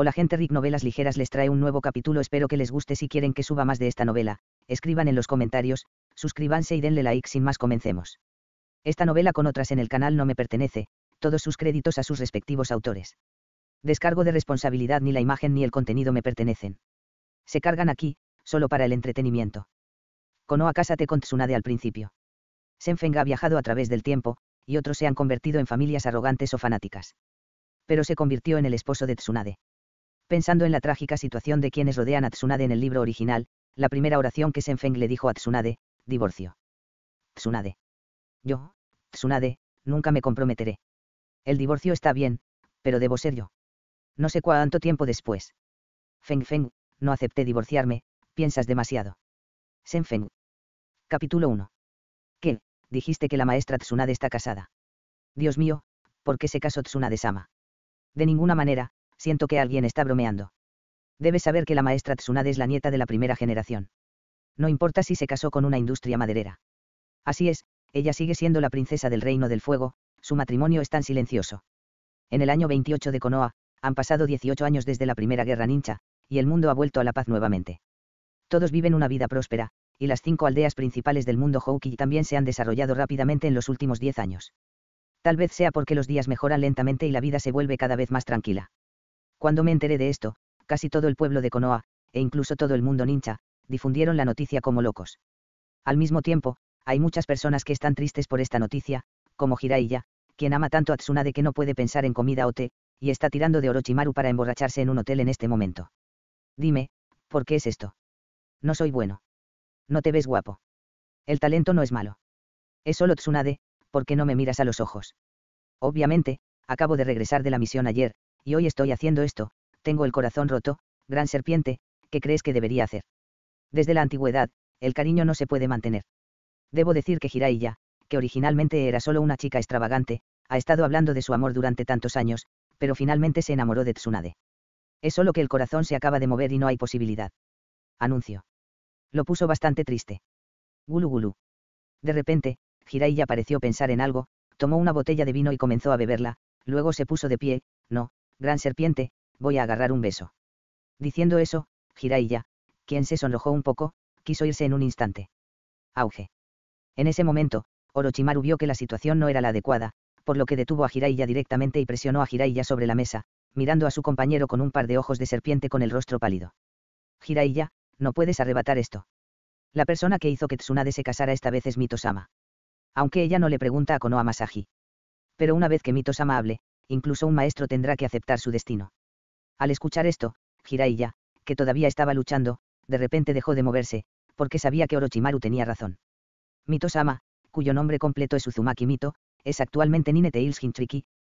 Hola gente Rick Novelas Ligeras les trae un nuevo capítulo espero que les guste si quieren que suba más de esta novela, escriban en los comentarios, suscríbanse y denle like sin más comencemos. Esta novela con otras en el canal no me pertenece, todos sus créditos a sus respectivos autores. Descargo de responsabilidad ni la imagen ni el contenido me pertenecen. Se cargan aquí, solo para el entretenimiento. Konoha cásate con Tsunade al principio. Senfeng ha viajado a través del tiempo, y otros se han convertido en familias arrogantes o fanáticas. Pero se convirtió en el esposo de Tsunade pensando en la trágica situación de quienes rodean a Tsunade en el libro original, la primera oración que Senfeng le dijo a Tsunade, divorcio. Tsunade. Yo, Tsunade, nunca me comprometeré. El divorcio está bien, pero debo ser yo. No sé cuánto tiempo después. Feng Feng, no acepté divorciarme, piensas demasiado. Senfeng. Capítulo 1. ¿Qué? Dijiste que la maestra Tsunade está casada. Dios mío, ¿por qué se casó Tsunade Sama? De ninguna manera, Siento que alguien está bromeando. Debes saber que la maestra Tsunade es la nieta de la primera generación. No importa si se casó con una industria maderera. Así es, ella sigue siendo la princesa del Reino del Fuego, su matrimonio es tan silencioso. En el año 28 de Konoha, han pasado 18 años desde la primera guerra ninja, y el mundo ha vuelto a la paz nuevamente. Todos viven una vida próspera, y las cinco aldeas principales del mundo Houki también se han desarrollado rápidamente en los últimos 10 años. Tal vez sea porque los días mejoran lentamente y la vida se vuelve cada vez más tranquila. Cuando me enteré de esto, casi todo el pueblo de Konoha, e incluso todo el mundo ninja, difundieron la noticia como locos. Al mismo tiempo, hay muchas personas que están tristes por esta noticia, como Jiraiya, quien ama tanto a Tsunade que no puede pensar en comida o té, y está tirando de Orochimaru para emborracharse en un hotel en este momento. Dime, ¿por qué es esto? No soy bueno. No te ves guapo. El talento no es malo. Es solo Tsunade, ¿por qué no me miras a los ojos? Obviamente, acabo de regresar de la misión ayer, y hoy estoy haciendo esto, tengo el corazón roto, gran serpiente, ¿qué crees que debería hacer? Desde la antigüedad, el cariño no se puede mantener. Debo decir que Jiraiya, que originalmente era solo una chica extravagante, ha estado hablando de su amor durante tantos años, pero finalmente se enamoró de Tsunade. Es solo que el corazón se acaba de mover y no hay posibilidad. Anuncio. Lo puso bastante triste. Gulu gulu. De repente, Jiraiya pareció pensar en algo, tomó una botella de vino y comenzó a beberla, luego se puso de pie, no, Gran serpiente, voy a agarrar un beso. Diciendo eso, Jiraiya, quien se sonrojó un poco, quiso irse en un instante. Auge. En ese momento, Orochimaru vio que la situación no era la adecuada, por lo que detuvo a Jiraiya directamente y presionó a Jiraiya sobre la mesa, mirando a su compañero con un par de ojos de serpiente con el rostro pálido. Jiraiya, no puedes arrebatar esto. La persona que hizo que Tsunade se casara esta vez es Mitosama. Aunque ella no le pregunta a Konoha Pero una vez que Mitosama hable, incluso un maestro tendrá que aceptar su destino. Al escuchar esto, Jiraiya, que todavía estaba luchando, de repente dejó de moverse, porque sabía que Orochimaru tenía razón. Mito-sama, cuyo nombre completo es Uzumaki Mito, es actualmente Nine Tails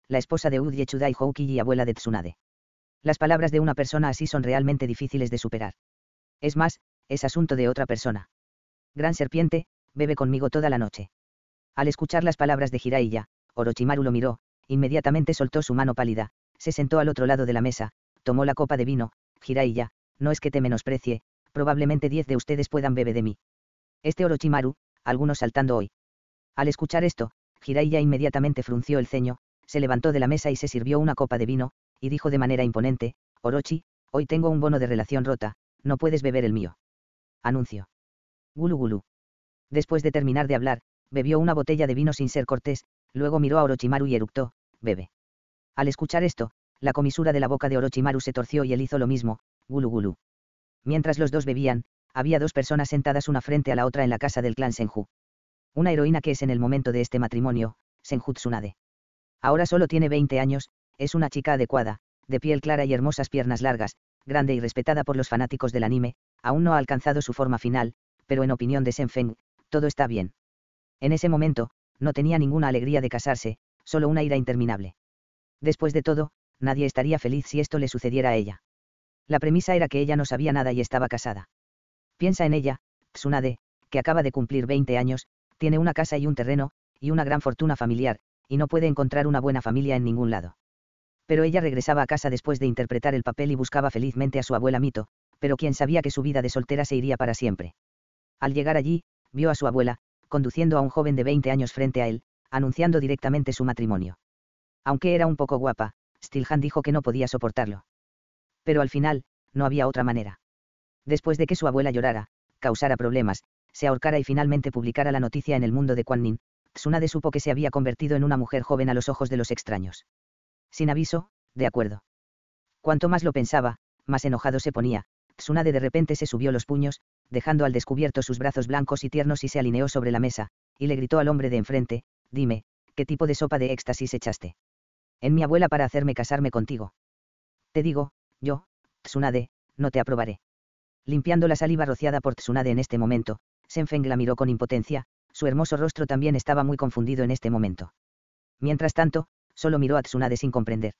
la esposa de Uji Chudai Houki y abuela de Tsunade. Las palabras de una persona así son realmente difíciles de superar. Es más, es asunto de otra persona. Gran serpiente, bebe conmigo toda la noche. Al escuchar las palabras de Jiraiya, Orochimaru lo miró, inmediatamente soltó su mano pálida, se sentó al otro lado de la mesa, tomó la copa de vino, Jiraiya, no es que te menosprecie, probablemente diez de ustedes puedan beber de mí. Este Orochimaru, algunos saltando hoy. Al escuchar esto, Jiraiya inmediatamente frunció el ceño, se levantó de la mesa y se sirvió una copa de vino, y dijo de manera imponente, Orochi, hoy tengo un bono de relación rota, no puedes beber el mío. Anuncio. Gulu gulu. Después de terminar de hablar, bebió una botella de vino sin ser cortés, Luego miró a Orochimaru y eruptó, bebe. Al escuchar esto, la comisura de la boca de Orochimaru se torció y él hizo lo mismo, gulu gulu. Mientras los dos bebían, había dos personas sentadas una frente a la otra en la casa del clan Senju. Una heroína que es en el momento de este matrimonio, Senju Tsunade. Ahora solo tiene 20 años, es una chica adecuada, de piel clara y hermosas piernas largas, grande y respetada por los fanáticos del anime, aún no ha alcanzado su forma final, pero en opinión de Senfeng, todo está bien. En ese momento, no tenía ninguna alegría de casarse, solo una ira interminable. Después de todo, nadie estaría feliz si esto le sucediera a ella. La premisa era que ella no sabía nada y estaba casada. Piensa en ella, Tsunade, que acaba de cumplir 20 años, tiene una casa y un terreno, y una gran fortuna familiar, y no puede encontrar una buena familia en ningún lado. Pero ella regresaba a casa después de interpretar el papel y buscaba felizmente a su abuela Mito, pero quien sabía que su vida de soltera se iría para siempre. Al llegar allí, vio a su abuela, conduciendo a un joven de 20 años frente a él, anunciando directamente su matrimonio. Aunque era un poco guapa, Stilhan dijo que no podía soportarlo. Pero al final, no había otra manera. Después de que su abuela llorara, causara problemas, se ahorcara y finalmente publicara la noticia en el mundo de Quan Nin, Tsunade supo que se había convertido en una mujer joven a los ojos de los extraños. Sin aviso, de acuerdo. Cuanto más lo pensaba, más enojado se ponía, Tsunade de repente se subió los puños, dejando al descubierto sus brazos blancos y tiernos y se alineó sobre la mesa, y le gritó al hombre de enfrente, dime, ¿qué tipo de sopa de éxtasis echaste? En mi abuela para hacerme casarme contigo. Te digo, yo, Tsunade, no te aprobaré. Limpiando la saliva rociada por Tsunade en este momento, Senfeng la miró con impotencia, su hermoso rostro también estaba muy confundido en este momento. Mientras tanto, solo miró a Tsunade sin comprender.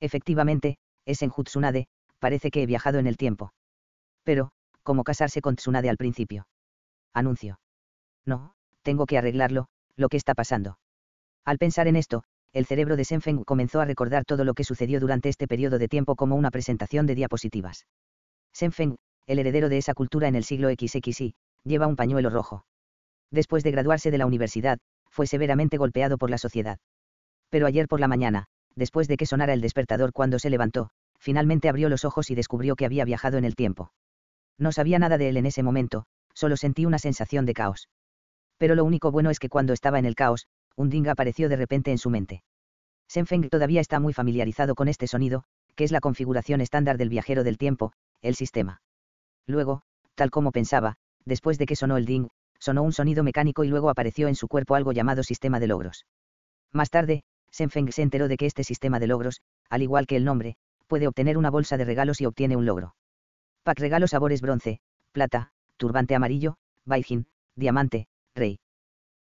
Efectivamente, es en Tsunade, parece que he viajado en el tiempo. Pero, como casarse con Tsunade al principio. Anuncio. No, tengo que arreglarlo, lo que está pasando. Al pensar en esto, el cerebro de Senfeng comenzó a recordar todo lo que sucedió durante este periodo de tiempo como una presentación de diapositivas. Senfeng, el heredero de esa cultura en el siglo XXI, lleva un pañuelo rojo. Después de graduarse de la universidad, fue severamente golpeado por la sociedad. Pero ayer por la mañana, después de que sonara el despertador cuando se levantó, finalmente abrió los ojos y descubrió que había viajado en el tiempo. No sabía nada de él en ese momento, solo sentí una sensación de caos. Pero lo único bueno es que cuando estaba en el caos, un ding apareció de repente en su mente. Senfeng todavía está muy familiarizado con este sonido, que es la configuración estándar del viajero del tiempo, el sistema. Luego, tal como pensaba, después de que sonó el ding, sonó un sonido mecánico y luego apareció en su cuerpo algo llamado sistema de logros. Más tarde, Senfeng se enteró de que este sistema de logros, al igual que el nombre, puede obtener una bolsa de regalos y obtiene un logro. Pack regalo sabores bronce, plata, turbante amarillo, Baijin, diamante, rey.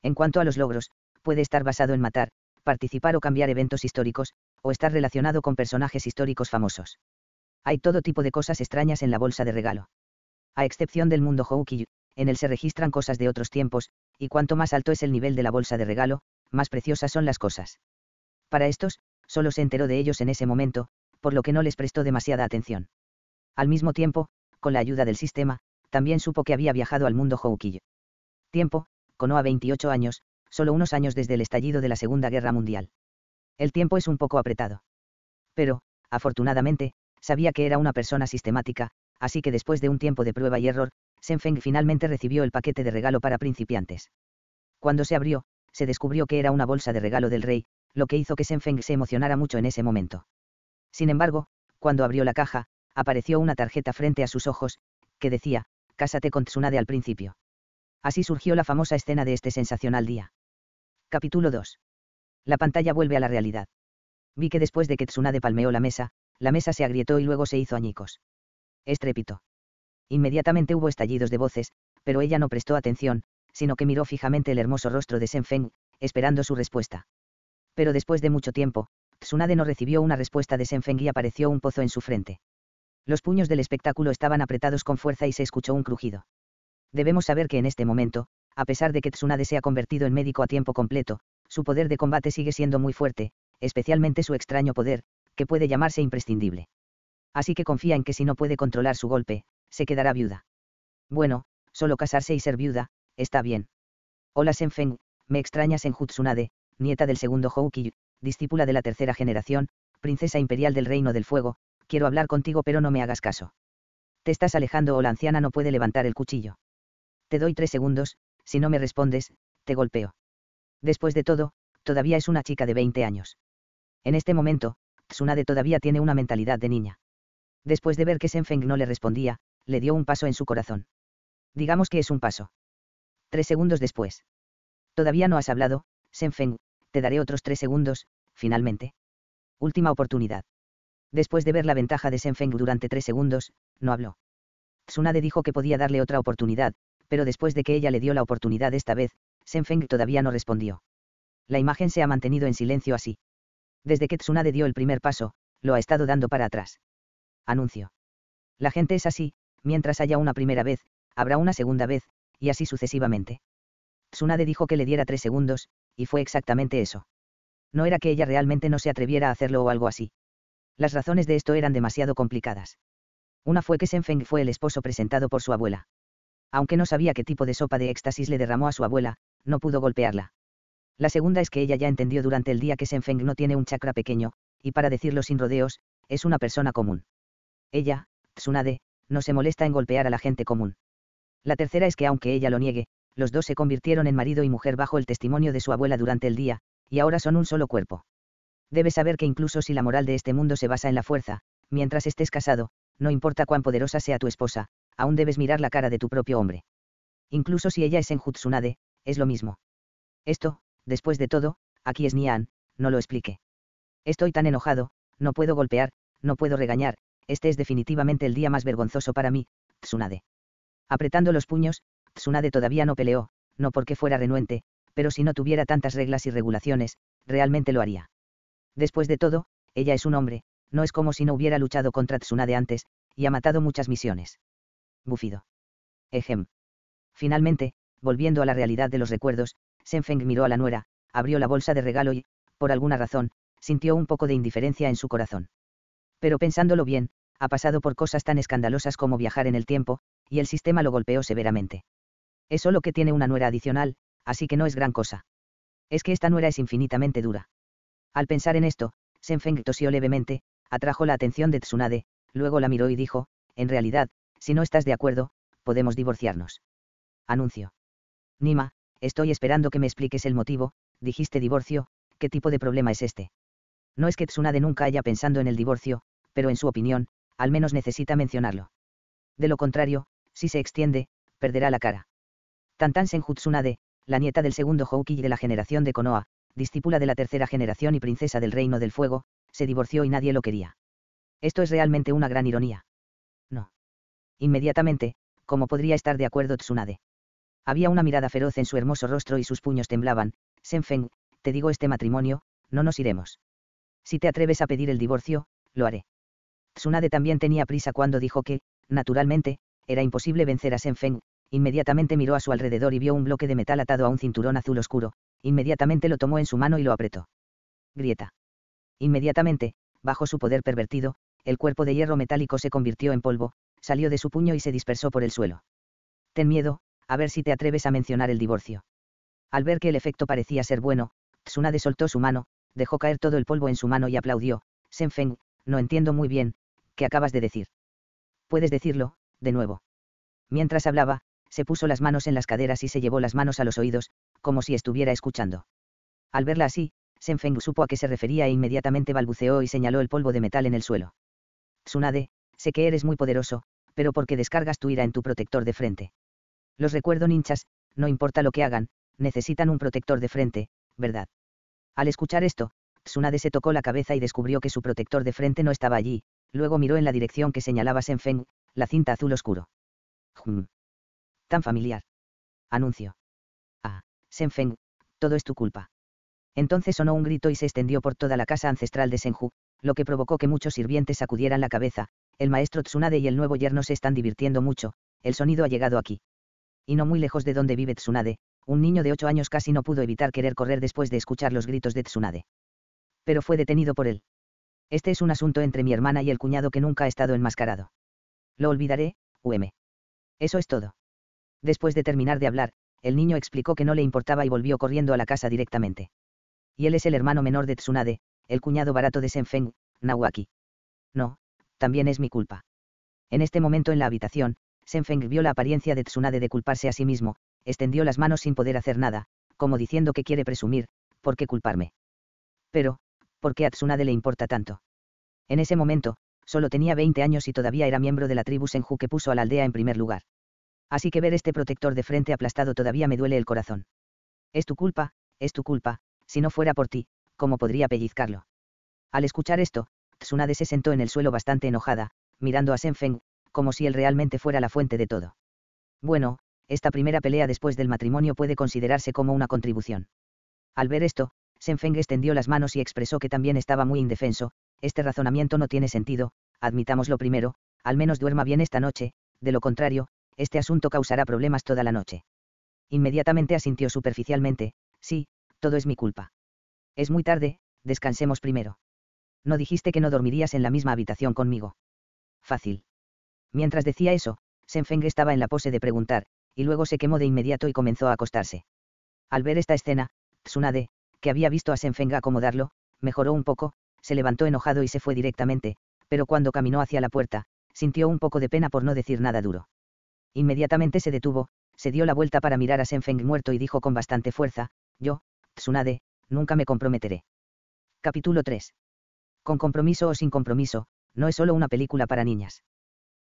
En cuanto a los logros, puede estar basado en matar, participar o cambiar eventos históricos, o estar relacionado con personajes históricos famosos. Hay todo tipo de cosas extrañas en la bolsa de regalo. A excepción del mundo Houkiyu, en el se registran cosas de otros tiempos, y cuanto más alto es el nivel de la bolsa de regalo, más preciosas son las cosas. Para estos, solo se enteró de ellos en ese momento, por lo que no les prestó demasiada atención. Al mismo tiempo, con la ayuda del sistema, también supo que había viajado al mundo Houquillo. Tiempo, cono a 28 años, solo unos años desde el estallido de la Segunda Guerra Mundial. El tiempo es un poco apretado. Pero, afortunadamente, sabía que era una persona sistemática, así que después de un tiempo de prueba y error, Senfeng finalmente recibió el paquete de regalo para principiantes. Cuando se abrió, se descubrió que era una bolsa de regalo del rey, lo que hizo que Senfeng se emocionara mucho en ese momento. Sin embargo, cuando abrió la caja, apareció una tarjeta frente a sus ojos, que decía, Cásate con Tsunade al principio. Así surgió la famosa escena de este sensacional día. Capítulo 2. La pantalla vuelve a la realidad. Vi que después de que Tsunade palmeó la mesa, la mesa se agrietó y luego se hizo añicos. Estrépito. Inmediatamente hubo estallidos de voces, pero ella no prestó atención, sino que miró fijamente el hermoso rostro de Feng, esperando su respuesta. Pero después de mucho tiempo, Tsunade no recibió una respuesta de Senfeng y apareció un pozo en su frente. Los puños del espectáculo estaban apretados con fuerza y se escuchó un crujido. Debemos saber que en este momento, a pesar de que Tsunade se ha convertido en médico a tiempo completo, su poder de combate sigue siendo muy fuerte, especialmente su extraño poder, que puede llamarse imprescindible. Así que confía en que si no puede controlar su golpe, se quedará viuda. Bueno, solo casarse y ser viuda, está bien. Hola Senfeng, me extrañas en Hutsunade, nieta del segundo Houkiyu, discípula de la tercera generación, princesa imperial del Reino del Fuego, quiero hablar contigo pero no me hagas caso. Te estás alejando o la anciana no puede levantar el cuchillo. Te doy tres segundos, si no me respondes, te golpeo. Después de todo, todavía es una chica de 20 años. En este momento, Tsunade todavía tiene una mentalidad de niña. Después de ver que Senfeng no le respondía, le dio un paso en su corazón. Digamos que es un paso. Tres segundos después. Todavía no has hablado, Senfeng, te daré otros tres segundos, finalmente. Última oportunidad. Después de ver la ventaja de Senfeng durante tres segundos, no habló. Tsunade dijo que podía darle otra oportunidad, pero después de que ella le dio la oportunidad esta vez, Senfeng todavía no respondió. La imagen se ha mantenido en silencio así. Desde que Tsunade dio el primer paso, lo ha estado dando para atrás. Anuncio. La gente es así, mientras haya una primera vez, habrá una segunda vez, y así sucesivamente. Tsunade dijo que le diera tres segundos, y fue exactamente eso. No era que ella realmente no se atreviera a hacerlo o algo así. Las razones de esto eran demasiado complicadas. Una fue que Feng fue el esposo presentado por su abuela. Aunque no sabía qué tipo de sopa de éxtasis le derramó a su abuela, no pudo golpearla. La segunda es que ella ya entendió durante el día que Feng no tiene un chakra pequeño, y para decirlo sin rodeos, es una persona común. Ella, Tsunade, no se molesta en golpear a la gente común. La tercera es que aunque ella lo niegue, los dos se convirtieron en marido y mujer bajo el testimonio de su abuela durante el día, y ahora son un solo cuerpo debes saber que incluso si la moral de este mundo se basa en la fuerza, mientras estés casado, no importa cuán poderosa sea tu esposa, aún debes mirar la cara de tu propio hombre. Incluso si ella es en es lo mismo. Esto, después de todo, aquí es Nian, no lo explique. Estoy tan enojado, no puedo golpear, no puedo regañar, este es definitivamente el día más vergonzoso para mí, Tsunade. Apretando los puños, Tsunade todavía no peleó, no porque fuera renuente, pero si no tuviera tantas reglas y regulaciones, realmente lo haría. Después de todo, ella es un hombre, no es como si no hubiera luchado contra Tsunade antes, y ha matado muchas misiones. Bufido. Ejem. Finalmente, volviendo a la realidad de los recuerdos, Senfeng miró a la nuera, abrió la bolsa de regalo y, por alguna razón, sintió un poco de indiferencia en su corazón. Pero pensándolo bien, ha pasado por cosas tan escandalosas como viajar en el tiempo, y el sistema lo golpeó severamente. Es solo que tiene una nuera adicional, así que no es gran cosa. Es que esta nuera es infinitamente dura. Al pensar en esto, Senfeng tosió levemente, atrajo la atención de Tsunade, luego la miró y dijo, en realidad, si no estás de acuerdo, podemos divorciarnos. Anuncio. Nima, estoy esperando que me expliques el motivo, dijiste divorcio, ¿qué tipo de problema es este? No es que Tsunade nunca haya pensado en el divorcio, pero en su opinión, al menos necesita mencionarlo. De lo contrario, si se extiende, perderá la cara. Tantan Tsunade, la nieta del segundo Houki de la generación de Konoha, discípula de la tercera generación y princesa del Reino del Fuego, se divorció y nadie lo quería. Esto es realmente una gran ironía. No. Inmediatamente, como podría estar de acuerdo Tsunade. Había una mirada feroz en su hermoso rostro y sus puños temblaban. Senfeng, te digo este matrimonio, no nos iremos. Si te atreves a pedir el divorcio, lo haré. Tsunade también tenía prisa cuando dijo que, naturalmente, era imposible vencer a Senfeng. Inmediatamente miró a su alrededor y vio un bloque de metal atado a un cinturón azul oscuro, Inmediatamente lo tomó en su mano y lo apretó. Grieta. Inmediatamente, bajo su poder pervertido, el cuerpo de hierro metálico se convirtió en polvo, salió de su puño y se dispersó por el suelo. Ten miedo, a ver si te atreves a mencionar el divorcio. Al ver que el efecto parecía ser bueno, Tsunade soltó su mano, dejó caer todo el polvo en su mano y aplaudió. Senfeng, no entiendo muy bien, ¿qué acabas de decir? Puedes decirlo, de nuevo. Mientras hablaba, se puso las manos en las caderas y se llevó las manos a los oídos, como si estuviera escuchando. Al verla así, Feng supo a qué se refería e inmediatamente balbuceó y señaló el polvo de metal en el suelo. Tsunade, sé que eres muy poderoso, pero porque descargas tu ira en tu protector de frente. Los recuerdo ninchas, no importa lo que hagan, necesitan un protector de frente, ¿verdad? Al escuchar esto, Tsunade se tocó la cabeza y descubrió que su protector de frente no estaba allí, luego miró en la dirección que señalaba Senfeng, la cinta azul oscuro. Tan familiar. Anuncio. Senfeng, todo es tu culpa. Entonces sonó un grito y se extendió por toda la casa ancestral de Senju, lo que provocó que muchos sirvientes sacudieran la cabeza, el maestro Tsunade y el nuevo yerno se están divirtiendo mucho, el sonido ha llegado aquí. Y no muy lejos de donde vive Tsunade, un niño de ocho años casi no pudo evitar querer correr después de escuchar los gritos de Tsunade. Pero fue detenido por él. Este es un asunto entre mi hermana y el cuñado que nunca ha estado enmascarado. Lo olvidaré, UM. Eso es todo. Después de terminar de hablar, el niño explicó que no le importaba y volvió corriendo a la casa directamente. Y él es el hermano menor de Tsunade, el cuñado barato de Senfeng, Nawaki. No, también es mi culpa. En este momento en la habitación, Senfeng vio la apariencia de Tsunade de culparse a sí mismo, extendió las manos sin poder hacer nada, como diciendo que quiere presumir, ¿por qué culparme? Pero, ¿por qué a Tsunade le importa tanto? En ese momento, solo tenía 20 años y todavía era miembro de la tribu Senju que puso a la aldea en primer lugar así que ver este protector de frente aplastado todavía me duele el corazón. Es tu culpa, es tu culpa, si no fuera por ti, ¿cómo podría pellizcarlo? Al escuchar esto, Tsunade se sentó en el suelo bastante enojada, mirando a Senfeng, como si él realmente fuera la fuente de todo. Bueno, esta primera pelea después del matrimonio puede considerarse como una contribución. Al ver esto, Senfeng extendió las manos y expresó que también estaba muy indefenso, este razonamiento no tiene sentido, admitámoslo primero, al menos duerma bien esta noche, de lo contrario, este asunto causará problemas toda la noche. Inmediatamente asintió superficialmente, sí, todo es mi culpa. Es muy tarde, descansemos primero. No dijiste que no dormirías en la misma habitación conmigo. Fácil. Mientras decía eso, Senfeng estaba en la pose de preguntar, y luego se quemó de inmediato y comenzó a acostarse. Al ver esta escena, Tsunade, que había visto a Senfeng acomodarlo, mejoró un poco, se levantó enojado y se fue directamente, pero cuando caminó hacia la puerta, sintió un poco de pena por no decir nada duro. Inmediatamente se detuvo, se dio la vuelta para mirar a Senfeng muerto y dijo con bastante fuerza, yo, Tsunade, nunca me comprometeré. Capítulo 3. Con compromiso o sin compromiso, no es solo una película para niñas.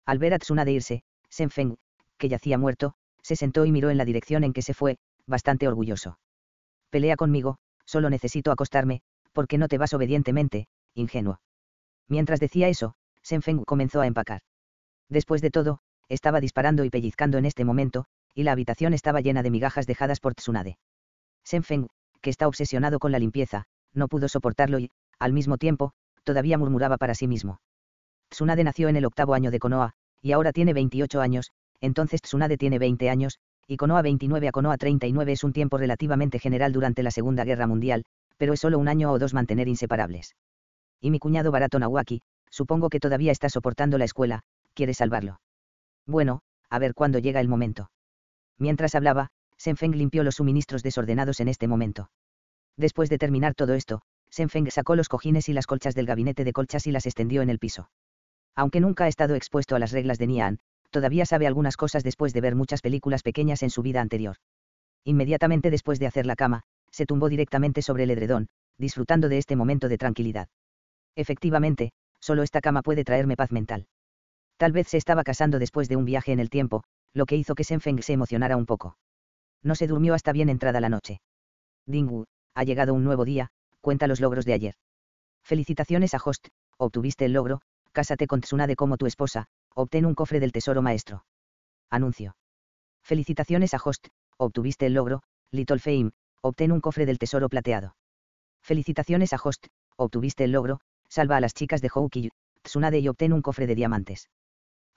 Al ver a Tsunade irse, Senfeng, que yacía muerto, se sentó y miró en la dirección en que se fue, bastante orgulloso. Pelea conmigo, solo necesito acostarme, porque no te vas obedientemente, ingenuo. Mientras decía eso, Senfeng comenzó a empacar. Después de todo, estaba disparando y pellizcando en este momento, y la habitación estaba llena de migajas dejadas por Tsunade. Senfeng, que está obsesionado con la limpieza, no pudo soportarlo y, al mismo tiempo, todavía murmuraba para sí mismo. Tsunade nació en el octavo año de Konoha, y ahora tiene 28 años, entonces Tsunade tiene 20 años, y Konoha 29 a Konoha 39 es un tiempo relativamente general durante la Segunda Guerra Mundial, pero es solo un año o dos mantener inseparables. Y mi cuñado Barato Nawaki, supongo que todavía está soportando la escuela, quiere salvarlo. Bueno, a ver cuándo llega el momento. Mientras hablaba, Senfeng limpió los suministros desordenados en este momento. Después de terminar todo esto, Senfeng sacó los cojines y las colchas del gabinete de colchas y las extendió en el piso. Aunque nunca ha estado expuesto a las reglas de Nian, todavía sabe algunas cosas después de ver muchas películas pequeñas en su vida anterior. Inmediatamente después de hacer la cama, se tumbó directamente sobre el edredón, disfrutando de este momento de tranquilidad. Efectivamente, solo esta cama puede traerme paz mental. Tal vez se estaba casando después de un viaje en el tiempo, lo que hizo que Senfeng se emocionara un poco. No se durmió hasta bien entrada la noche. Wu, ha llegado un nuevo día, cuenta los logros de ayer. Felicitaciones a Host, obtuviste el logro, cásate con Tsunade como tu esposa, obtén un cofre del tesoro maestro. Anuncio. Felicitaciones a Host, obtuviste el logro, Little Fame, obtén un cofre del tesoro plateado. Felicitaciones a Host, obtuviste el logro, salva a las chicas de Houki, Tsunade y obtén un cofre de diamantes.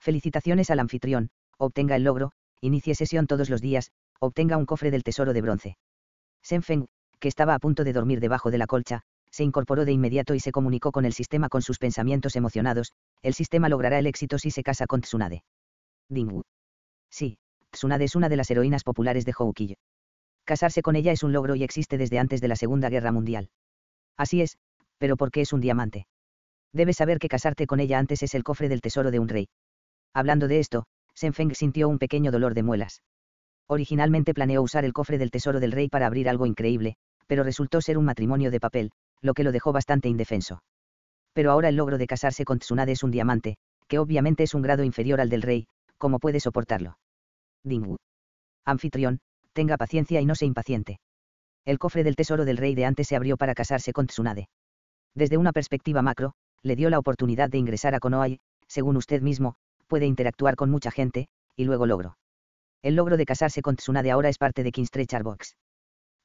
Felicitaciones al anfitrión, obtenga el logro, inicie sesión todos los días, obtenga un cofre del tesoro de bronce. Feng, que estaba a punto de dormir debajo de la colcha, se incorporó de inmediato y se comunicó con el sistema con sus pensamientos emocionados, el sistema logrará el éxito si se casa con Tsunade. Dingwu. Sí, Tsunade es una de las heroínas populares de Houkiyo. Casarse con ella es un logro y existe desde antes de la Segunda Guerra Mundial. Así es, pero ¿por qué es un diamante? Debes saber que casarte con ella antes es el cofre del tesoro de un rey. Hablando de esto, Senfeng sintió un pequeño dolor de muelas. Originalmente planeó usar el cofre del tesoro del rey para abrir algo increíble, pero resultó ser un matrimonio de papel, lo que lo dejó bastante indefenso. Pero ahora el logro de casarse con Tsunade es un diamante, que obviamente es un grado inferior al del rey, ¿cómo puede soportarlo? Dingwu. Anfitrión, tenga paciencia y no se impaciente. El cofre del tesoro del rey de antes se abrió para casarse con Tsunade. Desde una perspectiva macro, le dio la oportunidad de ingresar a Konoai, según usted mismo, puede interactuar con mucha gente, y luego logro. El logro de casarse con Tsunade ahora es parte de Treasure Box.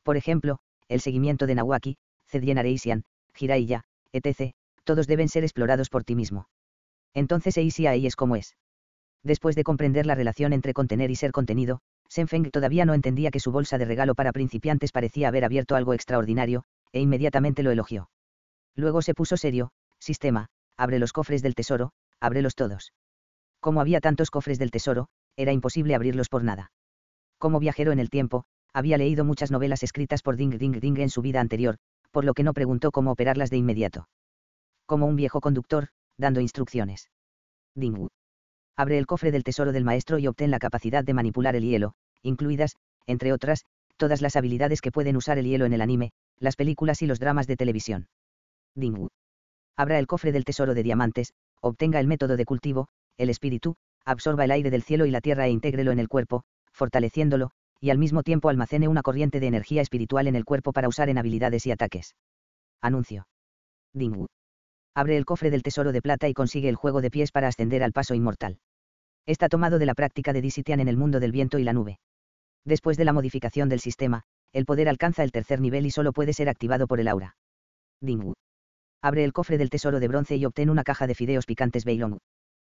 Por ejemplo, el seguimiento de Nawaki, Zedien Areisian, Jiraiya, etc., todos deben ser explorados por ti mismo. Entonces ahí es como es. Después de comprender la relación entre contener y ser contenido, Senfeng todavía no entendía que su bolsa de regalo para principiantes parecía haber abierto algo extraordinario, e inmediatamente lo elogió. Luego se puso serio, sistema, abre los cofres del tesoro, ábrelos todos. Como había tantos cofres del tesoro, era imposible abrirlos por nada. Como viajero en el tiempo, había leído muchas novelas escritas por Ding Ding Ding en su vida anterior, por lo que no preguntó cómo operarlas de inmediato. Como un viejo conductor, dando instrucciones. Ding Abre el cofre del tesoro del maestro y obtén la capacidad de manipular el hielo, incluidas, entre otras, todas las habilidades que pueden usar el hielo en el anime, las películas y los dramas de televisión. Ding Abra el cofre del tesoro de diamantes, obtenga el método de cultivo, el espíritu, absorba el aire del cielo y la tierra e intégrelo en el cuerpo, fortaleciéndolo, y al mismo tiempo almacene una corriente de energía espiritual en el cuerpo para usar en habilidades y ataques. Anuncio. Dingu. Abre el cofre del tesoro de plata y consigue el juego de pies para ascender al paso inmortal. Está tomado de la práctica de Disitian en el mundo del viento y la nube. Después de la modificación del sistema, el poder alcanza el tercer nivel y solo puede ser activado por el aura. Dingwu. Abre el cofre del tesoro de bronce y obtén una caja de fideos picantes Beilong.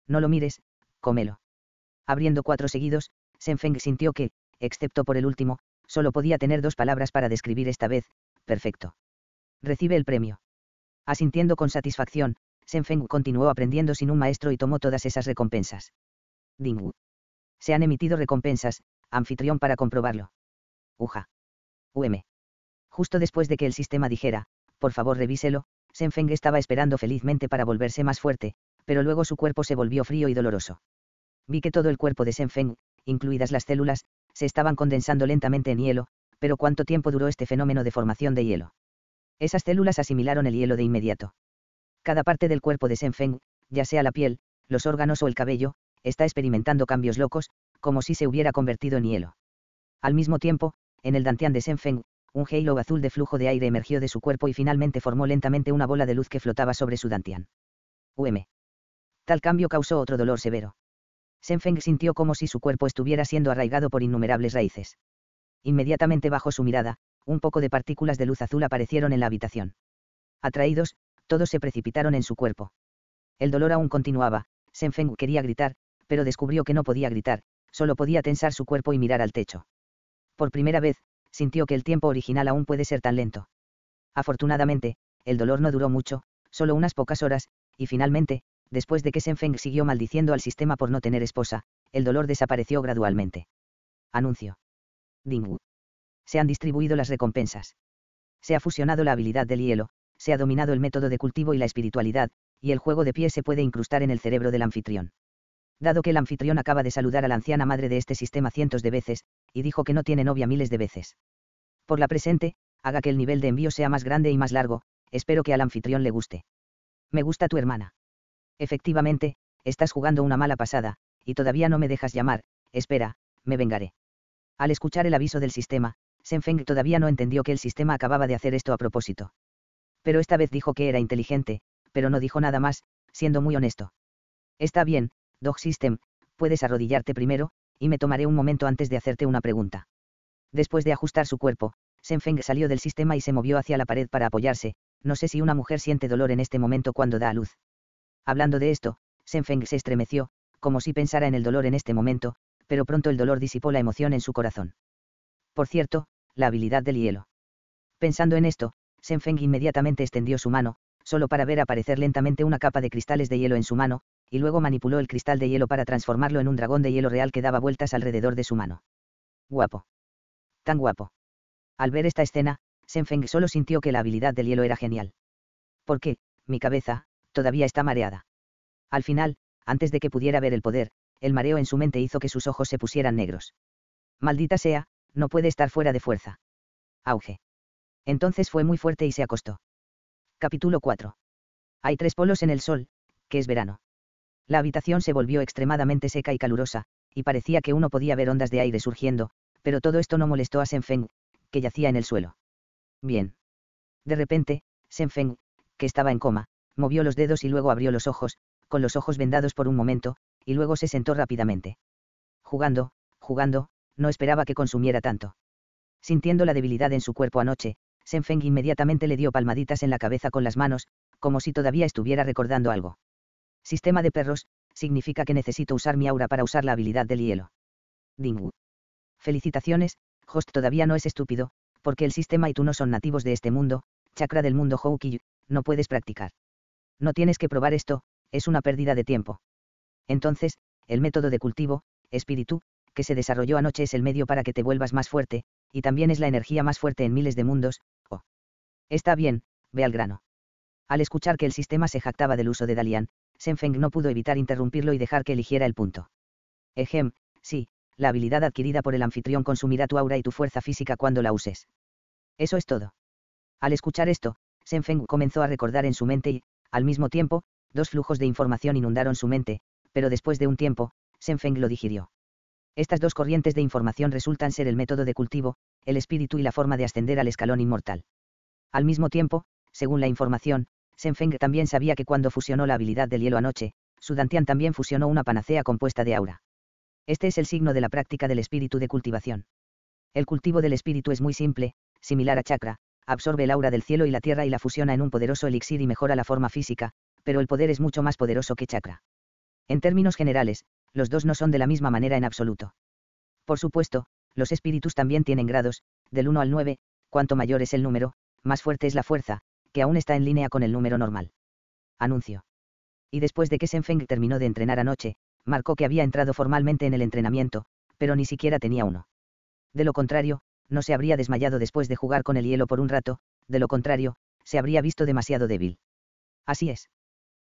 No lo mires, cómelo. Abriendo cuatro seguidos, Senfeng sintió que, excepto por el último, solo podía tener dos palabras para describir esta vez, perfecto. Recibe el premio. Asintiendo con satisfacción, Senfeng continuó aprendiendo sin un maestro y tomó todas esas recompensas. Dingwu. Se han emitido recompensas, anfitrión para comprobarlo. Uja. UM. Justo después de que el sistema dijera, por favor revíselo, Senfeng estaba esperando felizmente para volverse más fuerte, pero luego su cuerpo se volvió frío y doloroso. Vi que todo el cuerpo de Feng, incluidas las células, se estaban condensando lentamente en hielo, pero ¿cuánto tiempo duró este fenómeno de formación de hielo? Esas células asimilaron el hielo de inmediato. Cada parte del cuerpo de Feng, ya sea la piel, los órganos o el cabello, está experimentando cambios locos, como si se hubiera convertido en hielo. Al mismo tiempo, en el Dantian de Feng, un halo azul de flujo de aire emergió de su cuerpo y finalmente formó lentamente una bola de luz que flotaba sobre su Dantian. UM tal cambio causó otro dolor severo. Feng sintió como si su cuerpo estuviera siendo arraigado por innumerables raíces. Inmediatamente bajo su mirada, un poco de partículas de luz azul aparecieron en la habitación. Atraídos, todos se precipitaron en su cuerpo. El dolor aún continuaba, Feng quería gritar, pero descubrió que no podía gritar, solo podía tensar su cuerpo y mirar al techo. Por primera vez, sintió que el tiempo original aún puede ser tan lento. Afortunadamente, el dolor no duró mucho, solo unas pocas horas, y finalmente, Después de que Feng siguió maldiciendo al sistema por no tener esposa, el dolor desapareció gradualmente. Anuncio. Wu. Se han distribuido las recompensas. Se ha fusionado la habilidad del hielo, se ha dominado el método de cultivo y la espiritualidad, y el juego de pie se puede incrustar en el cerebro del anfitrión. Dado que el anfitrión acaba de saludar a la anciana madre de este sistema cientos de veces, y dijo que no tiene novia miles de veces. Por la presente, haga que el nivel de envío sea más grande y más largo, espero que al anfitrión le guste. Me gusta tu hermana. Efectivamente, estás jugando una mala pasada, y todavía no me dejas llamar, espera, me vengaré. Al escuchar el aviso del sistema, Senfeng todavía no entendió que el sistema acababa de hacer esto a propósito. Pero esta vez dijo que era inteligente, pero no dijo nada más, siendo muy honesto. Está bien, Dog System, puedes arrodillarte primero, y me tomaré un momento antes de hacerte una pregunta. Después de ajustar su cuerpo, Senfeng salió del sistema y se movió hacia la pared para apoyarse, no sé si una mujer siente dolor en este momento cuando da a luz. Hablando de esto, Senfeng se estremeció, como si pensara en el dolor en este momento, pero pronto el dolor disipó la emoción en su corazón. Por cierto, la habilidad del hielo. Pensando en esto, Senfeng inmediatamente extendió su mano, solo para ver aparecer lentamente una capa de cristales de hielo en su mano, y luego manipuló el cristal de hielo para transformarlo en un dragón de hielo real que daba vueltas alrededor de su mano. Guapo. Tan guapo. Al ver esta escena, Senfeng solo sintió que la habilidad del hielo era genial. ¿Por qué, mi cabeza, todavía está mareada. Al final, antes de que pudiera ver el poder, el mareo en su mente hizo que sus ojos se pusieran negros. Maldita sea, no puede estar fuera de fuerza. Auge. Entonces fue muy fuerte y se acostó. Capítulo 4. Hay tres polos en el sol, que es verano. La habitación se volvió extremadamente seca y calurosa, y parecía que uno podía ver ondas de aire surgiendo, pero todo esto no molestó a Senfeng, que yacía en el suelo. Bien. De repente, Senfeng, que estaba en coma, movió los dedos y luego abrió los ojos, con los ojos vendados por un momento, y luego se sentó rápidamente. Jugando, jugando, no esperaba que consumiera tanto. Sintiendo la debilidad en su cuerpo anoche, Senfeng inmediatamente le dio palmaditas en la cabeza con las manos, como si todavía estuviera recordando algo. Sistema de perros, significa que necesito usar mi aura para usar la habilidad del hielo. Dingu. Felicitaciones, Host todavía no es estúpido, porque el sistema y tú no son nativos de este mundo, chakra del mundo Houkiyu, no puedes practicar. No tienes que probar esto, es una pérdida de tiempo. Entonces, el método de cultivo, espíritu, que se desarrolló anoche es el medio para que te vuelvas más fuerte, y también es la energía más fuerte en miles de mundos, oh. Está bien, ve al grano. Al escuchar que el sistema se jactaba del uso de Dalian, Feng no pudo evitar interrumpirlo y dejar que eligiera el punto. Ejem, sí, la habilidad adquirida por el anfitrión consumirá tu aura y tu fuerza física cuando la uses. Eso es todo. Al escuchar esto, Feng comenzó a recordar en su mente y, al mismo tiempo, dos flujos de información inundaron su mente, pero después de un tiempo, Feng lo digirió. Estas dos corrientes de información resultan ser el método de cultivo, el espíritu y la forma de ascender al escalón inmortal. Al mismo tiempo, según la información, Feng también sabía que cuando fusionó la habilidad del hielo anoche, su Dantian también fusionó una panacea compuesta de aura. Este es el signo de la práctica del espíritu de cultivación. El cultivo del espíritu es muy simple, similar a chakra, absorbe el aura del cielo y la tierra y la fusiona en un poderoso elixir y mejora la forma física, pero el poder es mucho más poderoso que chakra. En términos generales, los dos no son de la misma manera en absoluto. Por supuesto, los espíritus también tienen grados, del 1 al 9, cuanto mayor es el número, más fuerte es la fuerza, que aún está en línea con el número normal. Anuncio. Y después de que Senfeng terminó de entrenar anoche, marcó que había entrado formalmente en el entrenamiento, pero ni siquiera tenía uno. De lo contrario, no se habría desmayado después de jugar con el hielo por un rato, de lo contrario, se habría visto demasiado débil. Así es.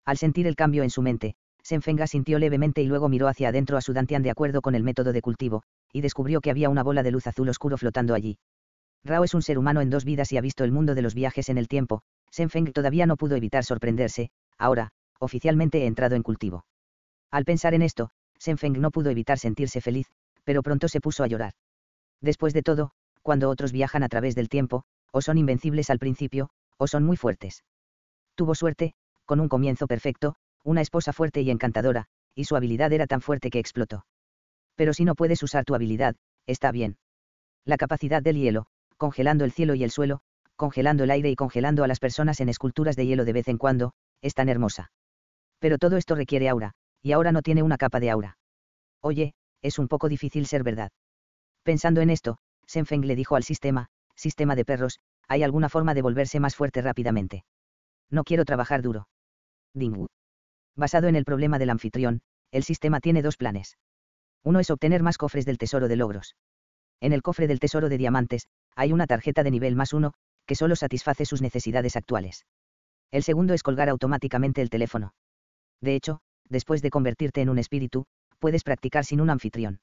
Al sentir el cambio en su mente, Feng sintió levemente y luego miró hacia adentro a su Dantian de acuerdo con el método de cultivo, y descubrió que había una bola de luz azul oscuro flotando allí. Rao es un ser humano en dos vidas y ha visto el mundo de los viajes en el tiempo, Senfeng todavía no pudo evitar sorprenderse, ahora, oficialmente he entrado en cultivo. Al pensar en esto, Senfeng no pudo evitar sentirse feliz, pero pronto se puso a llorar. Después de todo, cuando otros viajan a través del tiempo, o son invencibles al principio, o son muy fuertes. Tuvo suerte, con un comienzo perfecto, una esposa fuerte y encantadora, y su habilidad era tan fuerte que explotó. Pero si no puedes usar tu habilidad, está bien. La capacidad del hielo, congelando el cielo y el suelo, congelando el aire y congelando a las personas en esculturas de hielo de vez en cuando, es tan hermosa. Pero todo esto requiere aura, y ahora no tiene una capa de aura. Oye, es un poco difícil ser verdad. Pensando en esto, Senfeng le dijo al sistema, sistema de perros, ¿hay alguna forma de volverse más fuerte rápidamente? No quiero trabajar duro. Dingwu. Basado en el problema del anfitrión, el sistema tiene dos planes. Uno es obtener más cofres del tesoro de logros. En el cofre del tesoro de diamantes, hay una tarjeta de nivel más uno, que solo satisface sus necesidades actuales. El segundo es colgar automáticamente el teléfono. De hecho, después de convertirte en un espíritu, puedes practicar sin un anfitrión.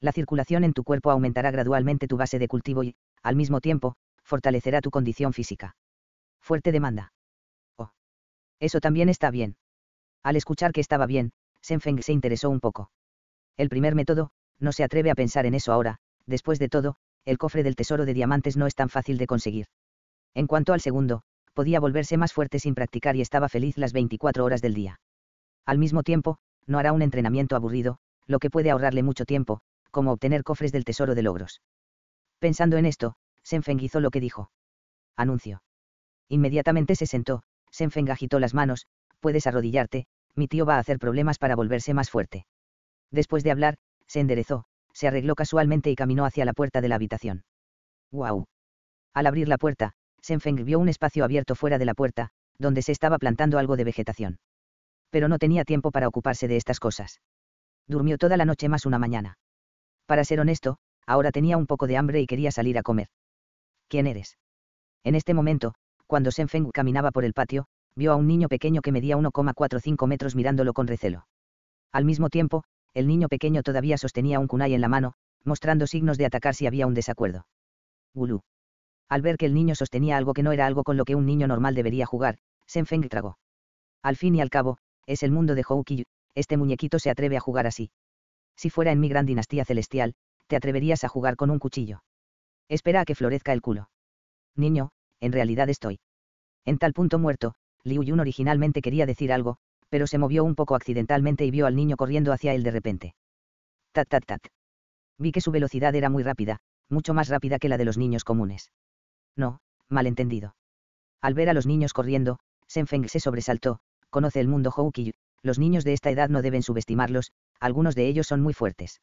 La circulación en tu cuerpo aumentará gradualmente tu base de cultivo y, al mismo tiempo, fortalecerá tu condición física. Fuerte demanda. Oh. Eso también está bien. Al escuchar que estaba bien, Senfeng se interesó un poco. El primer método, no se atreve a pensar en eso ahora, después de todo, el cofre del tesoro de diamantes no es tan fácil de conseguir. En cuanto al segundo, podía volverse más fuerte sin practicar y estaba feliz las 24 horas del día. Al mismo tiempo, no hará un entrenamiento aburrido, lo que puede ahorrarle mucho tiempo, como obtener cofres del tesoro de logros. Pensando en esto, Senfeng hizo lo que dijo. Anuncio. Inmediatamente se sentó, Senfeng agitó las manos, puedes arrodillarte, mi tío va a hacer problemas para volverse más fuerte. Después de hablar, se enderezó, se arregló casualmente y caminó hacia la puerta de la habitación. ¡Guau! Al abrir la puerta, Senfeng vio un espacio abierto fuera de la puerta, donde se estaba plantando algo de vegetación. Pero no tenía tiempo para ocuparse de estas cosas. Durmió toda la noche más una mañana. Para ser honesto, ahora tenía un poco de hambre y quería salir a comer. ¿Quién eres? En este momento, cuando Feng caminaba por el patio, vio a un niño pequeño que medía 1,45 metros mirándolo con recelo. Al mismo tiempo, el niño pequeño todavía sostenía un kunai en la mano, mostrando signos de atacar si había un desacuerdo. —Gulu. Al ver que el niño sostenía algo que no era algo con lo que un niño normal debería jugar, Feng tragó. Al fin y al cabo, es el mundo de Houkiyu, este muñequito se atreve a jugar así si fuera en mi gran dinastía celestial, te atreverías a jugar con un cuchillo. Espera a que florezca el culo. Niño, en realidad estoy. En tal punto muerto, Liu Yun originalmente quería decir algo, pero se movió un poco accidentalmente y vio al niño corriendo hacia él de repente. Tat tat tat. Vi que su velocidad era muy rápida, mucho más rápida que la de los niños comunes. No, malentendido. Al ver a los niños corriendo, Feng se sobresaltó, conoce el mundo Houkyu, los niños de esta edad no deben subestimarlos, algunos de ellos son muy fuertes.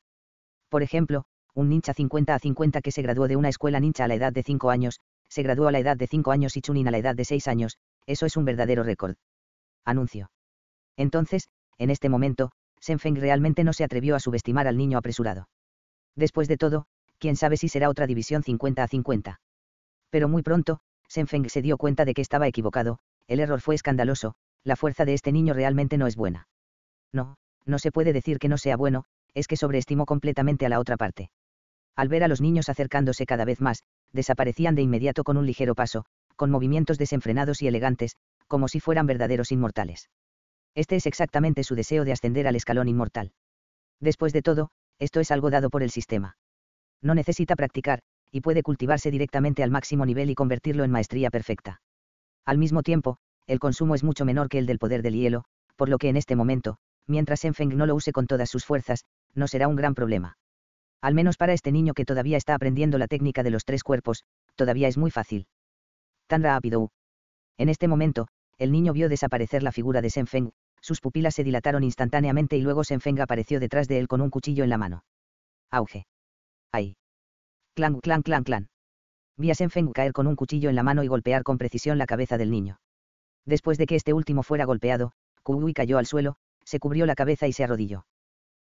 Por ejemplo, un ninja 50 a 50 que se graduó de una escuela ninja a la edad de 5 años, se graduó a la edad de 5 años y Chunin a la edad de 6 años, eso es un verdadero récord. Anuncio. Entonces, en este momento, Senfeng realmente no se atrevió a subestimar al niño apresurado. Después de todo, quién sabe si será otra división 50 a 50. Pero muy pronto, Senfeng se dio cuenta de que estaba equivocado, el error fue escandaloso, la fuerza de este niño realmente no es buena. No, no se puede decir que no sea bueno, es que sobreestimó completamente a la otra parte. Al ver a los niños acercándose cada vez más, desaparecían de inmediato con un ligero paso, con movimientos desenfrenados y elegantes, como si fueran verdaderos inmortales. Este es exactamente su deseo de ascender al escalón inmortal. Después de todo, esto es algo dado por el sistema. No necesita practicar, y puede cultivarse directamente al máximo nivel y convertirlo en maestría perfecta. Al mismo tiempo, el consumo es mucho menor que el del poder del hielo, por lo que en este momento, mientras Feng no lo use con todas sus fuerzas, no será un gran problema. Al menos para este niño que todavía está aprendiendo la técnica de los tres cuerpos, todavía es muy fácil. Tan rápido. En este momento, el niño vio desaparecer la figura de Feng, sus pupilas se dilataron instantáneamente y luego Feng apareció detrás de él con un cuchillo en la mano. Auge. Ahí. Clan, clan, clan, clan. Vi a Senfeng caer con un cuchillo en la mano y golpear con precisión la cabeza del niño. Después de que este último fuera golpeado, Kugui cayó al suelo, se cubrió la cabeza y se arrodilló.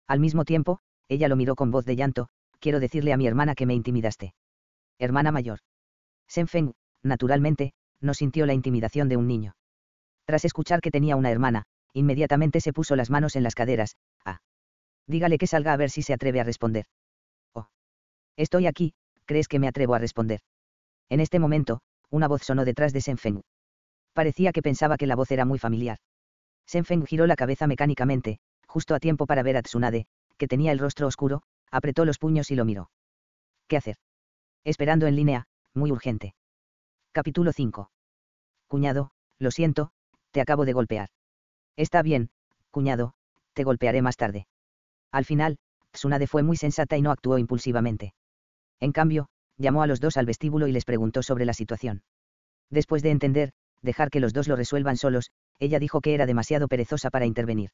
Al mismo tiempo, ella lo miró con voz de llanto, quiero decirle a mi hermana que me intimidaste. Hermana mayor. Feng, naturalmente, no sintió la intimidación de un niño. Tras escuchar que tenía una hermana, inmediatamente se puso las manos en las caderas. Ah. Dígale que salga a ver si se atreve a responder. Oh. Estoy aquí, ¿crees que me atrevo a responder? En este momento, una voz sonó detrás de Feng. Parecía que pensaba que la voz era muy familiar. Senfeng giró la cabeza mecánicamente, justo a tiempo para ver a Tsunade, que tenía el rostro oscuro, apretó los puños y lo miró. ¿Qué hacer? Esperando en línea, muy urgente. Capítulo 5. Cuñado, lo siento, te acabo de golpear. Está bien, cuñado, te golpearé más tarde. Al final, Tsunade fue muy sensata y no actuó impulsivamente. En cambio, llamó a los dos al vestíbulo y les preguntó sobre la situación. Después de entender, dejar que los dos lo resuelvan solos, ella dijo que era demasiado perezosa para intervenir.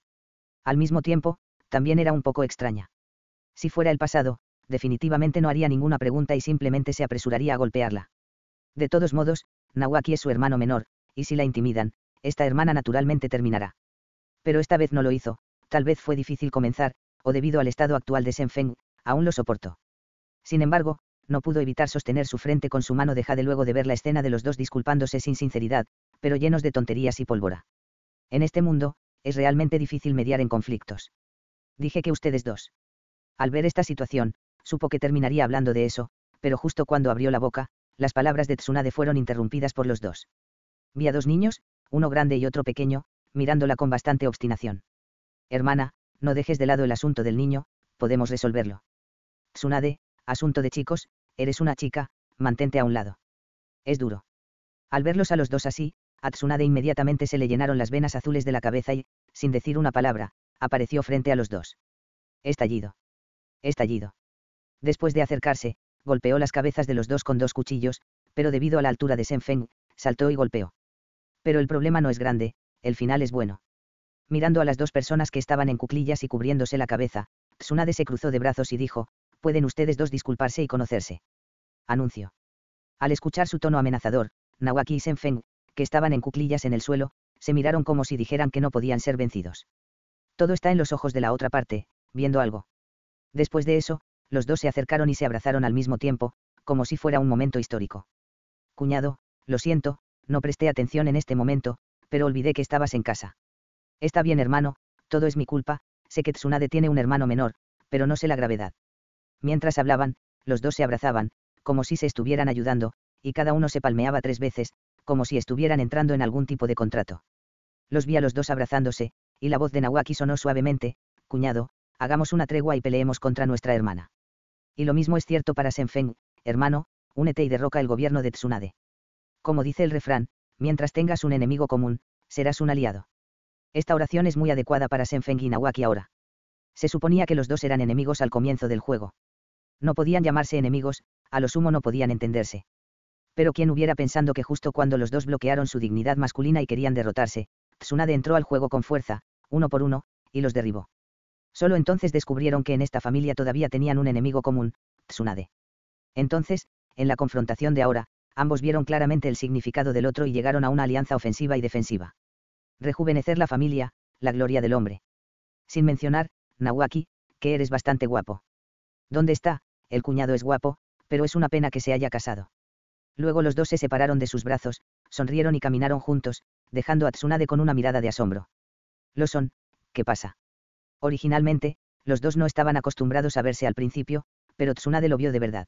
Al mismo tiempo, también era un poco extraña. Si fuera el pasado, definitivamente no haría ninguna pregunta y simplemente se apresuraría a golpearla. De todos modos, Nawaki es su hermano menor, y si la intimidan, esta hermana naturalmente terminará. Pero esta vez no lo hizo, tal vez fue difícil comenzar, o debido al estado actual de Senfeng, aún lo soportó. Sin embargo, no pudo evitar sostener su frente con su mano de luego de ver la escena de los dos disculpándose sin sinceridad, pero llenos de tonterías y pólvora. En este mundo, es realmente difícil mediar en conflictos. Dije que ustedes dos. Al ver esta situación, supo que terminaría hablando de eso, pero justo cuando abrió la boca, las palabras de Tsunade fueron interrumpidas por los dos. Vi a dos niños, uno grande y otro pequeño, mirándola con bastante obstinación. Hermana, no dejes de lado el asunto del niño, podemos resolverlo. Tsunade, asunto de chicos, eres una chica, mantente a un lado. Es duro. Al verlos a los dos así, a Tsunade inmediatamente se le llenaron las venas azules de la cabeza y, sin decir una palabra, apareció frente a los dos. Estallido. Estallido. Después de acercarse, golpeó las cabezas de los dos con dos cuchillos, pero debido a la altura de Senfeng, saltó y golpeó. Pero el problema no es grande, el final es bueno. Mirando a las dos personas que estaban en cuclillas y cubriéndose la cabeza, Tsunade se cruzó de brazos y dijo, pueden ustedes dos disculparse y conocerse. Anuncio. Al escuchar su tono amenazador, Nawaki y Senfeng, que estaban en cuclillas en el suelo, se miraron como si dijeran que no podían ser vencidos. Todo está en los ojos de la otra parte, viendo algo. Después de eso, los dos se acercaron y se abrazaron al mismo tiempo, como si fuera un momento histórico. Cuñado, lo siento, no presté atención en este momento, pero olvidé que estabas en casa. Está bien hermano, todo es mi culpa, sé que Tsunade tiene un hermano menor, pero no sé la gravedad. Mientras hablaban, los dos se abrazaban, como si se estuvieran ayudando, y cada uno se palmeaba tres veces, como si estuvieran entrando en algún tipo de contrato. Los vi a los dos abrazándose, y la voz de Nawaki sonó suavemente, cuñado, hagamos una tregua y peleemos contra nuestra hermana. Y lo mismo es cierto para Senfeng, hermano, únete y derroca el gobierno de Tsunade. Como dice el refrán, mientras tengas un enemigo común, serás un aliado. Esta oración es muy adecuada para Senfeng y Nawaki ahora. Se suponía que los dos eran enemigos al comienzo del juego. No podían llamarse enemigos, a lo sumo no podían entenderse. Pero quien hubiera pensando que justo cuando los dos bloquearon su dignidad masculina y querían derrotarse, Tsunade entró al juego con fuerza, uno por uno, y los derribó. Solo entonces descubrieron que en esta familia todavía tenían un enemigo común, Tsunade. Entonces, en la confrontación de ahora, ambos vieron claramente el significado del otro y llegaron a una alianza ofensiva y defensiva. Rejuvenecer la familia, la gloria del hombre. Sin mencionar, Nawaki, que eres bastante guapo. ¿Dónde está? El cuñado es guapo, pero es una pena que se haya casado. Luego los dos se separaron de sus brazos, sonrieron y caminaron juntos, dejando a Tsunade con una mirada de asombro. Lo son, ¿qué pasa? Originalmente, los dos no estaban acostumbrados a verse al principio, pero Tsunade lo vio de verdad.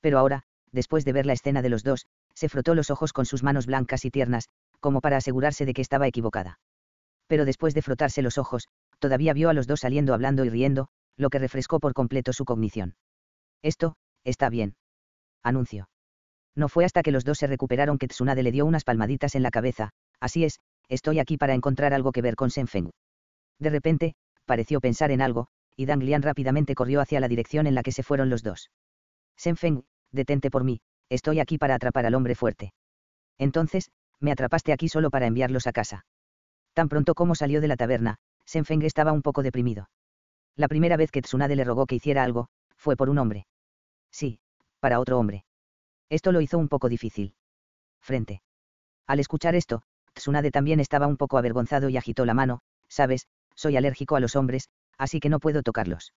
Pero ahora, después de ver la escena de los dos, se frotó los ojos con sus manos blancas y tiernas, como para asegurarse de que estaba equivocada. Pero después de frotarse los ojos, todavía vio a los dos saliendo hablando y riendo, lo que refrescó por completo su cognición. Esto, está bien. Anuncio no fue hasta que los dos se recuperaron que Tsunade le dio unas palmaditas en la cabeza, así es, estoy aquí para encontrar algo que ver con Senfeng. De repente, pareció pensar en algo, y Dang Lian rápidamente corrió hacia la dirección en la que se fueron los dos. Senfeng, detente por mí, estoy aquí para atrapar al hombre fuerte. Entonces, me atrapaste aquí solo para enviarlos a casa. Tan pronto como salió de la taberna, Senfeng estaba un poco deprimido. La primera vez que Tsunade le rogó que hiciera algo, fue por un hombre. Sí, para otro hombre. Esto lo hizo un poco difícil. Frente. Al escuchar esto, Tsunade también estaba un poco avergonzado y agitó la mano, sabes, soy alérgico a los hombres, así que no puedo tocarlos.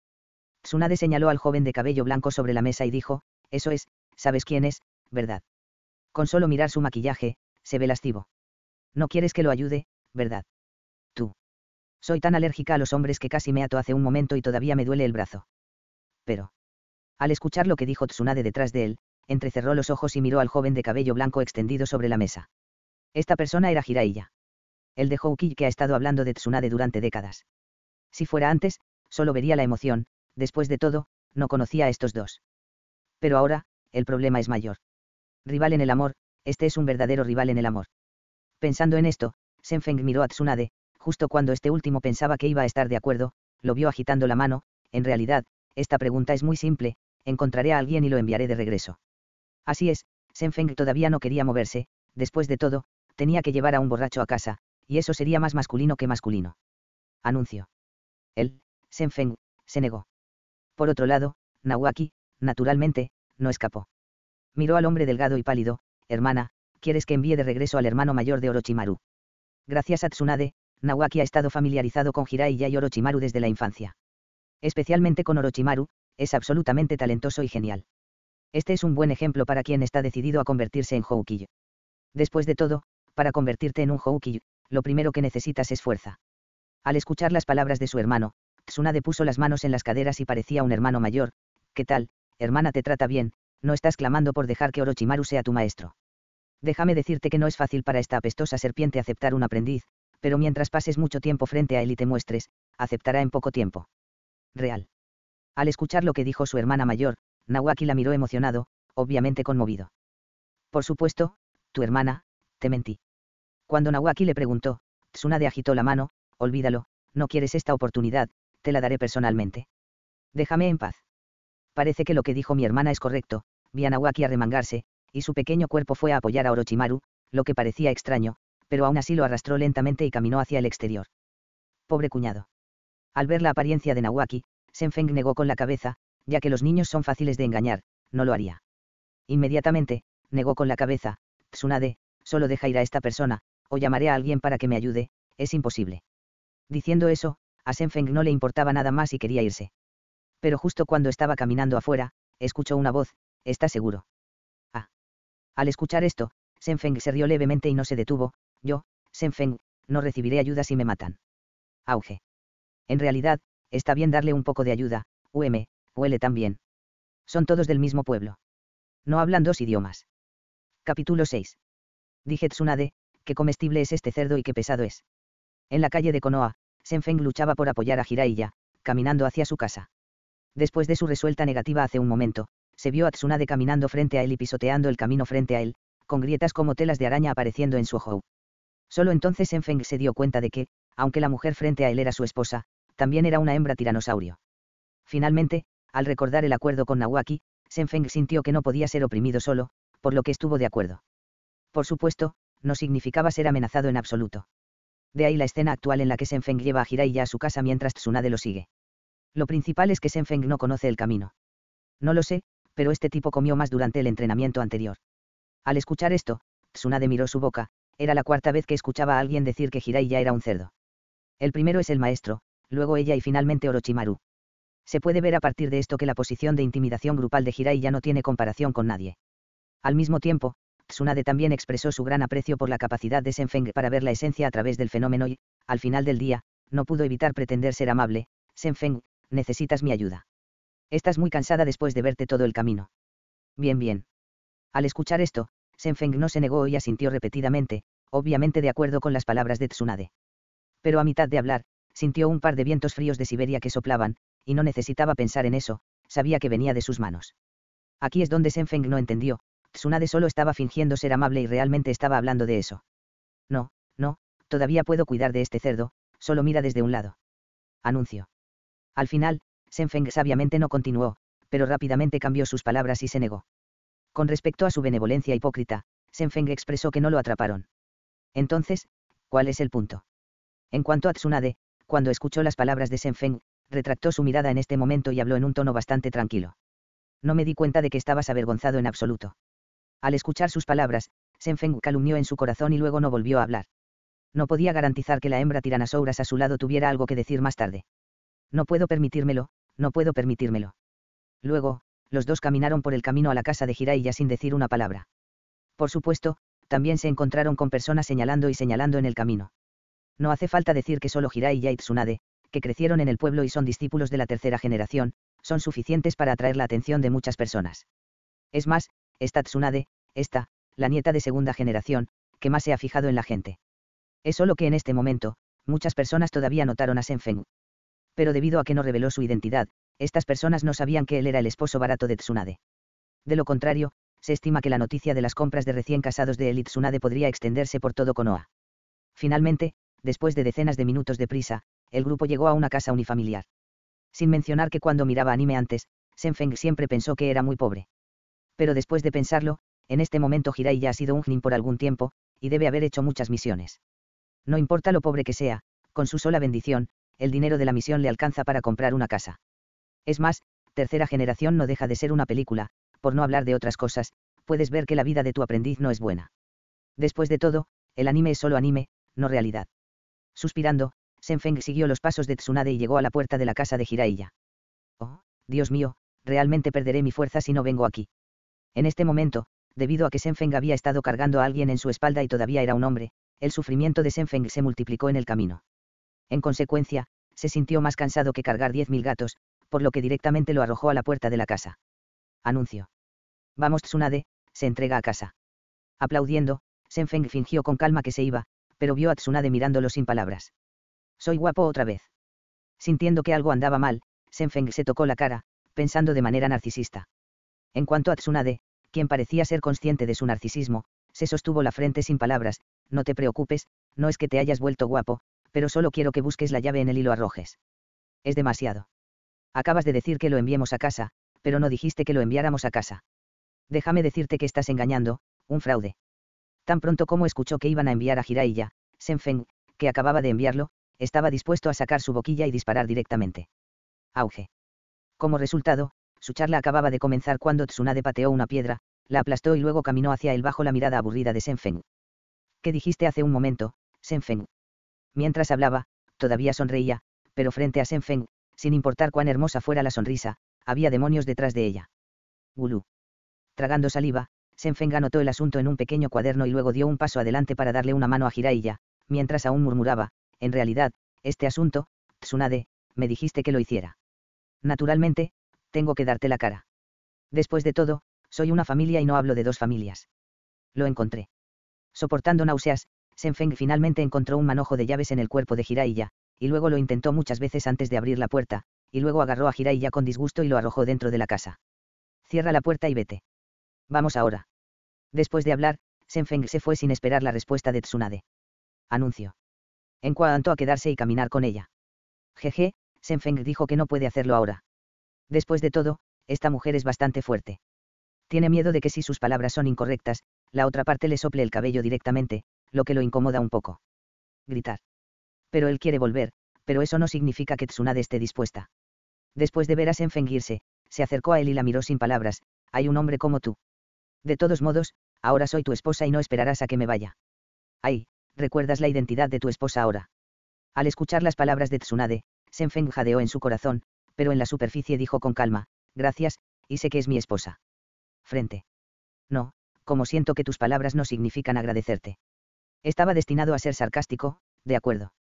Tsunade señaló al joven de cabello blanco sobre la mesa y dijo, eso es, sabes quién es, ¿verdad? Con solo mirar su maquillaje, se ve lascivo. No quieres que lo ayude, ¿verdad? Tú. Soy tan alérgica a los hombres que casi me ato hace un momento y todavía me duele el brazo. Pero. Al escuchar lo que dijo Tsunade detrás de él, entrecerró los ojos y miró al joven de cabello blanco extendido sobre la mesa. Esta persona era Jiraiya. El de Houki que ha estado hablando de Tsunade durante décadas. Si fuera antes, solo vería la emoción, después de todo, no conocía a estos dos. Pero ahora, el problema es mayor. Rival en el amor, este es un verdadero rival en el amor. Pensando en esto, Senfeng miró a Tsunade, justo cuando este último pensaba que iba a estar de acuerdo, lo vio agitando la mano, en realidad, esta pregunta es muy simple, encontraré a alguien y lo enviaré de regreso. Así es, Senfeng todavía no quería moverse, después de todo, tenía que llevar a un borracho a casa, y eso sería más masculino que masculino. Anuncio. Él, Senfeng, se negó. Por otro lado, Nawaki, naturalmente, no escapó. Miró al hombre delgado y pálido, hermana, ¿quieres que envíe de regreso al hermano mayor de Orochimaru? Gracias a Tsunade, Nawaki ha estado familiarizado con Hiraiya y Orochimaru desde la infancia. Especialmente con Orochimaru, es absolutamente talentoso y genial. Este es un buen ejemplo para quien está decidido a convertirse en Houkiyo. Después de todo, para convertirte en un Houkiyo, lo primero que necesitas es fuerza. Al escuchar las palabras de su hermano, Tsunade puso las manos en las caderas y parecía un hermano mayor. ¿Qué tal, hermana te trata bien, no estás clamando por dejar que Orochimaru sea tu maestro? Déjame decirte que no es fácil para esta apestosa serpiente aceptar un aprendiz, pero mientras pases mucho tiempo frente a él y te muestres, aceptará en poco tiempo. Real. Al escuchar lo que dijo su hermana mayor, Nawaki la miró emocionado, obviamente conmovido. Por supuesto, tu hermana, te mentí. Cuando Nawaki le preguntó, Tsunade agitó la mano, olvídalo, no quieres esta oportunidad, te la daré personalmente. Déjame en paz. Parece que lo que dijo mi hermana es correcto, vi a Nawaki arremangarse, y su pequeño cuerpo fue a apoyar a Orochimaru, lo que parecía extraño, pero aún así lo arrastró lentamente y caminó hacia el exterior. Pobre cuñado. Al ver la apariencia de Nawaki, Senfeng negó con la cabeza, ya que los niños son fáciles de engañar, no lo haría. Inmediatamente, negó con la cabeza, Tsunade, solo deja ir a esta persona, o llamaré a alguien para que me ayude, es imposible. Diciendo eso, a Senfeng no le importaba nada más y quería irse. Pero justo cuando estaba caminando afuera, escuchó una voz, ¿está seguro? Ah. Al escuchar esto, Senfeng se rió levemente y no se detuvo, yo, Senfeng, no recibiré ayuda si me matan. Auge. En realidad, está bien darle un poco de ayuda, UM, Huele tan bien. Son todos del mismo pueblo. No hablan dos idiomas. Capítulo 6. Dije Tsunade, qué comestible es este cerdo y qué pesado es. En la calle de Konoha, Senfeng luchaba por apoyar a Jiraiya, caminando hacia su casa. Después de su resuelta negativa hace un momento, se vio a Tsunade caminando frente a él y pisoteando el camino frente a él, con grietas como telas de araña apareciendo en su ojo. Solo entonces Senfeng se dio cuenta de que, aunque la mujer frente a él era su esposa, también era una hembra tiranosaurio. Finalmente, al recordar el acuerdo con Nawaki, Senfeng sintió que no podía ser oprimido solo, por lo que estuvo de acuerdo. Por supuesto, no significaba ser amenazado en absoluto. De ahí la escena actual en la que Senfeng lleva a Hiraiya a su casa mientras Tsunade lo sigue. Lo principal es que Senfeng no conoce el camino. No lo sé, pero este tipo comió más durante el entrenamiento anterior. Al escuchar esto, Tsunade miró su boca, era la cuarta vez que escuchaba a alguien decir que Hiraiya era un cerdo. El primero es el maestro, luego ella y finalmente Orochimaru se puede ver a partir de esto que la posición de intimidación grupal de Hirai ya no tiene comparación con nadie. Al mismo tiempo, Tsunade también expresó su gran aprecio por la capacidad de Senfeng para ver la esencia a través del fenómeno y, al final del día, no pudo evitar pretender ser amable, Senfeng, necesitas mi ayuda. Estás muy cansada después de verte todo el camino. Bien, bien. Al escuchar esto, Senfeng no se negó y asintió repetidamente, obviamente de acuerdo con las palabras de Tsunade. Pero a mitad de hablar, sintió un par de vientos fríos de Siberia que soplaban, y no necesitaba pensar en eso, sabía que venía de sus manos. Aquí es donde Feng no entendió, Tsunade solo estaba fingiendo ser amable y realmente estaba hablando de eso. No, no, todavía puedo cuidar de este cerdo, solo mira desde un lado. Anuncio. Al final, Feng sabiamente no continuó, pero rápidamente cambió sus palabras y se negó. Con respecto a su benevolencia hipócrita, Feng expresó que no lo atraparon. Entonces, ¿cuál es el punto? En cuanto a Tsunade, cuando escuchó las palabras de Feng, retractó su mirada en este momento y habló en un tono bastante tranquilo. No me di cuenta de que estabas avergonzado en absoluto. Al escuchar sus palabras, Senfeng calumnió en su corazón y luego no volvió a hablar. No podía garantizar que la hembra tiranosauras a su lado tuviera algo que decir más tarde. No puedo permitírmelo, no puedo permitírmelo. Luego, los dos caminaron por el camino a la casa de Jiraiya sin decir una palabra. Por supuesto, también se encontraron con personas señalando y señalando en el camino. No hace falta decir que solo Jiraiya y Tsunade, que crecieron en el pueblo y son discípulos de la tercera generación, son suficientes para atraer la atención de muchas personas. Es más, esta Tsunade, esta, la nieta de segunda generación, que más se ha fijado en la gente. Es solo que en este momento, muchas personas todavía notaron a Senfeng. Pero debido a que no reveló su identidad, estas personas no sabían que él era el esposo barato de Tsunade. De lo contrario, se estima que la noticia de las compras de recién casados de él y Tsunade podría extenderse por todo Konoha. Finalmente, después de decenas de minutos de prisa, el grupo llegó a una casa unifamiliar. Sin mencionar que cuando miraba anime antes, Senfeng siempre pensó que era muy pobre. Pero después de pensarlo, en este momento Jiraiya ya ha sido un gnin por algún tiempo, y debe haber hecho muchas misiones. No importa lo pobre que sea, con su sola bendición, el dinero de la misión le alcanza para comprar una casa. Es más, tercera generación no deja de ser una película, por no hablar de otras cosas, puedes ver que la vida de tu aprendiz no es buena. Después de todo, el anime es solo anime, no realidad. Suspirando, Senfeng siguió los pasos de Tsunade y llegó a la puerta de la casa de Jiraiya. Oh, Dios mío, realmente perderé mi fuerza si no vengo aquí. En este momento, debido a que Senfeng había estado cargando a alguien en su espalda y todavía era un hombre, el sufrimiento de Senfeng se multiplicó en el camino. En consecuencia, se sintió más cansado que cargar diez mil gatos, por lo que directamente lo arrojó a la puerta de la casa. Anuncio. Vamos Tsunade, se entrega a casa. Aplaudiendo, Senfeng fingió con calma que se iba, pero vio a Tsunade mirándolo sin palabras. Soy guapo otra vez. Sintiendo que algo andaba mal, Senfeng se tocó la cara, pensando de manera narcisista. En cuanto a Tsunade, quien parecía ser consciente de su narcisismo, se sostuvo la frente sin palabras, no te preocupes, no es que te hayas vuelto guapo, pero solo quiero que busques la llave en el hilo arrojes. Es demasiado. Acabas de decir que lo enviemos a casa, pero no dijiste que lo enviáramos a casa. Déjame decirte que estás engañando, un fraude. Tan pronto como escuchó que iban a enviar a Jiraiya, Senfeng, que acababa de enviarlo, estaba dispuesto a sacar su boquilla y disparar directamente. Auge. Como resultado, su charla acababa de comenzar cuando Tsunade pateó una piedra, la aplastó y luego caminó hacia él bajo la mirada aburrida de Senfeng. ¿Qué dijiste hace un momento, Senfeng? Mientras hablaba, todavía sonreía, pero frente a Senfeng, sin importar cuán hermosa fuera la sonrisa, había demonios detrás de ella. Gulú. Tragando saliva, Senfeng anotó el asunto en un pequeño cuaderno y luego dio un paso adelante para darle una mano a Jiraiya, mientras aún murmuraba, en realidad, este asunto, Tsunade, me dijiste que lo hiciera. Naturalmente, tengo que darte la cara. Después de todo, soy una familia y no hablo de dos familias. Lo encontré. Soportando náuseas, Senfeng finalmente encontró un manojo de llaves en el cuerpo de Jiraiya, y luego lo intentó muchas veces antes de abrir la puerta, y luego agarró a Jiraiya con disgusto y lo arrojó dentro de la casa. Cierra la puerta y vete. Vamos ahora. Después de hablar, Senfeng se fue sin esperar la respuesta de Tsunade. Anuncio en cuanto a quedarse y caminar con ella. Jeje, Senfeng dijo que no puede hacerlo ahora. Después de todo, esta mujer es bastante fuerte. Tiene miedo de que si sus palabras son incorrectas, la otra parte le sople el cabello directamente, lo que lo incomoda un poco. Gritar. Pero él quiere volver, pero eso no significa que Tsunade esté dispuesta. Después de ver a Senfeng irse, se acercó a él y la miró sin palabras, hay un hombre como tú. De todos modos, ahora soy tu esposa y no esperarás a que me vaya. Ay, recuerdas la identidad de tu esposa ahora. Al escuchar las palabras de Tsunade, Senfeng jadeó en su corazón, pero en la superficie dijo con calma, gracias, y sé que es mi esposa. Frente. No, como siento que tus palabras no significan agradecerte. Estaba destinado a ser sarcástico, de acuerdo.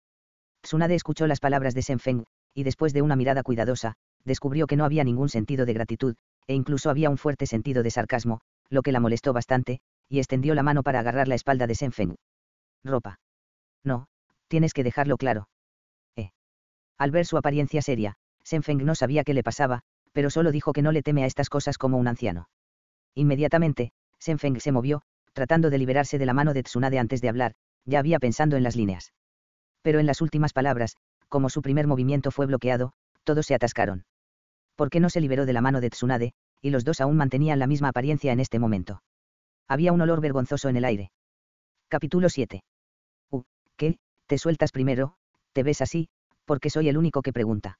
Tsunade escuchó las palabras de Senfeng, y después de una mirada cuidadosa, descubrió que no había ningún sentido de gratitud, e incluso había un fuerte sentido de sarcasmo, lo que la molestó bastante, y extendió la mano para agarrar la espalda de Senfeng. Ropa. No, tienes que dejarlo claro. Eh. Al ver su apariencia seria, Feng no sabía qué le pasaba, pero solo dijo que no le teme a estas cosas como un anciano. Inmediatamente, Senfeng se movió, tratando de liberarse de la mano de Tsunade antes de hablar, ya había pensando en las líneas. Pero en las últimas palabras, como su primer movimiento fue bloqueado, todos se atascaron. ¿Por qué no se liberó de la mano de Tsunade, y los dos aún mantenían la misma apariencia en este momento? Había un olor vergonzoso en el aire. Capítulo 7. Uh, ¿qué? Te sueltas primero, te ves así, porque soy el único que pregunta.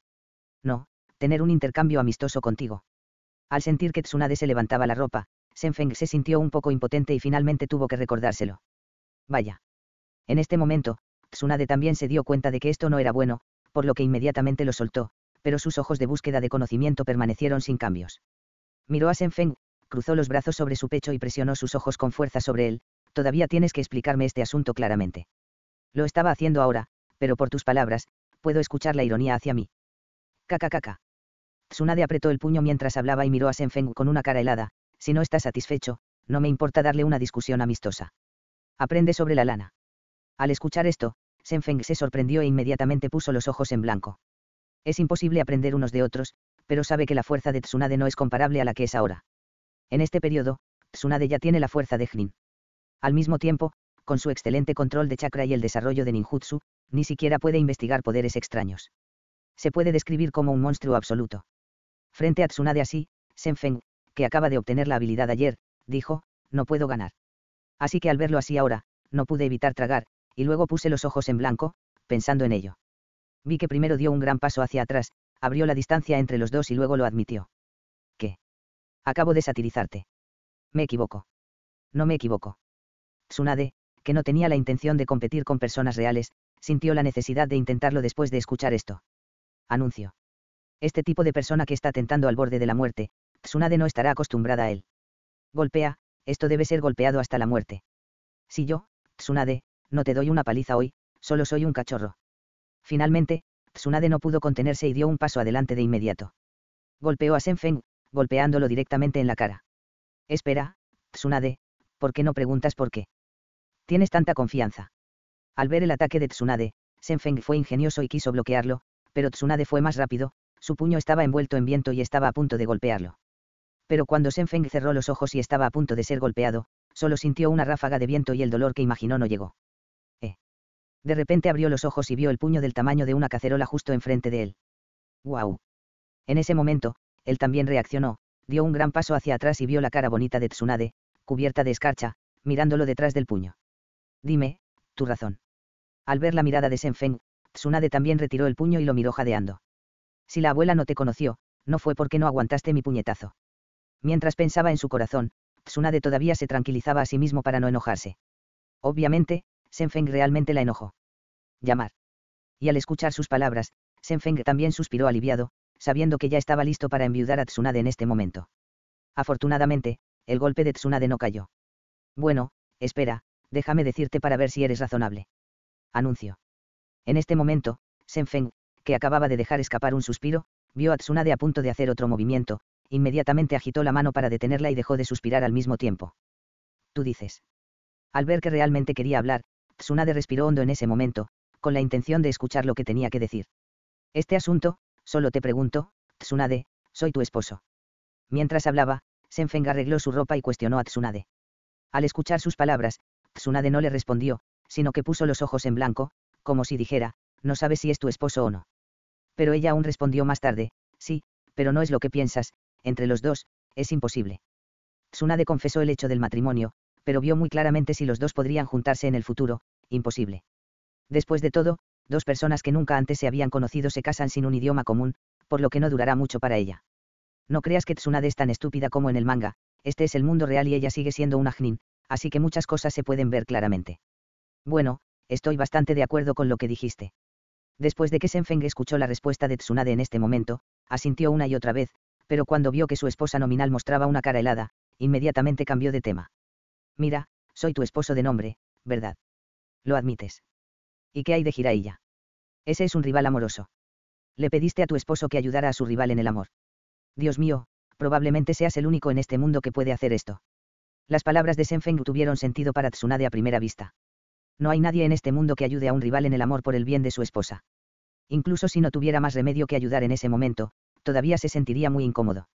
No, tener un intercambio amistoso contigo. Al sentir que Tsunade se levantaba la ropa, Senfeng se sintió un poco impotente y finalmente tuvo que recordárselo. Vaya. En este momento, Tsunade también se dio cuenta de que esto no era bueno, por lo que inmediatamente lo soltó, pero sus ojos de búsqueda de conocimiento permanecieron sin cambios. Miró a Senfeng, cruzó los brazos sobre su pecho y presionó sus ojos con fuerza sobre él, todavía tienes que explicarme este asunto claramente. Lo estaba haciendo ahora, pero por tus palabras, puedo escuchar la ironía hacia mí. Kakakaka. Tsunade apretó el puño mientras hablaba y miró a Senfeng con una cara helada, si no está satisfecho, no me importa darle una discusión amistosa. Aprende sobre la lana. Al escuchar esto, Senfeng se sorprendió e inmediatamente puso los ojos en blanco. Es imposible aprender unos de otros, pero sabe que la fuerza de Tsunade no es comparable a la que es ahora. En este periodo, Tsunade ya tiene la fuerza de al mismo tiempo, con su excelente control de chakra y el desarrollo de ninjutsu, ni siquiera puede investigar poderes extraños. Se puede describir como un monstruo absoluto. Frente a Tsunade así, Senfeng, que acaba de obtener la habilidad ayer, dijo, no puedo ganar. Así que al verlo así ahora, no pude evitar tragar, y luego puse los ojos en blanco, pensando en ello. Vi que primero dio un gran paso hacia atrás, abrió la distancia entre los dos y luego lo admitió. ¿Qué? Acabo de satirizarte. Me equivoco. No me equivoco. Tsunade, que no tenía la intención de competir con personas reales, sintió la necesidad de intentarlo después de escuchar esto. Anuncio. Este tipo de persona que está tentando al borde de la muerte, Tsunade no estará acostumbrada a él. Golpea, esto debe ser golpeado hasta la muerte. Si yo, Tsunade, no te doy una paliza hoy, solo soy un cachorro. Finalmente, Tsunade no pudo contenerse y dio un paso adelante de inmediato. Golpeó a Senfeng, golpeándolo directamente en la cara. Espera, Tsunade, ¿por qué no preguntas por qué? Tienes tanta confianza. Al ver el ataque de Tsunade, Senfeng fue ingenioso y quiso bloquearlo, pero Tsunade fue más rápido, su puño estaba envuelto en viento y estaba a punto de golpearlo. Pero cuando Senfeng cerró los ojos y estaba a punto de ser golpeado, solo sintió una ráfaga de viento y el dolor que imaginó no llegó. Eh. De repente abrió los ojos y vio el puño del tamaño de una cacerola justo enfrente de él. ¡Guau! En ese momento, él también reaccionó, dio un gran paso hacia atrás y vio la cara bonita de Tsunade, cubierta de escarcha, mirándolo detrás del puño. Dime, tu razón. Al ver la mirada de Senfeng, Tsunade también retiró el puño y lo miró jadeando. Si la abuela no te conoció, no fue porque no aguantaste mi puñetazo. Mientras pensaba en su corazón, Tsunade todavía se tranquilizaba a sí mismo para no enojarse. Obviamente, Senfeng realmente la enojó. Llamar. Y al escuchar sus palabras, Senfeng también suspiró aliviado, sabiendo que ya estaba listo para enviudar a Tsunade en este momento. Afortunadamente, el golpe de Tsunade no cayó. Bueno, espera, déjame decirte para ver si eres razonable. Anuncio. En este momento, Senfeng, que acababa de dejar escapar un suspiro, vio a Tsunade a punto de hacer otro movimiento, inmediatamente agitó la mano para detenerla y dejó de suspirar al mismo tiempo. Tú dices. Al ver que realmente quería hablar, Tsunade respiró hondo en ese momento, con la intención de escuchar lo que tenía que decir. Este asunto, solo te pregunto, Tsunade, soy tu esposo. Mientras hablaba, Senfeng arregló su ropa y cuestionó a Tsunade. Al escuchar sus palabras, Tsunade no le respondió, sino que puso los ojos en blanco, como si dijera, no sabes si es tu esposo o no. Pero ella aún respondió más tarde, sí, pero no es lo que piensas, entre los dos, es imposible. Tsunade confesó el hecho del matrimonio, pero vio muy claramente si los dos podrían juntarse en el futuro, imposible. Después de todo, dos personas que nunca antes se habían conocido se casan sin un idioma común, por lo que no durará mucho para ella. No creas que Tsunade es tan estúpida como en el manga, este es el mundo real y ella sigue siendo una jnin, así que muchas cosas se pueden ver claramente. Bueno, estoy bastante de acuerdo con lo que dijiste. Después de que Senfeng escuchó la respuesta de Tsunade en este momento, asintió una y otra vez, pero cuando vio que su esposa nominal mostraba una cara helada, inmediatamente cambió de tema. Mira, soy tu esposo de nombre, ¿verdad? Lo admites. ¿Y qué hay de Jiraiya? Ese es un rival amoroso. Le pediste a tu esposo que ayudara a su rival en el amor. Dios mío, probablemente seas el único en este mundo que puede hacer esto. Las palabras de Senfeng tuvieron sentido para Tsunade a primera vista. No hay nadie en este mundo que ayude a un rival en el amor por el bien de su esposa. Incluso si no tuviera más remedio que ayudar en ese momento, todavía se sentiría muy incómodo.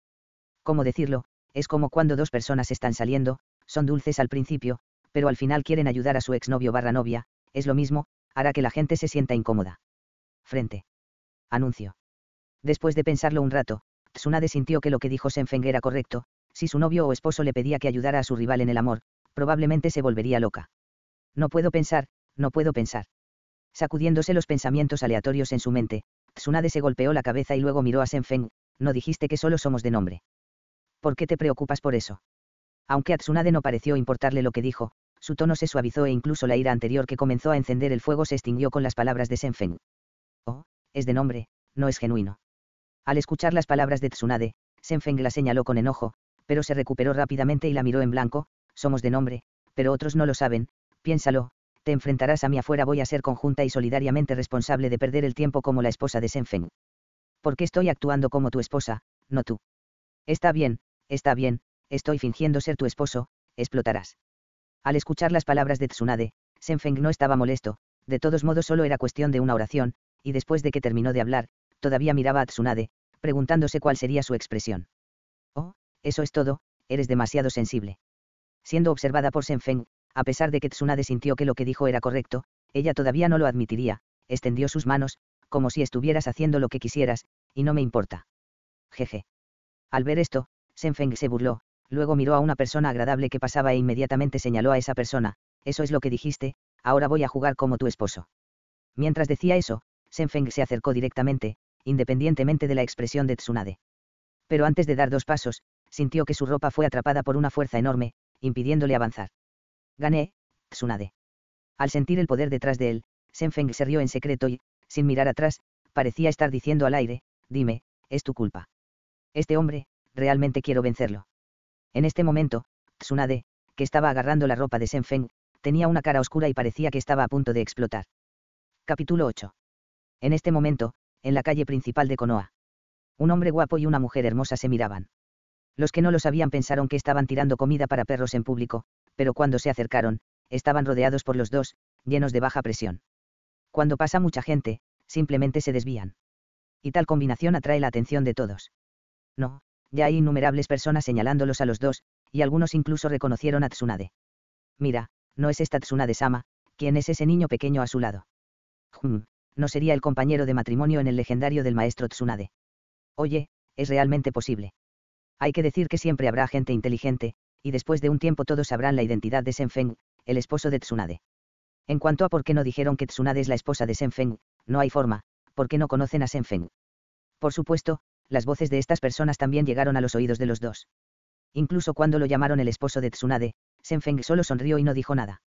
¿Cómo decirlo? Es como cuando dos personas están saliendo, son dulces al principio, pero al final quieren ayudar a su exnovio barra novia, es lo mismo, hará que la gente se sienta incómoda. Frente. Anuncio. Después de pensarlo un rato, Tsunade sintió que lo que dijo Senfeng era correcto, si su novio o esposo le pedía que ayudara a su rival en el amor, probablemente se volvería loca. No puedo pensar, no puedo pensar. Sacudiéndose los pensamientos aleatorios en su mente, Tsunade se golpeó la cabeza y luego miró a Senfeng, no dijiste que solo somos de nombre. ¿Por qué te preocupas por eso? Aunque a Tsunade no pareció importarle lo que dijo, su tono se suavizó e incluso la ira anterior que comenzó a encender el fuego se extinguió con las palabras de Senfeng. Oh, es de nombre, no es genuino. Al escuchar las palabras de Tsunade, Senfeng la señaló con enojo, pero se recuperó rápidamente y la miró en blanco, somos de nombre, pero otros no lo saben, piénsalo, te enfrentarás a mí afuera voy a ser conjunta y solidariamente responsable de perder el tiempo como la esposa de ¿Por qué estoy actuando como tu esposa, no tú. Está bien, está bien, estoy fingiendo ser tu esposo, explotarás. Al escuchar las palabras de Tsunade, Senfeng no estaba molesto, de todos modos solo era cuestión de una oración, y después de que terminó de hablar, todavía miraba a Tsunade, preguntándose cuál sería su expresión. Oh, eso es todo, eres demasiado sensible. Siendo observada por Senfeng, a pesar de que Tsunade sintió que lo que dijo era correcto, ella todavía no lo admitiría, extendió sus manos, como si estuvieras haciendo lo que quisieras, y no me importa. Jeje. Al ver esto, Senfeng se burló, luego miró a una persona agradable que pasaba e inmediatamente señaló a esa persona, eso es lo que dijiste, ahora voy a jugar como tu esposo. Mientras decía eso, Senfeng se acercó directamente, independientemente de la expresión de Tsunade. Pero antes de dar dos pasos, sintió que su ropa fue atrapada por una fuerza enorme, impidiéndole avanzar. Gané, Tsunade. Al sentir el poder detrás de él, Senfeng se rió en secreto y, sin mirar atrás, parecía estar diciendo al aire, dime, es tu culpa. Este hombre, realmente quiero vencerlo. En este momento, Tsunade, que estaba agarrando la ropa de Senfeng, tenía una cara oscura y parecía que estaba a punto de explotar. Capítulo 8. En este momento, en la calle principal de Konoha. Un hombre guapo y una mujer hermosa se miraban. Los que no lo sabían pensaron que estaban tirando comida para perros en público, pero cuando se acercaron, estaban rodeados por los dos, llenos de baja presión. Cuando pasa mucha gente, simplemente se desvían. Y tal combinación atrae la atención de todos. No, ya hay innumerables personas señalándolos a los dos, y algunos incluso reconocieron a Tsunade. Mira, no es esta Tsunade-sama, quien es ese niño pequeño a su lado? Hmm, no sería el compañero de matrimonio en el legendario del maestro Tsunade. Oye, es realmente posible. Hay que decir que siempre habrá gente inteligente, y después de un tiempo todos sabrán la identidad de Senfeng, el esposo de Tsunade. En cuanto a por qué no dijeron que Tsunade es la esposa de Senfeng, no hay forma, porque no conocen a Senfeng. Por supuesto, las voces de estas personas también llegaron a los oídos de los dos. Incluso cuando lo llamaron el esposo de Tsunade, Senfeng solo sonrió y no dijo nada.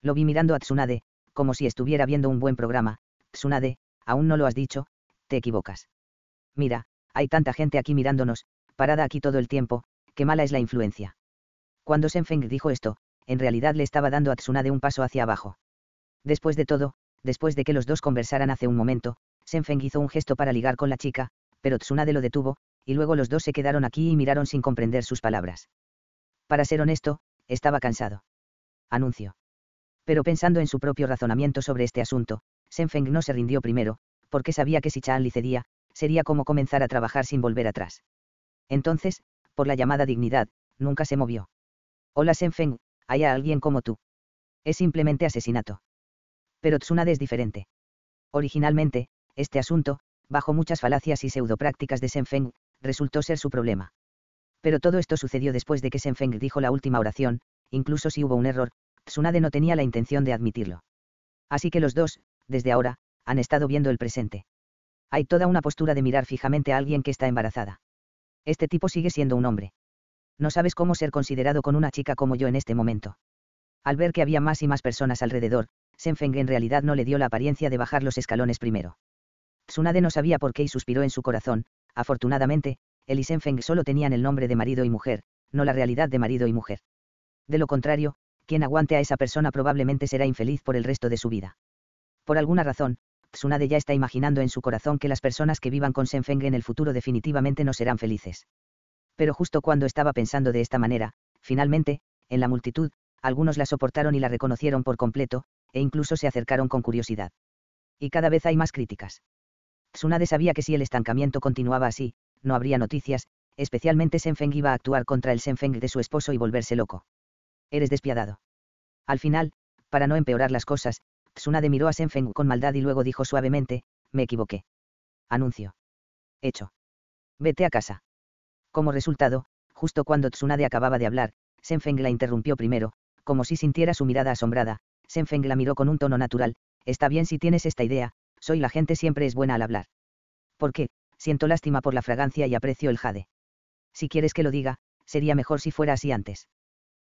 Lo vi mirando a Tsunade, como si estuviera viendo un buen programa. Tsunade, aún no lo has dicho, te equivocas. Mira, hay tanta gente aquí mirándonos, parada aquí todo el tiempo, qué mala es la influencia. Cuando Senfeng dijo esto, en realidad le estaba dando a Tsunade un paso hacia abajo. Después de todo, después de que los dos conversaran hace un momento, Senfeng hizo un gesto para ligar con la chica, pero Tsunade lo detuvo, y luego los dos se quedaron aquí y miraron sin comprender sus palabras. Para ser honesto, estaba cansado. Anuncio. Pero pensando en su propio razonamiento sobre este asunto, Senfeng no se rindió primero, porque sabía que si Chan le cedía, sería como comenzar a trabajar sin volver atrás. Entonces, por la llamada dignidad, nunca se movió. Hola Senfeng, hay alguien como tú. Es simplemente asesinato. Pero Tsunade es diferente. Originalmente, este asunto, bajo muchas falacias y pseudoprácticas de Senfeng, resultó ser su problema. Pero todo esto sucedió después de que Senfeng dijo la última oración, incluso si hubo un error, Tsunade no tenía la intención de admitirlo. Así que los dos, desde ahora, han estado viendo el presente. Hay toda una postura de mirar fijamente a alguien que está embarazada. Este tipo sigue siendo un hombre. No sabes cómo ser considerado con una chica como yo en este momento. Al ver que había más y más personas alrededor, Senfeng en realidad no le dio la apariencia de bajar los escalones primero. Tsunade no sabía por qué y suspiró en su corazón, afortunadamente, él y Senfeng solo tenían el nombre de marido y mujer, no la realidad de marido y mujer. De lo contrario, quien aguante a esa persona probablemente será infeliz por el resto de su vida. Por alguna razón, Tsunade ya está imaginando en su corazón que las personas que vivan con Senfeng en el futuro definitivamente no serán felices. Pero justo cuando estaba pensando de esta manera, finalmente, en la multitud, algunos la soportaron y la reconocieron por completo, e incluso se acercaron con curiosidad. Y cada vez hay más críticas. Tsunade sabía que si el estancamiento continuaba así, no habría noticias, especialmente Senfeng iba a actuar contra el Senfeng de su esposo y volverse loco. Eres despiadado. Al final, para no empeorar las cosas, Tsunade miró a Senfeng con maldad y luego dijo suavemente, me equivoqué. Anuncio. Hecho. Vete a casa. Como resultado, justo cuando Tsunade acababa de hablar, Senfeng la interrumpió primero, como si sintiera su mirada asombrada, Senfeng la miró con un tono natural, está bien si tienes esta idea, soy la gente siempre es buena al hablar. ¿Por qué? Siento lástima por la fragancia y aprecio el jade. Si quieres que lo diga, sería mejor si fuera así antes.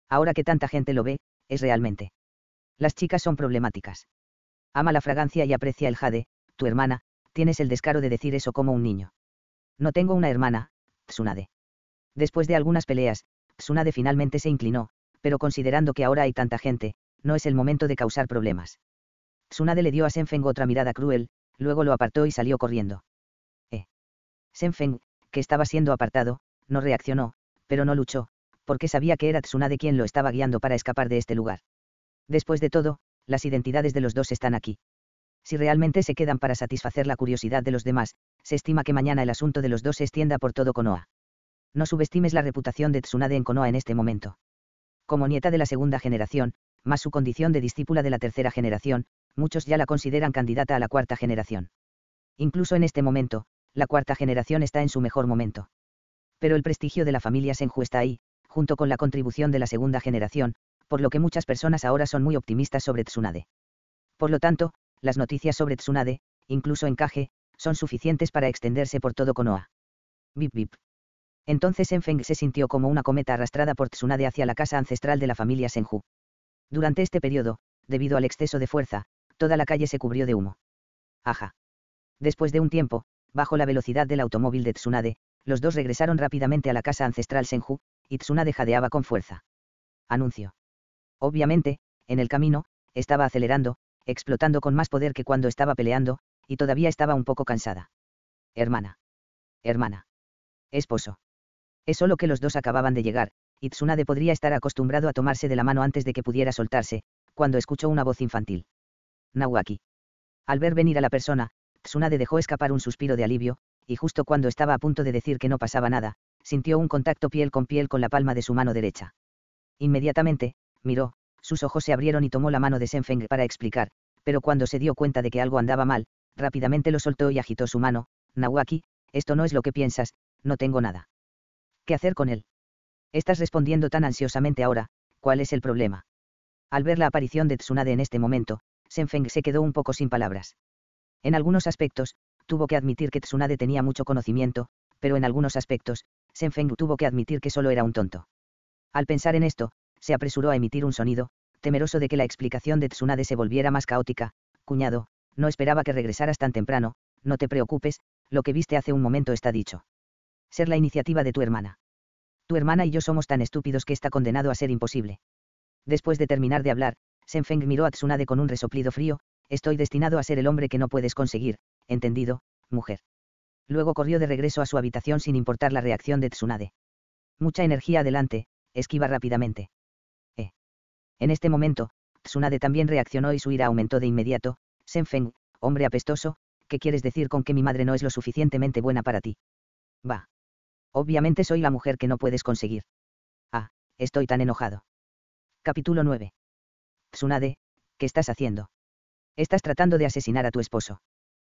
Ahora que tanta gente lo ve, es realmente. Las chicas son problemáticas. Ama la fragancia y aprecia el jade, tu hermana, tienes el descaro de decir eso como un niño. No tengo una hermana, Tsunade. Después de algunas peleas, Tsunade finalmente se inclinó, pero considerando que ahora hay tanta gente, no es el momento de causar problemas. Tsunade le dio a Senfeng otra mirada cruel, luego lo apartó y salió corriendo. Eh. Senfeng, que estaba siendo apartado, no reaccionó, pero no luchó, porque sabía que era Tsunade quien lo estaba guiando para escapar de este lugar. Después de todo, las identidades de los dos están aquí. Si realmente se quedan para satisfacer la curiosidad de los demás, se estima que mañana el asunto de los dos se extienda por todo Konoha. No subestimes la reputación de Tsunade en Konoha en este momento. Como nieta de la segunda generación, más su condición de discípula de la tercera generación, muchos ya la consideran candidata a la cuarta generación. Incluso en este momento, la cuarta generación está en su mejor momento. Pero el prestigio de la familia Senju está ahí, junto con la contribución de la segunda generación, por lo que muchas personas ahora son muy optimistas sobre Tsunade. Por lo tanto, las noticias sobre Tsunade, incluso encaje, son suficientes para extenderse por todo Konoha. Bip bip. Entonces Enfeng se sintió como una cometa arrastrada por Tsunade hacia la casa ancestral de la familia Senju. Durante este periodo, debido al exceso de fuerza, toda la calle se cubrió de humo. Aja. Después de un tiempo, bajo la velocidad del automóvil de Tsunade, los dos regresaron rápidamente a la casa ancestral Senju, y Tsunade jadeaba con fuerza. Anuncio. Obviamente, en el camino, estaba acelerando, explotando con más poder que cuando estaba peleando, y todavía estaba un poco cansada. Hermana. Hermana. Esposo. Es solo que los dos acababan de llegar, y Tsunade podría estar acostumbrado a tomarse de la mano antes de que pudiera soltarse, cuando escuchó una voz infantil. Nawaki. Al ver venir a la persona, Tsunade dejó escapar un suspiro de alivio, y justo cuando estaba a punto de decir que no pasaba nada, sintió un contacto piel con piel con la palma de su mano derecha. Inmediatamente, miró, sus ojos se abrieron y tomó la mano de Senfeng para explicar, pero cuando se dio cuenta de que algo andaba mal, rápidamente lo soltó y agitó su mano, Nawaki, esto no es lo que piensas, no tengo nada. ¿Qué hacer con él? Estás respondiendo tan ansiosamente ahora, ¿cuál es el problema? Al ver la aparición de Tsunade en este momento, Senfeng se quedó un poco sin palabras. En algunos aspectos, tuvo que admitir que Tsunade tenía mucho conocimiento, pero en algunos aspectos, Senfeng tuvo que admitir que solo era un tonto. Al pensar en esto, se apresuró a emitir un sonido, temeroso de que la explicación de Tsunade se volviera más caótica. Cuñado, no esperaba que regresaras tan temprano, no te preocupes, lo que viste hace un momento está dicho. Ser la iniciativa de tu hermana. Tu hermana y yo somos tan estúpidos que está condenado a ser imposible. Después de terminar de hablar, Senfeng miró a Tsunade con un resoplido frío, estoy destinado a ser el hombre que no puedes conseguir, entendido, mujer. Luego corrió de regreso a su habitación sin importar la reacción de Tsunade. Mucha energía adelante, esquiva rápidamente. En este momento, Tsunade también reaccionó y su ira aumentó de inmediato. Senfeng, hombre apestoso, ¿qué quieres decir con que mi madre no es lo suficientemente buena para ti? Va. Obviamente soy la mujer que no puedes conseguir. Ah, estoy tan enojado. Capítulo 9. Tsunade, ¿qué estás haciendo? Estás tratando de asesinar a tu esposo.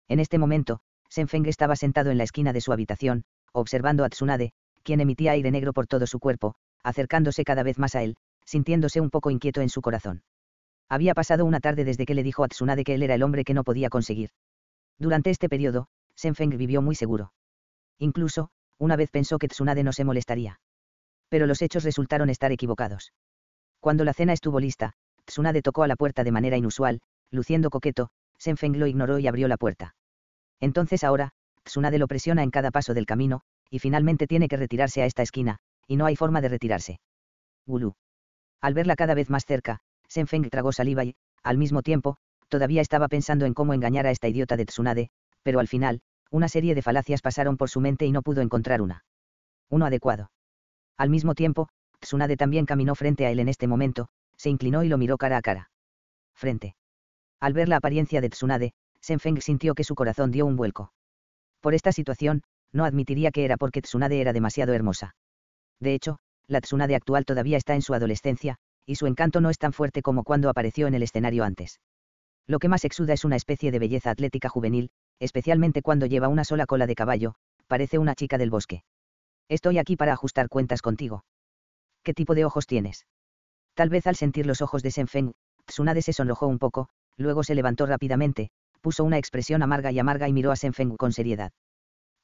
En este momento, Senfeng estaba sentado en la esquina de su habitación, observando a Tsunade, quien emitía aire negro por todo su cuerpo, acercándose cada vez más a él, sintiéndose un poco inquieto en su corazón. Había pasado una tarde desde que le dijo a Tsunade que él era el hombre que no podía conseguir. Durante este periodo, Senfeng vivió muy seguro. Incluso, una vez pensó que Tsunade no se molestaría. Pero los hechos resultaron estar equivocados. Cuando la cena estuvo lista, Tsunade tocó a la puerta de manera inusual, luciendo coqueto, Senfeng lo ignoró y abrió la puerta. Entonces ahora, Tsunade lo presiona en cada paso del camino, y finalmente tiene que retirarse a esta esquina, y no hay forma de retirarse. Gulu. Al verla cada vez más cerca, Senfeng tragó saliva y, al mismo tiempo, todavía estaba pensando en cómo engañar a esta idiota de Tsunade, pero al final, una serie de falacias pasaron por su mente y no pudo encontrar una. Uno adecuado. Al mismo tiempo, Tsunade también caminó frente a él en este momento, se inclinó y lo miró cara a cara. Frente. Al ver la apariencia de Tsunade, Senfeng sintió que su corazón dio un vuelco. Por esta situación, no admitiría que era porque Tsunade era demasiado hermosa. De hecho, la Tsunade actual todavía está en su adolescencia, y su encanto no es tan fuerte como cuando apareció en el escenario antes. Lo que más exuda es una especie de belleza atlética juvenil, especialmente cuando lleva una sola cola de caballo, parece una chica del bosque. Estoy aquí para ajustar cuentas contigo. ¿Qué tipo de ojos tienes? Tal vez al sentir los ojos de Senfeng, Tsunade se sonrojó un poco, luego se levantó rápidamente, puso una expresión amarga y amarga y miró a Senfeng con seriedad.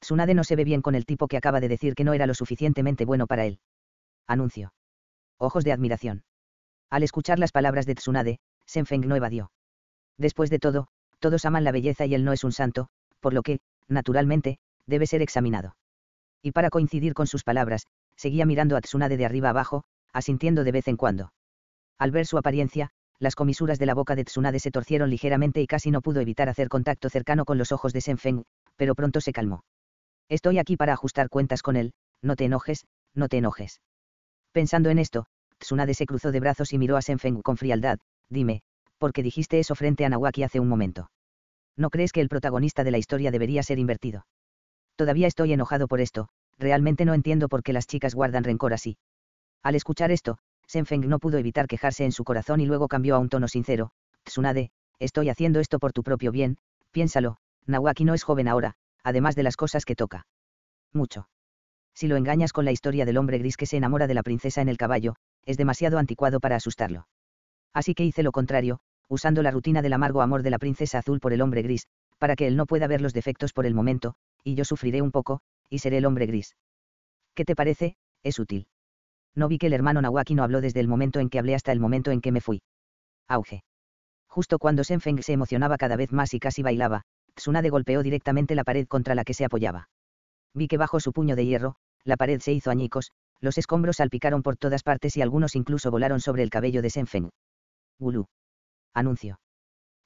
Tsunade no se ve bien con el tipo que acaba de decir que no era lo suficientemente bueno para él anuncio. Ojos de admiración. Al escuchar las palabras de Tsunade, Senfeng no evadió. Después de todo, todos aman la belleza y él no es un santo, por lo que, naturalmente, debe ser examinado. Y para coincidir con sus palabras, seguía mirando a Tsunade de arriba abajo, asintiendo de vez en cuando. Al ver su apariencia, las comisuras de la boca de Tsunade se torcieron ligeramente y casi no pudo evitar hacer contacto cercano con los ojos de Senfeng, pero pronto se calmó. Estoy aquí para ajustar cuentas con él, no te enojes, no te enojes. Pensando en esto, Tsunade se cruzó de brazos y miró a Senfeng con frialdad. Dime, ¿por qué dijiste eso frente a Nawaki hace un momento? ¿No crees que el protagonista de la historia debería ser invertido? Todavía estoy enojado por esto, realmente no entiendo por qué las chicas guardan rencor así. Al escuchar esto, Senfeng no pudo evitar quejarse en su corazón y luego cambió a un tono sincero. Tsunade, estoy haciendo esto por tu propio bien, piénsalo, Nawaki no es joven ahora, además de las cosas que toca. Mucho si lo engañas con la historia del hombre gris que se enamora de la princesa en el caballo, es demasiado anticuado para asustarlo. Así que hice lo contrario, usando la rutina del amargo amor de la princesa azul por el hombre gris, para que él no pueda ver los defectos por el momento, y yo sufriré un poco, y seré el hombre gris. ¿Qué te parece? Es útil. No vi que el hermano Nawaki no habló desde el momento en que hablé hasta el momento en que me fui. Auge. Justo cuando Senfeng se emocionaba cada vez más y casi bailaba, Tsunade golpeó directamente la pared contra la que se apoyaba. Vi que bajo su puño de hierro, la pared se hizo añicos, los escombros salpicaron por todas partes y algunos incluso volaron sobre el cabello de Senfeng. Gulu Anuncio.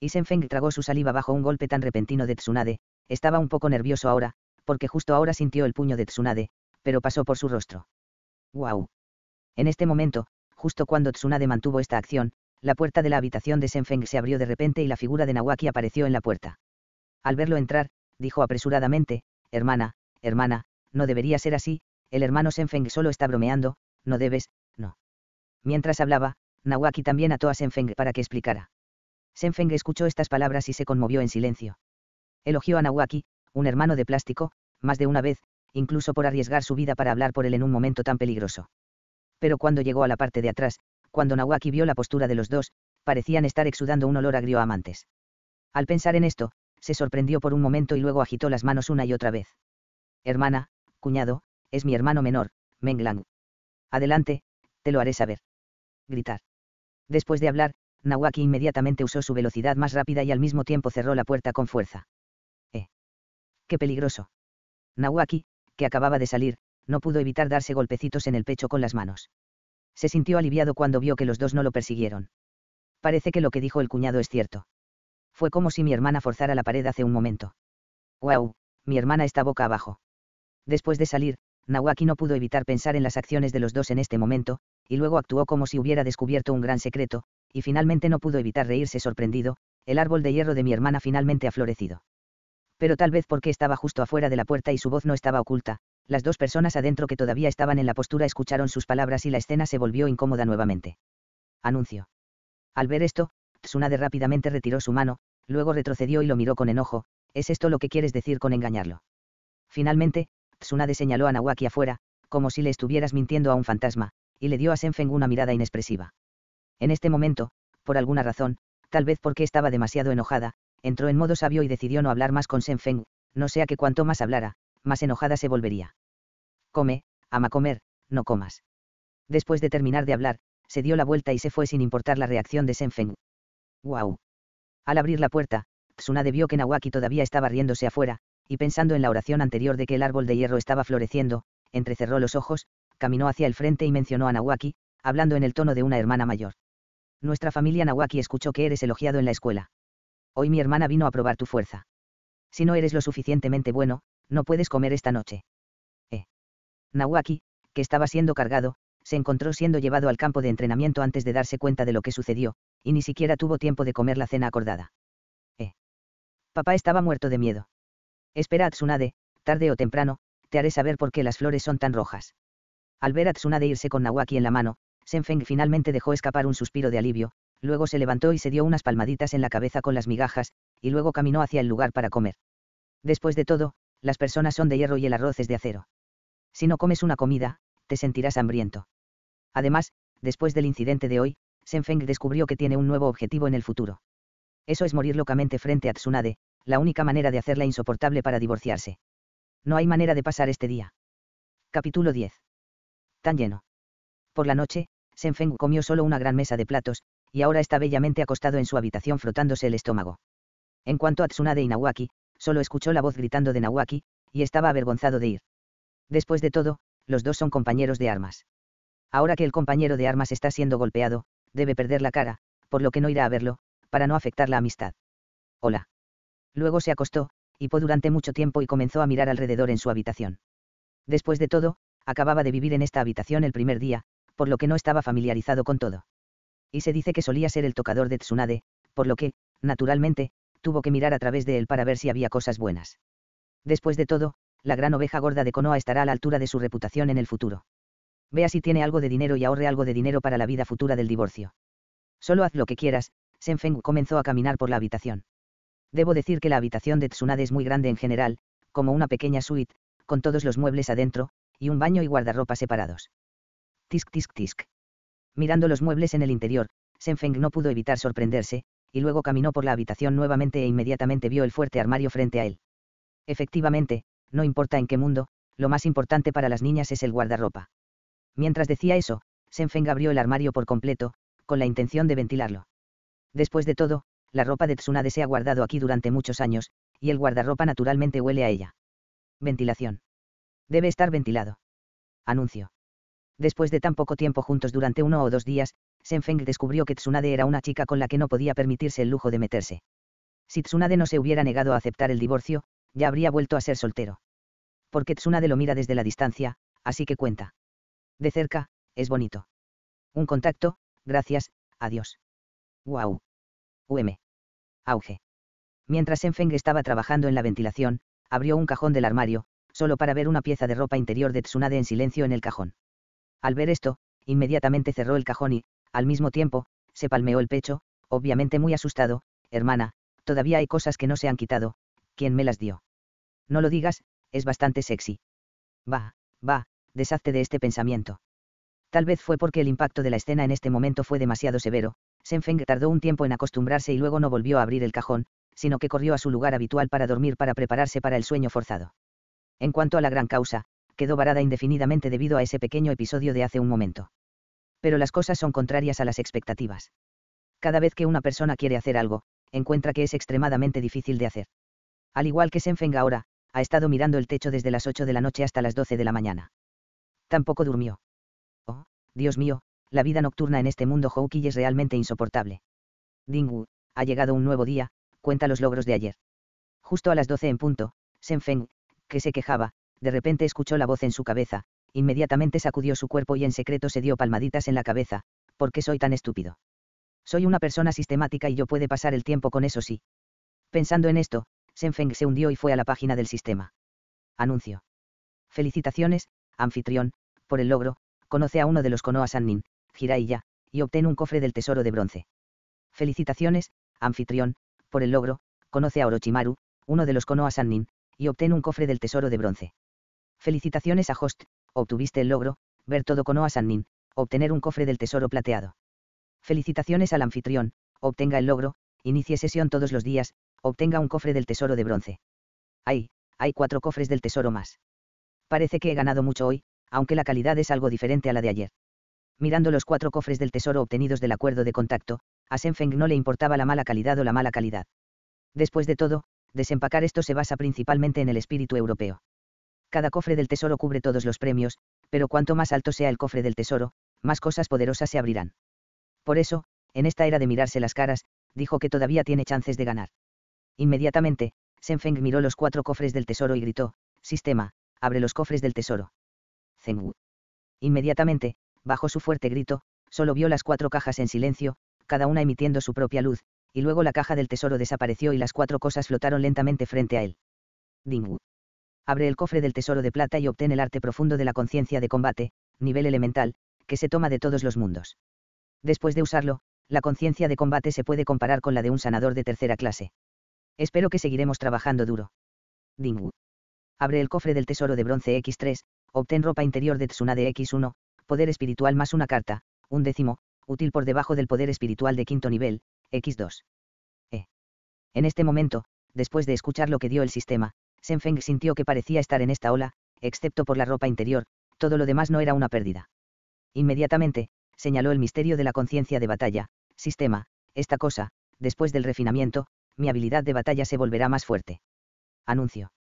Y Senfeng tragó su saliva bajo un golpe tan repentino de Tsunade, estaba un poco nervioso ahora, porque justo ahora sintió el puño de Tsunade, pero pasó por su rostro. ¡Guau! En este momento, justo cuando Tsunade mantuvo esta acción, la puerta de la habitación de Senfeng se abrió de repente y la figura de Nawaki apareció en la puerta. Al verlo entrar, dijo apresuradamente, hermana, hermana, no debería ser así, el hermano Senfeng solo está bromeando, no debes, no. Mientras hablaba, Nawaki también ató a Senfeng para que explicara. Senfeng escuchó estas palabras y se conmovió en silencio. Elogió a Nawaki, un hermano de plástico, más de una vez, incluso por arriesgar su vida para hablar por él en un momento tan peligroso. Pero cuando llegó a la parte de atrás, cuando Nawaki vio la postura de los dos, parecían estar exudando un olor agrio a amantes. Al pensar en esto, se sorprendió por un momento y luego agitó las manos una y otra vez. Hermana, cuñado, es mi hermano menor, Meng Adelante, te lo haré saber. Gritar. Después de hablar, Nawaki inmediatamente usó su velocidad más rápida y al mismo tiempo cerró la puerta con fuerza. ¡Eh! ¡Qué peligroso! Nawaki, que acababa de salir, no pudo evitar darse golpecitos en el pecho con las manos. Se sintió aliviado cuando vio que los dos no lo persiguieron. Parece que lo que dijo el cuñado es cierto. Fue como si mi hermana forzara la pared hace un momento. ¡Guau! Mi hermana está boca abajo. Después de salir, Nawaki no pudo evitar pensar en las acciones de los dos en este momento, y luego actuó como si hubiera descubierto un gran secreto, y finalmente no pudo evitar reírse sorprendido, el árbol de hierro de mi hermana finalmente ha florecido. Pero tal vez porque estaba justo afuera de la puerta y su voz no estaba oculta, las dos personas adentro que todavía estaban en la postura escucharon sus palabras y la escena se volvió incómoda nuevamente. Anuncio. Al ver esto, Tsunade rápidamente retiró su mano, luego retrocedió y lo miró con enojo, ¿es esto lo que quieres decir con engañarlo? Finalmente, Tsunade señaló a Nawaki afuera, como si le estuvieras mintiendo a un fantasma, y le dio a Senfeng una mirada inexpresiva. En este momento, por alguna razón, tal vez porque estaba demasiado enojada, entró en modo sabio y decidió no hablar más con Senfeng, no sea que cuanto más hablara, más enojada se volvería. Come, ama comer, no comas. Después de terminar de hablar, se dio la vuelta y se fue sin importar la reacción de Senfeng. ¡Guau! Al abrir la puerta, Tsunade vio que Nawaki todavía estaba riéndose afuera, y pensando en la oración anterior de que el árbol de hierro estaba floreciendo, entrecerró los ojos, caminó hacia el frente y mencionó a Nawaki, hablando en el tono de una hermana mayor. Nuestra familia Nawaki escuchó que eres elogiado en la escuela. Hoy mi hermana vino a probar tu fuerza. Si no eres lo suficientemente bueno, no puedes comer esta noche. Eh. Nawaki, que estaba siendo cargado, se encontró siendo llevado al campo de entrenamiento antes de darse cuenta de lo que sucedió, y ni siquiera tuvo tiempo de comer la cena acordada. Eh. Papá estaba muerto de miedo. Espera a Tsunade, tarde o temprano, te haré saber por qué las flores son tan rojas. Al ver a Tsunade irse con Nawaki en la mano, Senfeng finalmente dejó escapar un suspiro de alivio, luego se levantó y se dio unas palmaditas en la cabeza con las migajas, y luego caminó hacia el lugar para comer. Después de todo, las personas son de hierro y el arroz es de acero. Si no comes una comida, te sentirás hambriento. Además, después del incidente de hoy, Senfeng descubrió que tiene un nuevo objetivo en el futuro. Eso es morir locamente frente a Tsunade, la única manera de hacerla insoportable para divorciarse. No hay manera de pasar este día. Capítulo 10. Tan lleno. Por la noche, Senfeng comió solo una gran mesa de platos, y ahora está bellamente acostado en su habitación frotándose el estómago. En cuanto a Tsunade y Nawaki, solo escuchó la voz gritando de Nawaki, y estaba avergonzado de ir. Después de todo, los dos son compañeros de armas. Ahora que el compañero de armas está siendo golpeado, debe perder la cara, por lo que no irá a verlo, para no afectar la amistad. Hola. Luego se acostó, hipó durante mucho tiempo y comenzó a mirar alrededor en su habitación. Después de todo, acababa de vivir en esta habitación el primer día, por lo que no estaba familiarizado con todo. Y se dice que solía ser el tocador de Tsunade, por lo que, naturalmente, tuvo que mirar a través de él para ver si había cosas buenas. Después de todo, la gran oveja gorda de Konoha estará a la altura de su reputación en el futuro. Vea si tiene algo de dinero y ahorre algo de dinero para la vida futura del divorcio. Solo haz lo que quieras, Senfeng comenzó a caminar por la habitación. Debo decir que la habitación de Tsunade es muy grande en general, como una pequeña suite, con todos los muebles adentro, y un baño y guardarropa separados. Tisk tisk tisk. Mirando los muebles en el interior, Senfeng no pudo evitar sorprenderse, y luego caminó por la habitación nuevamente e inmediatamente vio el fuerte armario frente a él. Efectivamente, no importa en qué mundo, lo más importante para las niñas es el guardarropa. Mientras decía eso, Senfeng abrió el armario por completo, con la intención de ventilarlo. Después de todo, la ropa de Tsunade se ha guardado aquí durante muchos años, y el guardarropa naturalmente huele a ella. Ventilación. Debe estar ventilado. Anuncio. Después de tan poco tiempo juntos durante uno o dos días, Senfeng descubrió que Tsunade era una chica con la que no podía permitirse el lujo de meterse. Si Tsunade no se hubiera negado a aceptar el divorcio, ya habría vuelto a ser soltero. Porque Tsunade lo mira desde la distancia, así que cuenta. De cerca, es bonito. Un contacto, gracias, adiós. Wow. UM. Auge. Mientras Enfeng estaba trabajando en la ventilación, abrió un cajón del armario, solo para ver una pieza de ropa interior de Tsunade en silencio en el cajón. Al ver esto, inmediatamente cerró el cajón y, al mismo tiempo, se palmeó el pecho, obviamente muy asustado, hermana, todavía hay cosas que no se han quitado, ¿quién me las dio? No lo digas, es bastante sexy. Va, va, deshazte de este pensamiento. Tal vez fue porque el impacto de la escena en este momento fue demasiado severo, Senfeng tardó un tiempo en acostumbrarse y luego no volvió a abrir el cajón, sino que corrió a su lugar habitual para dormir para prepararse para el sueño forzado. En cuanto a la gran causa, quedó varada indefinidamente debido a ese pequeño episodio de hace un momento. Pero las cosas son contrarias a las expectativas. Cada vez que una persona quiere hacer algo, encuentra que es extremadamente difícil de hacer. Al igual que Senfeng ahora, ha estado mirando el techo desde las 8 de la noche hasta las 12 de la mañana. Tampoco durmió. Oh, Dios mío, la vida nocturna en este mundo Hawkeye es realmente insoportable. Ding Wu, ha llegado un nuevo día, cuenta los logros de ayer. Justo a las 12 en punto, Feng, que se quejaba, de repente escuchó la voz en su cabeza, inmediatamente sacudió su cuerpo y en secreto se dio palmaditas en la cabeza, ¿por qué soy tan estúpido? Soy una persona sistemática y yo puede pasar el tiempo con eso sí. Pensando en esto, Feng se hundió y fue a la página del sistema. Anuncio. Felicitaciones, anfitrión, por el logro, conoce a uno de los Konoha Sannin, Jiraiya, y obtén un cofre del tesoro de bronce. Felicitaciones, anfitrión, por el logro, conoce a Orochimaru, uno de los Konoha Sannin, y obtén un cofre del tesoro de bronce. Felicitaciones a Host, obtuviste el logro, ver todo Konoha Sannin, obtener un cofre del tesoro plateado. Felicitaciones al anfitrión, obtenga el logro, inicie sesión todos los días, obtenga un cofre del tesoro de bronce. Hay, hay cuatro cofres del tesoro más. Parece que he ganado mucho hoy, aunque la calidad es algo diferente a la de ayer mirando los cuatro cofres del tesoro obtenidos del acuerdo de contacto, a Senfeng no le importaba la mala calidad o la mala calidad. Después de todo, desempacar esto se basa principalmente en el espíritu europeo. Cada cofre del tesoro cubre todos los premios, pero cuanto más alto sea el cofre del tesoro, más cosas poderosas se abrirán. Por eso, en esta era de mirarse las caras, dijo que todavía tiene chances de ganar. Inmediatamente, Senfeng miró los cuatro cofres del tesoro y gritó, Sistema, abre los cofres del tesoro. Zengu. Inmediatamente, bajo su fuerte grito, solo vio las cuatro cajas en silencio, cada una emitiendo su propia luz, y luego la caja del tesoro desapareció y las cuatro cosas flotaron lentamente frente a él. Dingu. Abre el cofre del tesoro de plata y obtén el arte profundo de la conciencia de combate, nivel elemental, que se toma de todos los mundos. Después de usarlo, la conciencia de combate se puede comparar con la de un sanador de tercera clase. Espero que seguiremos trabajando duro. Dingu. Abre el cofre del tesoro de bronce X3, obtén ropa interior de Tsunade X1, poder espiritual más una carta, un décimo, útil por debajo del poder espiritual de quinto nivel, X2. E. En este momento, después de escuchar lo que dio el sistema, Senfeng sintió que parecía estar en esta ola, excepto por la ropa interior, todo lo demás no era una pérdida. Inmediatamente, señaló el misterio de la conciencia de batalla, sistema, esta cosa, después del refinamiento, mi habilidad de batalla se volverá más fuerte. Anuncio.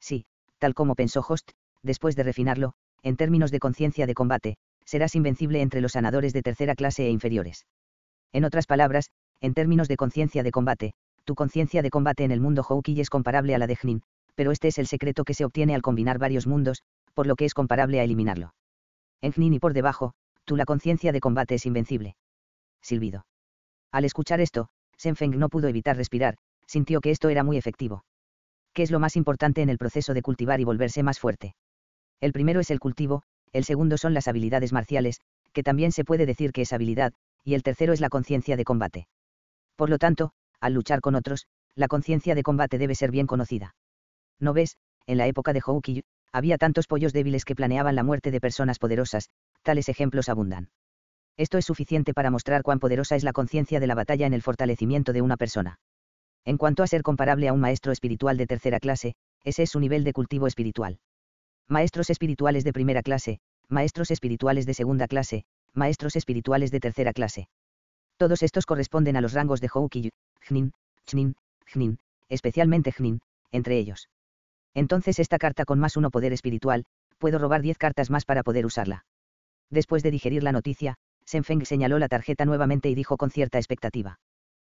Sí, tal como pensó Host, después de refinarlo, en términos de conciencia de combate, serás invencible entre los sanadores de tercera clase e inferiores. En otras palabras, en términos de conciencia de combate, tu conciencia de combate en el mundo Houki es comparable a la de Jnin, pero este es el secreto que se obtiene al combinar varios mundos, por lo que es comparable a eliminarlo. En Jnin y por debajo, tú la conciencia de combate es invencible. Silbido. Al escuchar esto, Senfeng no pudo evitar respirar, sintió que esto era muy efectivo. ¿Qué es lo más importante en el proceso de cultivar y volverse más fuerte? El primero es el cultivo, el segundo son las habilidades marciales, que también se puede decir que es habilidad, y el tercero es la conciencia de combate. Por lo tanto, al luchar con otros, la conciencia de combate debe ser bien conocida. ¿No ves? En la época de Houki, había tantos pollos débiles que planeaban la muerte de personas poderosas, tales ejemplos abundan. Esto es suficiente para mostrar cuán poderosa es la conciencia de la batalla en el fortalecimiento de una persona. En cuanto a ser comparable a un maestro espiritual de tercera clase, ese es su nivel de cultivo espiritual maestros espirituales de primera clase, maestros espirituales de segunda clase, maestros espirituales de tercera clase. Todos estos corresponden a los rangos de Yu, Jnin, Chnin, Jnin, especialmente Jnin, entre ellos. Entonces esta carta con más uno poder espiritual, puedo robar 10 cartas más para poder usarla. Después de digerir la noticia, Feng señaló la tarjeta nuevamente y dijo con cierta expectativa.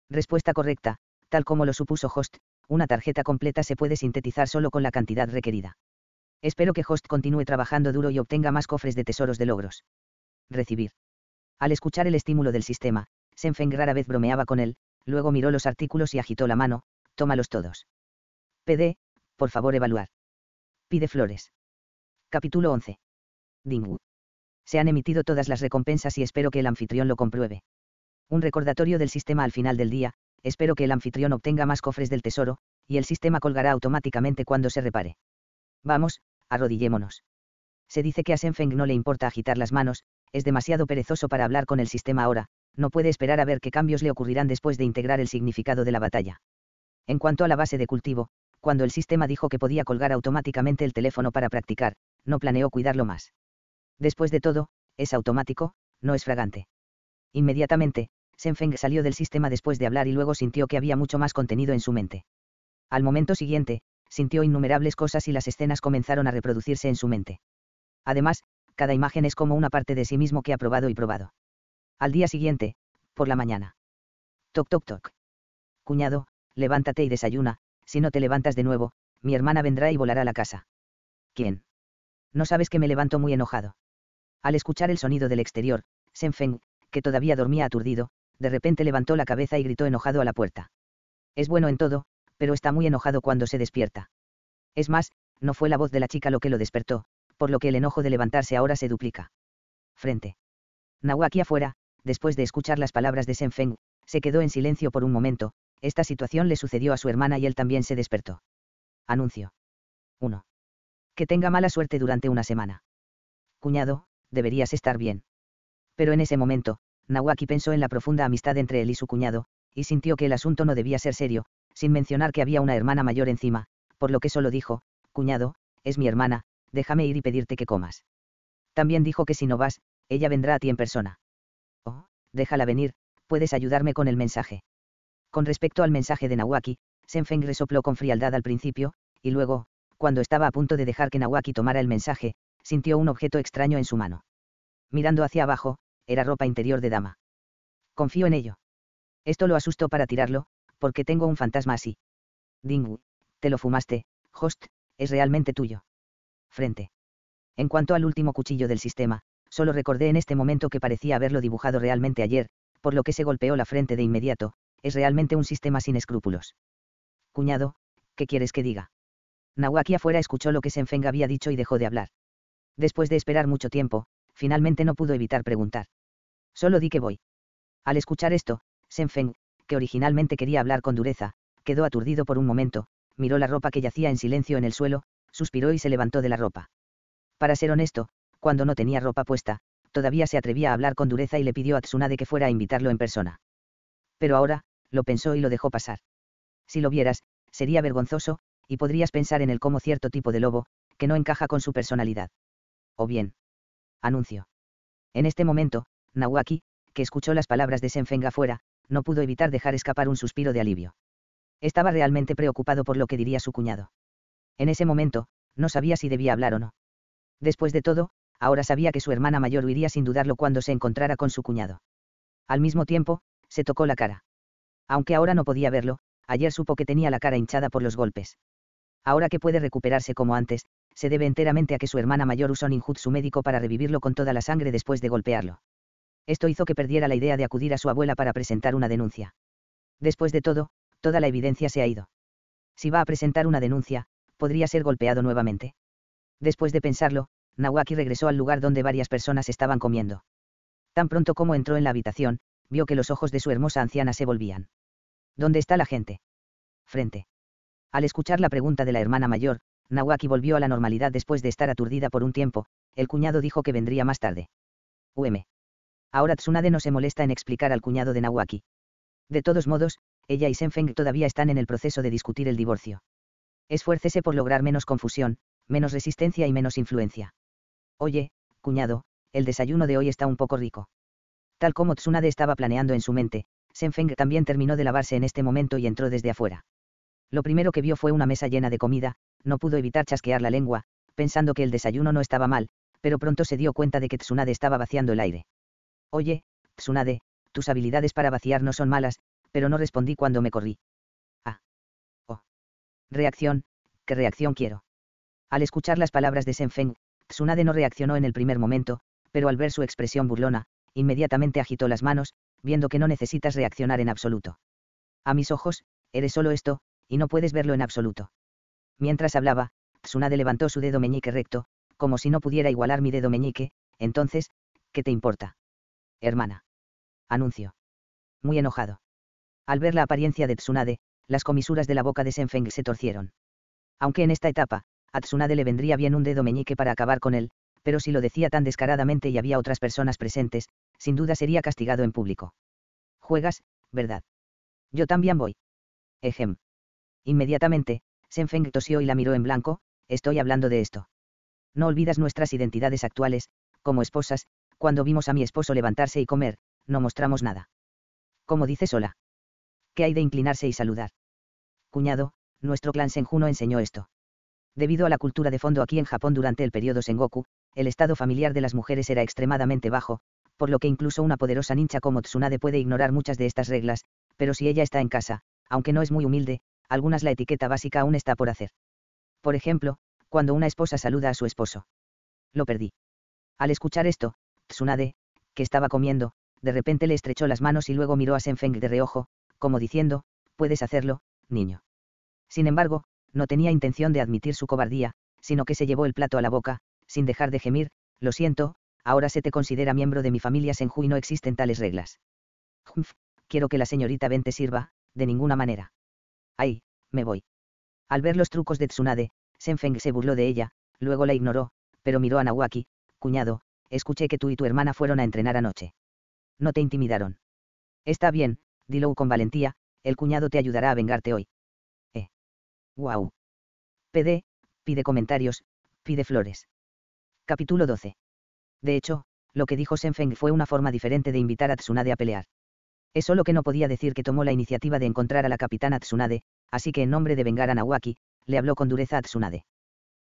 Respuesta correcta, tal como lo supuso Host, una tarjeta completa se puede sintetizar solo con la cantidad requerida. Espero que Host continúe trabajando duro y obtenga más cofres de tesoros de logros. Recibir. Al escuchar el estímulo del sistema, Senfeng rara vez bromeaba con él, luego miró los artículos y agitó la mano, tómalos todos. PD, por favor evaluar. Pide flores. Capítulo 11. Dingwu. Se han emitido todas las recompensas y espero que el anfitrión lo compruebe. Un recordatorio del sistema al final del día, espero que el anfitrión obtenga más cofres del tesoro, y el sistema colgará automáticamente cuando se repare. Vamos, arrodillémonos. Se dice que a Senfeng no le importa agitar las manos, es demasiado perezoso para hablar con el sistema ahora, no puede esperar a ver qué cambios le ocurrirán después de integrar el significado de la batalla. En cuanto a la base de cultivo, cuando el sistema dijo que podía colgar automáticamente el teléfono para practicar, no planeó cuidarlo más. Después de todo, es automático, no es fragante. Inmediatamente, Senfeng salió del sistema después de hablar y luego sintió que había mucho más contenido en su mente. Al momento siguiente, sintió innumerables cosas y las escenas comenzaron a reproducirse en su mente. Además, cada imagen es como una parte de sí mismo que ha probado y probado. Al día siguiente, por la mañana. Toc toc toc. Cuñado, levántate y desayuna, si no te levantas de nuevo, mi hermana vendrá y volará a la casa. ¿Quién? No sabes que me levanto muy enojado. Al escuchar el sonido del exterior, Feng, que todavía dormía aturdido, de repente levantó la cabeza y gritó enojado a la puerta. Es bueno en todo, pero está muy enojado cuando se despierta. Es más, no fue la voz de la chica lo que lo despertó, por lo que el enojo de levantarse ahora se duplica. Frente. Nahuaki afuera, después de escuchar las palabras de Senfeng, se quedó en silencio por un momento, esta situación le sucedió a su hermana y él también se despertó. Anuncio. 1. Que tenga mala suerte durante una semana. Cuñado, deberías estar bien. Pero en ese momento, Nawaki pensó en la profunda amistad entre él y su cuñado, y sintió que el asunto no debía ser serio, sin mencionar que había una hermana mayor encima, por lo que solo dijo, cuñado, es mi hermana, déjame ir y pedirte que comas. También dijo que si no vas, ella vendrá a ti en persona. Oh, déjala venir, puedes ayudarme con el mensaje. Con respecto al mensaje de Nawaki, Senfeng resopló con frialdad al principio, y luego, cuando estaba a punto de dejar que Nawaki tomara el mensaje, sintió un objeto extraño en su mano. Mirando hacia abajo, era ropa interior de dama. Confío en ello. Esto lo asustó para tirarlo, porque tengo un fantasma así. Dingu, te lo fumaste, host, es realmente tuyo. Frente. En cuanto al último cuchillo del sistema, solo recordé en este momento que parecía haberlo dibujado realmente ayer, por lo que se golpeó la frente de inmediato, es realmente un sistema sin escrúpulos. Cuñado, ¿qué quieres que diga? Nahuaki afuera escuchó lo que Senfeng había dicho y dejó de hablar. Después de esperar mucho tiempo, finalmente no pudo evitar preguntar. Solo di que voy. Al escuchar esto, Senfeng, que originalmente quería hablar con dureza, quedó aturdido por un momento, miró la ropa que yacía en silencio en el suelo, suspiró y se levantó de la ropa. Para ser honesto, cuando no tenía ropa puesta, todavía se atrevía a hablar con dureza y le pidió a Tsunade que fuera a invitarlo en persona. Pero ahora, lo pensó y lo dejó pasar. Si lo vieras, sería vergonzoso, y podrías pensar en él como cierto tipo de lobo, que no encaja con su personalidad. O bien. Anuncio. En este momento, Nawaki, que escuchó las palabras de Senfenga fuera, no pudo evitar dejar escapar un suspiro de alivio. Estaba realmente preocupado por lo que diría su cuñado. En ese momento, no sabía si debía hablar o no. Después de todo, ahora sabía que su hermana mayor huiría sin dudarlo cuando se encontrara con su cuñado. Al mismo tiempo, se tocó la cara. Aunque ahora no podía verlo, ayer supo que tenía la cara hinchada por los golpes. Ahora que puede recuperarse como antes, se debe enteramente a que su hermana mayor usó su médico para revivirlo con toda la sangre después de golpearlo. Esto hizo que perdiera la idea de acudir a su abuela para presentar una denuncia. Después de todo, toda la evidencia se ha ido. Si va a presentar una denuncia, podría ser golpeado nuevamente. Después de pensarlo, Nawaki regresó al lugar donde varias personas estaban comiendo. Tan pronto como entró en la habitación, vio que los ojos de su hermosa anciana se volvían. ¿Dónde está la gente? Frente. Al escuchar la pregunta de la hermana mayor, Nawaki volvió a la normalidad después de estar aturdida por un tiempo, el cuñado dijo que vendría más tarde. UM. Ahora Tsunade no se molesta en explicar al cuñado de Nawaki. De todos modos, ella y Senfeng todavía están en el proceso de discutir el divorcio. Esfuércese por lograr menos confusión, menos resistencia y menos influencia. Oye, cuñado, el desayuno de hoy está un poco rico. Tal como Tsunade estaba planeando en su mente, Senfeng también terminó de lavarse en este momento y entró desde afuera. Lo primero que vio fue una mesa llena de comida, no pudo evitar chasquear la lengua, pensando que el desayuno no estaba mal, pero pronto se dio cuenta de que Tsunade estaba vaciando el aire. Oye, Tsunade, tus habilidades para vaciar no son malas, pero no respondí cuando me corrí. Ah. Oh. Reacción, ¿qué reacción quiero? Al escuchar las palabras de Senfeng, Tsunade no reaccionó en el primer momento, pero al ver su expresión burlona, inmediatamente agitó las manos, viendo que no necesitas reaccionar en absoluto. A mis ojos, eres solo esto, y no puedes verlo en absoluto. Mientras hablaba, Tsunade levantó su dedo meñique recto, como si no pudiera igualar mi dedo meñique, entonces, ¿qué te importa? hermana. Anuncio. Muy enojado. Al ver la apariencia de Tsunade, las comisuras de la boca de Senfeng se torcieron. Aunque en esta etapa, a Tsunade le vendría bien un dedo meñique para acabar con él, pero si lo decía tan descaradamente y había otras personas presentes, sin duda sería castigado en público. Juegas, ¿verdad? Yo también voy. Ejem. Inmediatamente, Senfeng tosió y la miró en blanco, estoy hablando de esto. No olvidas nuestras identidades actuales, como esposas, cuando vimos a mi esposo levantarse y comer, no mostramos nada. Como dice sola. ¿Qué hay de inclinarse y saludar? Cuñado, nuestro clan Senjuno enseñó esto. Debido a la cultura de fondo aquí en Japón durante el periodo Sengoku, el estado familiar de las mujeres era extremadamente bajo, por lo que incluso una poderosa ninja como Tsunade puede ignorar muchas de estas reglas, pero si ella está en casa, aunque no es muy humilde, algunas la etiqueta básica aún está por hacer. Por ejemplo, cuando una esposa saluda a su esposo. Lo perdí. Al escuchar esto, Tsunade, que estaba comiendo, de repente le estrechó las manos y luego miró a Senfeng de reojo, como diciendo, puedes hacerlo, niño. Sin embargo, no tenía intención de admitir su cobardía, sino que se llevó el plato a la boca, sin dejar de gemir, lo siento, ahora se te considera miembro de mi familia Senju y no existen tales reglas. Humph, quiero que la señorita Ben te sirva, de ninguna manera. Ahí, me voy. Al ver los trucos de Tsunade, Senfeng se burló de ella, luego la ignoró, pero miró a Nawaki, cuñado, escuché que tú y tu hermana fueron a entrenar anoche. No te intimidaron. Está bien, dilo con valentía, el cuñado te ayudará a vengarte hoy. Eh. Wow. PD, pide comentarios, pide flores. Capítulo 12. De hecho, lo que dijo Senfeng fue una forma diferente de invitar a Tsunade a pelear. Es solo que no podía decir que tomó la iniciativa de encontrar a la capitana Tsunade, así que en nombre de vengar a Nawaki, le habló con dureza a Tsunade.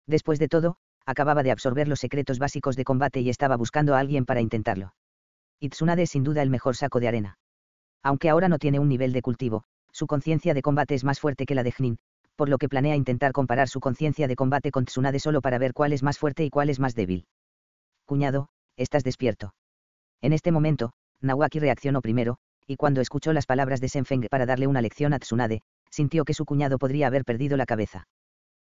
Después de todo, acababa de absorber los secretos básicos de combate y estaba buscando a alguien para intentarlo. Tsunade es sin duda el mejor saco de arena. Aunque ahora no tiene un nivel de cultivo, su conciencia de combate es más fuerte que la de Jnin, por lo que planea intentar comparar su conciencia de combate con Tsunade solo para ver cuál es más fuerte y cuál es más débil. Cuñado, estás despierto. En este momento, Nawaki reaccionó primero, y cuando escuchó las palabras de Senfeng para darle una lección a Tsunade, sintió que su cuñado podría haber perdido la cabeza.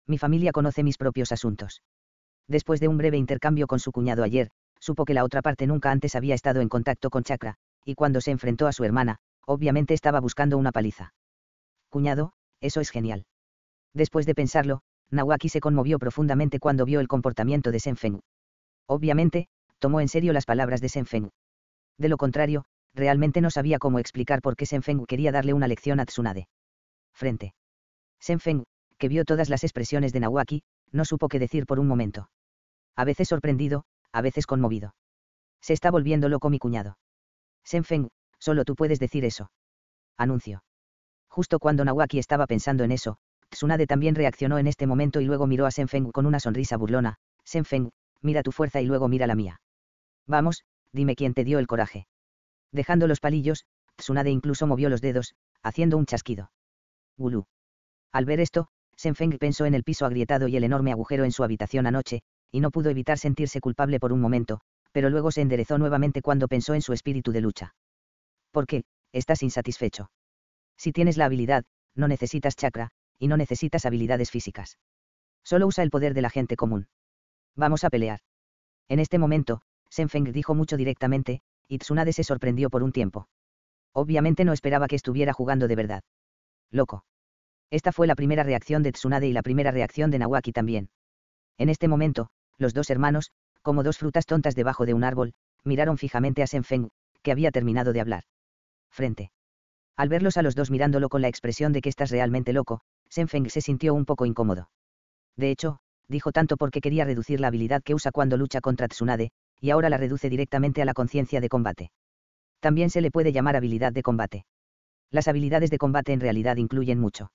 Mi familia conoce mis propios asuntos después de un breve intercambio con su cuñado ayer, supo que la otra parte nunca antes había estado en contacto con Chakra, y cuando se enfrentó a su hermana, obviamente estaba buscando una paliza. Cuñado, eso es genial. Después de pensarlo, Nawaki se conmovió profundamente cuando vio el comportamiento de Senfeng. Obviamente, tomó en serio las palabras de Senfeng. De lo contrario, realmente no sabía cómo explicar por qué Senfeng quería darle una lección a Tsunade. Frente. Senfeng, que vio todas las expresiones de Nawaki, no supo qué decir por un momento a veces sorprendido, a veces conmovido. Se está volviendo loco mi cuñado. Senfeng, solo tú puedes decir eso. Anuncio. Justo cuando Nawaki estaba pensando en eso, Tsunade también reaccionó en este momento y luego miró a Senfeng con una sonrisa burlona. Senfeng, mira tu fuerza y luego mira la mía. Vamos, dime quién te dio el coraje. Dejando los palillos, Tsunade incluso movió los dedos, haciendo un chasquido. «Gulu». Al ver esto, Senfeng pensó en el piso agrietado y el enorme agujero en su habitación anoche, y no pudo evitar sentirse culpable por un momento, pero luego se enderezó nuevamente cuando pensó en su espíritu de lucha. ¿Por qué? Estás insatisfecho. Si tienes la habilidad, no necesitas chakra, y no necesitas habilidades físicas. Solo usa el poder de la gente común. Vamos a pelear. En este momento, Senfeng dijo mucho directamente, y Tsunade se sorprendió por un tiempo. Obviamente no esperaba que estuviera jugando de verdad. Loco. Esta fue la primera reacción de Tsunade y la primera reacción de Nawaki también. En este momento, los dos hermanos, como dos frutas tontas debajo de un árbol, miraron fijamente a Senfeng, que había terminado de hablar. Frente. Al verlos a los dos mirándolo con la expresión de que estás realmente loco, Senfeng se sintió un poco incómodo. De hecho, dijo tanto porque quería reducir la habilidad que usa cuando lucha contra Tsunade, y ahora la reduce directamente a la conciencia de combate. También se le puede llamar habilidad de combate. Las habilidades de combate en realidad incluyen mucho.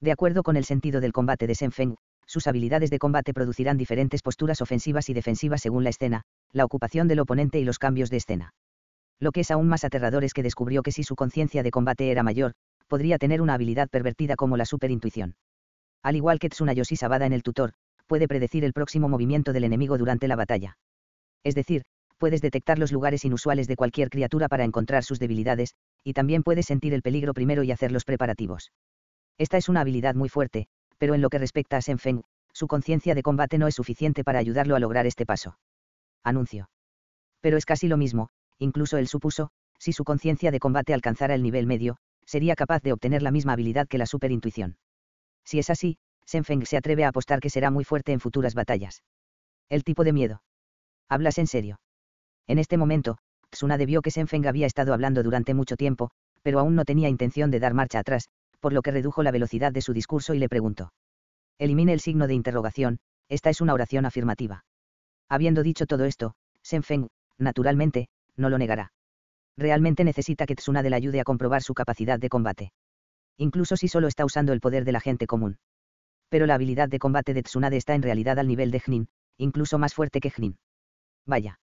De acuerdo con el sentido del combate de Senfeng, sus habilidades de combate producirán diferentes posturas ofensivas y defensivas según la escena, la ocupación del oponente y los cambios de escena. Lo que es aún más aterrador es que descubrió que si su conciencia de combate era mayor, podría tener una habilidad pervertida como la superintuición. Al igual que Tsunayoshi Sabada en el tutor, puede predecir el próximo movimiento del enemigo durante la batalla. Es decir, puedes detectar los lugares inusuales de cualquier criatura para encontrar sus debilidades, y también puedes sentir el peligro primero y hacer los preparativos. Esta es una habilidad muy fuerte, pero en lo que respecta a Feng, su conciencia de combate no es suficiente para ayudarlo a lograr este paso. Anuncio. Pero es casi lo mismo, incluso él supuso, si su conciencia de combate alcanzara el nivel medio, sería capaz de obtener la misma habilidad que la superintuición. Si es así, Feng se atreve a apostar que será muy fuerte en futuras batallas. El tipo de miedo. Hablas en serio. En este momento, Tsuna debió que Feng había estado hablando durante mucho tiempo, pero aún no tenía intención de dar marcha atrás, por lo que redujo la velocidad de su discurso y le preguntó. Elimine el signo de interrogación, esta es una oración afirmativa. Habiendo dicho todo esto, Feng, naturalmente, no lo negará. Realmente necesita que Tsunade le ayude a comprobar su capacidad de combate. Incluso si solo está usando el poder de la gente común. Pero la habilidad de combate de Tsunade está en realidad al nivel de Jnin, incluso más fuerte que Jnin. Vaya.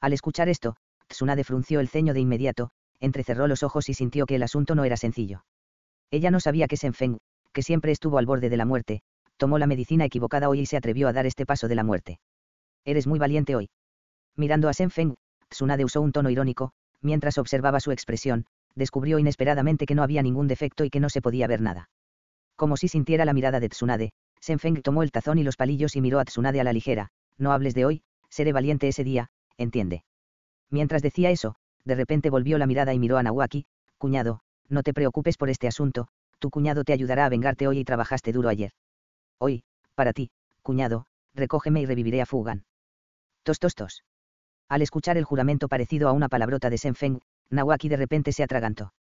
Al escuchar esto, Tsunade frunció el ceño de inmediato, entrecerró los ojos y sintió que el asunto no era sencillo. Ella no sabía que Senfeng, que siempre estuvo al borde de la muerte, tomó la medicina equivocada hoy y se atrevió a dar este paso de la muerte. Eres muy valiente hoy. Mirando a Senfeng, Tsunade usó un tono irónico, mientras observaba su expresión, descubrió inesperadamente que no había ningún defecto y que no se podía ver nada. Como si sintiera la mirada de Tsunade, Senfeng tomó el tazón y los palillos y miró a Tsunade a la ligera, no hables de hoy, seré valiente ese día, entiende. Mientras decía eso, de repente volvió la mirada y miró a Nawaki, cuñado, no te preocupes por este asunto, tu cuñado te ayudará a vengarte hoy y trabajaste duro ayer. Hoy, para ti, cuñado, recógeme y reviviré a Fugan. Tos tos Al escuchar el juramento parecido a una palabrota de Feng, Nawaki de repente se atragantó.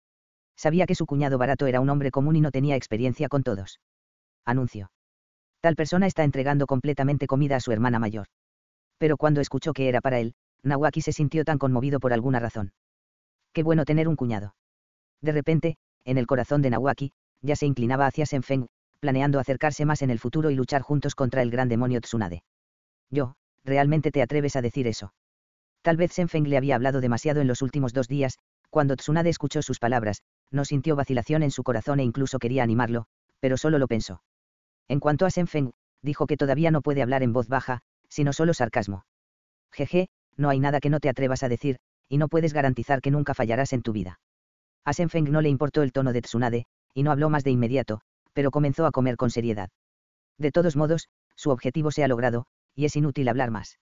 Sabía que su cuñado barato era un hombre común y no tenía experiencia con todos. Anuncio. Tal persona está entregando completamente comida a su hermana mayor. Pero cuando escuchó que era para él, Nawaki se sintió tan conmovido por alguna razón. Qué bueno tener un cuñado. De repente, en el corazón de Nawaki, ya se inclinaba hacia Senfeng, planeando acercarse más en el futuro y luchar juntos contra el gran demonio Tsunade. Yo, ¿realmente te atreves a decir eso? Tal vez Senfeng le había hablado demasiado en los últimos dos días, cuando Tsunade escuchó sus palabras, no sintió vacilación en su corazón e incluso quería animarlo, pero solo lo pensó. En cuanto a Senfeng, dijo que todavía no puede hablar en voz baja, sino solo sarcasmo. Jeje, no hay nada que no te atrevas a decir, y no puedes garantizar que nunca fallarás en tu vida. A Senfeng no le importó el tono de Tsunade, y no habló más de inmediato, pero comenzó a comer con seriedad. De todos modos, su objetivo se ha logrado, y es inútil hablar más.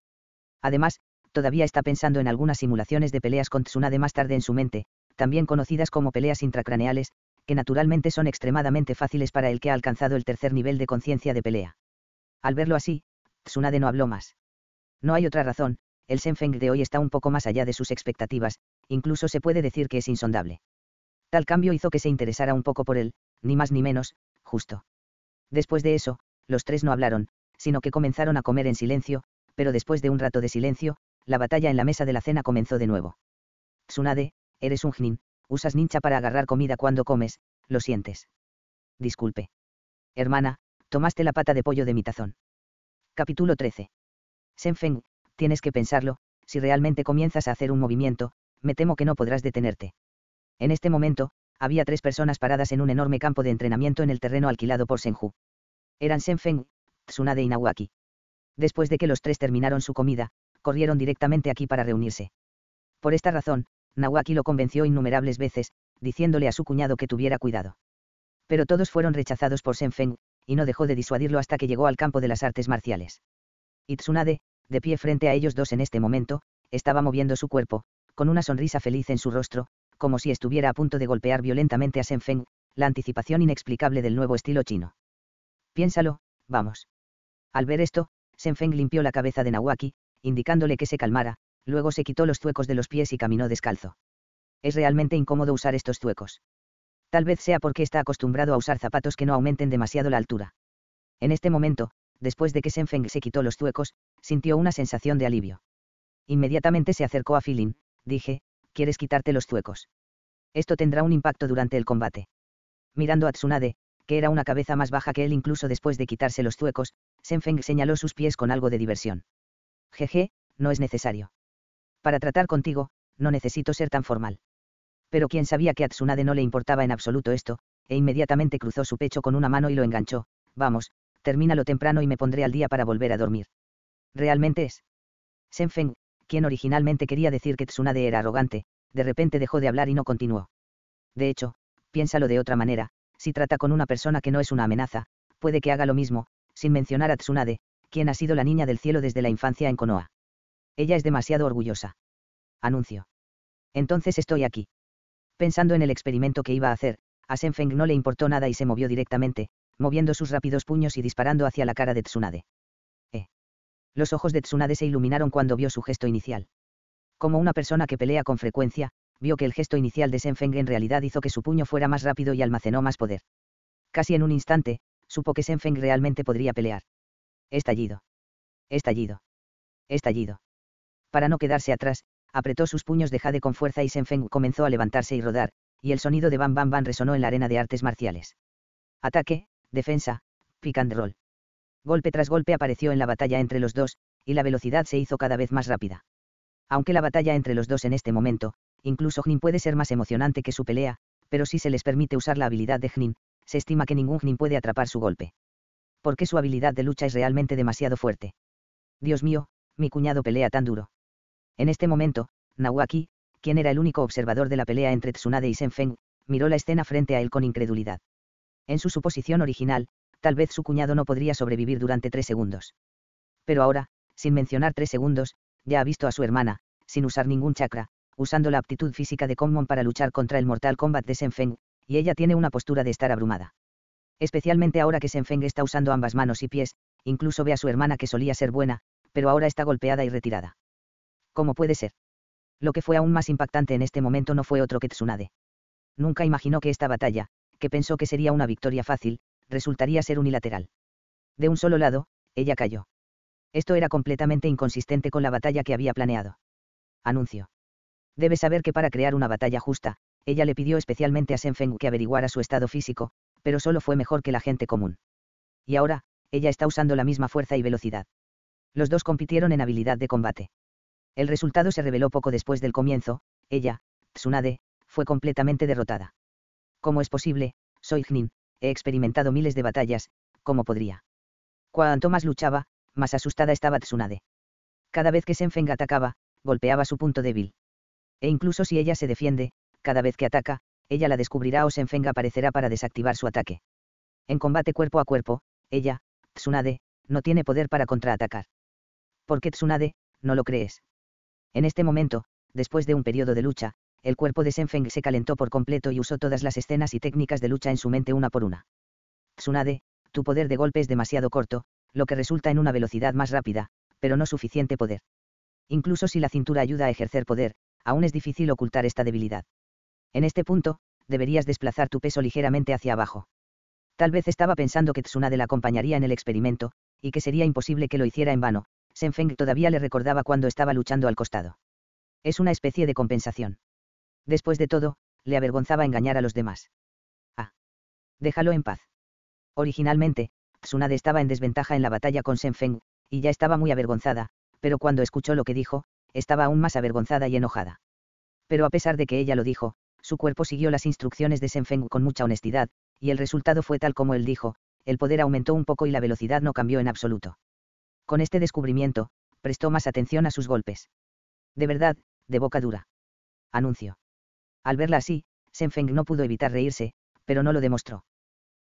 Además, todavía está pensando en algunas simulaciones de peleas con Tsunade más tarde en su mente, también conocidas como peleas intracraneales, que naturalmente son extremadamente fáciles para el que ha alcanzado el tercer nivel de conciencia de pelea. Al verlo así, Tsunade no habló más. No hay otra razón, el Feng de hoy está un poco más allá de sus expectativas, incluso se puede decir que es insondable. Tal cambio hizo que se interesara un poco por él, ni más ni menos, justo. Después de eso, los tres no hablaron, sino que comenzaron a comer en silencio, pero después de un rato de silencio, la batalla en la mesa de la cena comenzó de nuevo. Tsunade, eres un jnin, usas nincha para agarrar comida cuando comes, lo sientes. Disculpe. Hermana, tomaste la pata de pollo de mi tazón. Capítulo 13. Senfeng, tienes que pensarlo, si realmente comienzas a hacer un movimiento, me temo que no podrás detenerte. En este momento, había tres personas paradas en un enorme campo de entrenamiento en el terreno alquilado por Senju. Eran Senfeng, Tsunade y Nawaki. Después de que los tres terminaron su comida, corrieron directamente aquí para reunirse. Por esta razón, Nawaki lo convenció innumerables veces, diciéndole a su cuñado que tuviera cuidado. Pero todos fueron rechazados por Senfeng, y no dejó de disuadirlo hasta que llegó al campo de las artes marciales. Y Tsunade, de pie frente a ellos dos en este momento, estaba moviendo su cuerpo, con una sonrisa feliz en su rostro, como si estuviera a punto de golpear violentamente a Feng, la anticipación inexplicable del nuevo estilo chino. Piénsalo, vamos. Al ver esto, Feng limpió la cabeza de Nawaki, indicándole que se calmara, luego se quitó los zuecos de los pies y caminó descalzo. Es realmente incómodo usar estos zuecos. Tal vez sea porque está acostumbrado a usar zapatos que no aumenten demasiado la altura. En este momento, después de que Feng se quitó los zuecos, sintió una sensación de alivio. Inmediatamente se acercó a Filin, dije, quieres quitarte los zuecos. Esto tendrá un impacto durante el combate. Mirando a Tsunade, que era una cabeza más baja que él incluso después de quitarse los zuecos, Senfeng señaló sus pies con algo de diversión. Jeje, no es necesario. Para tratar contigo, no necesito ser tan formal. Pero quien sabía que a Tsunade no le importaba en absoluto esto, e inmediatamente cruzó su pecho con una mano y lo enganchó. Vamos, termínalo temprano y me pondré al día para volver a dormir. Realmente es. Senfeng, quien originalmente quería decir que Tsunade era arrogante, de repente dejó de hablar y no continuó. De hecho, piénsalo de otra manera, si trata con una persona que no es una amenaza, puede que haga lo mismo, sin mencionar a Tsunade, quien ha sido la niña del cielo desde la infancia en Konoha. Ella es demasiado orgullosa. Anuncio. Entonces estoy aquí. Pensando en el experimento que iba a hacer, a Senfeng no le importó nada y se movió directamente, moviendo sus rápidos puños y disparando hacia la cara de Tsunade. Los ojos de Tsunade se iluminaron cuando vio su gesto inicial. Como una persona que pelea con frecuencia, vio que el gesto inicial de Feng en realidad hizo que su puño fuera más rápido y almacenó más poder. Casi en un instante, supo que Feng realmente podría pelear. Estallido. Estallido. Estallido. Para no quedarse atrás, apretó sus puños de Jade con fuerza y Feng comenzó a levantarse y rodar, y el sonido de bam bam bam resonó en la arena de artes marciales. Ataque, defensa, pick and roll. Golpe tras golpe apareció en la batalla entre los dos, y la velocidad se hizo cada vez más rápida. Aunque la batalla entre los dos en este momento, incluso Jnin puede ser más emocionante que su pelea, pero si se les permite usar la habilidad de Jnin, se estima que ningún Jnin puede atrapar su golpe. Porque su habilidad de lucha es realmente demasiado fuerte. Dios mío, mi cuñado pelea tan duro. En este momento, Nawaki, quien era el único observador de la pelea entre Tsunade y Senfeng, miró la escena frente a él con incredulidad. En su suposición original, tal vez su cuñado no podría sobrevivir durante tres segundos. Pero ahora, sin mencionar tres segundos, ya ha visto a su hermana, sin usar ningún chakra, usando la aptitud física de Common para luchar contra el Mortal combat de Senfeng, y ella tiene una postura de estar abrumada. Especialmente ahora que Senfeng está usando ambas manos y pies, incluso ve a su hermana que solía ser buena, pero ahora está golpeada y retirada. ¿Cómo puede ser? Lo que fue aún más impactante en este momento no fue otro que Tsunade. Nunca imaginó que esta batalla, que pensó que sería una victoria fácil, resultaría ser unilateral. De un solo lado, ella cayó. Esto era completamente inconsistente con la batalla que había planeado. Anuncio. Debes saber que para crear una batalla justa, ella le pidió especialmente a Senfeng que averiguara su estado físico, pero solo fue mejor que la gente común. Y ahora, ella está usando la misma fuerza y velocidad. Los dos compitieron en habilidad de combate. El resultado se reveló poco después del comienzo, ella, Tsunade, fue completamente derrotada. ¿Cómo es posible, Soignin, he experimentado miles de batallas, ¿cómo podría? Cuanto más luchaba, más asustada estaba Tsunade. Cada vez que Senfeng atacaba, golpeaba su punto débil. E incluso si ella se defiende, cada vez que ataca, ella la descubrirá o Senfeng aparecerá para desactivar su ataque. En combate cuerpo a cuerpo, ella, Tsunade, no tiene poder para contraatacar. ¿Por qué Tsunade, no lo crees? En este momento, después de un periodo de lucha, el cuerpo de Senfeng se calentó por completo y usó todas las escenas y técnicas de lucha en su mente una por una. Tsunade, tu poder de golpe es demasiado corto, lo que resulta en una velocidad más rápida, pero no suficiente poder. Incluso si la cintura ayuda a ejercer poder, aún es difícil ocultar esta debilidad. En este punto, deberías desplazar tu peso ligeramente hacia abajo. Tal vez estaba pensando que Tsunade la acompañaría en el experimento, y que sería imposible que lo hiciera en vano, Senfeng todavía le recordaba cuando estaba luchando al costado. Es una especie de compensación. Después de todo, le avergonzaba engañar a los demás. Ah. Déjalo en paz. Originalmente, Tsunade estaba en desventaja en la batalla con Senfeng, y ya estaba muy avergonzada, pero cuando escuchó lo que dijo, estaba aún más avergonzada y enojada. Pero a pesar de que ella lo dijo, su cuerpo siguió las instrucciones de Senfeng con mucha honestidad, y el resultado fue tal como él dijo, el poder aumentó un poco y la velocidad no cambió en absoluto. Con este descubrimiento, prestó más atención a sus golpes. De verdad, de boca dura. Anuncio. Al verla así, Senfeng no pudo evitar reírse, pero no lo demostró.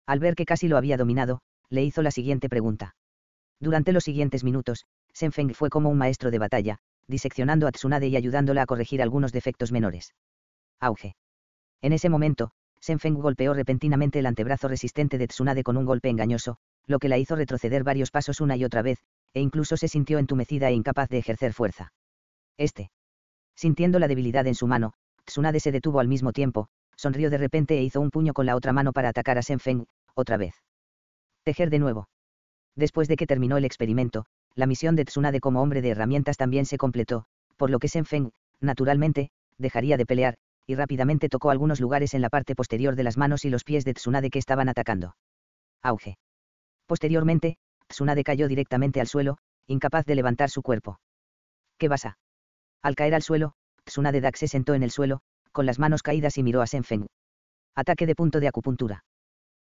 Al ver que casi lo había dominado, le hizo la siguiente pregunta. Durante los siguientes minutos, Senfeng fue como un maestro de batalla, diseccionando a Tsunade y ayudándola a corregir algunos defectos menores. Auge. En ese momento, Senfeng golpeó repentinamente el antebrazo resistente de Tsunade con un golpe engañoso, lo que la hizo retroceder varios pasos una y otra vez, e incluso se sintió entumecida e incapaz de ejercer fuerza. Este. Sintiendo la debilidad en su mano, Tsunade se detuvo al mismo tiempo, sonrió de repente e hizo un puño con la otra mano para atacar a Senfeng, otra vez. Tejer de nuevo. Después de que terminó el experimento, la misión de Tsunade como hombre de herramientas también se completó, por lo que Senfeng, naturalmente, dejaría de pelear, y rápidamente tocó algunos lugares en la parte posterior de las manos y los pies de Tsunade que estaban atacando. Auge. Posteriormente, Tsunade cayó directamente al suelo, incapaz de levantar su cuerpo. ¿Qué pasa? Al caer al suelo, Tsuna de Dak se sentó en el suelo, con las manos caídas y miró a Senfeng. Ataque de punto de acupuntura.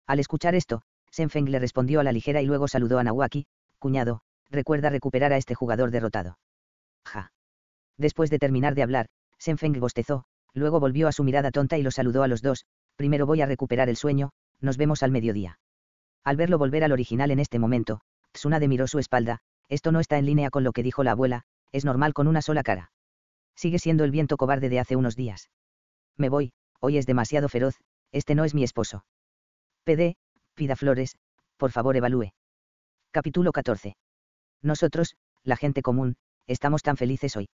Al escuchar esto, Senfeng le respondió a la ligera y luego saludó a Nawaki, cuñado, recuerda recuperar a este jugador derrotado. Ja. Después de terminar de hablar, Senfeng bostezó, luego volvió a su mirada tonta y lo saludó a los dos, primero voy a recuperar el sueño, nos vemos al mediodía. Al verlo volver al original en este momento, Tsunade miró su espalda, esto no está en línea con lo que dijo la abuela, es normal con una sola cara sigue siendo el viento cobarde de hace unos días. Me voy, hoy es demasiado feroz, este no es mi esposo. PD, pida flores, por favor evalúe. Capítulo 14. Nosotros, la gente común, estamos tan felices hoy.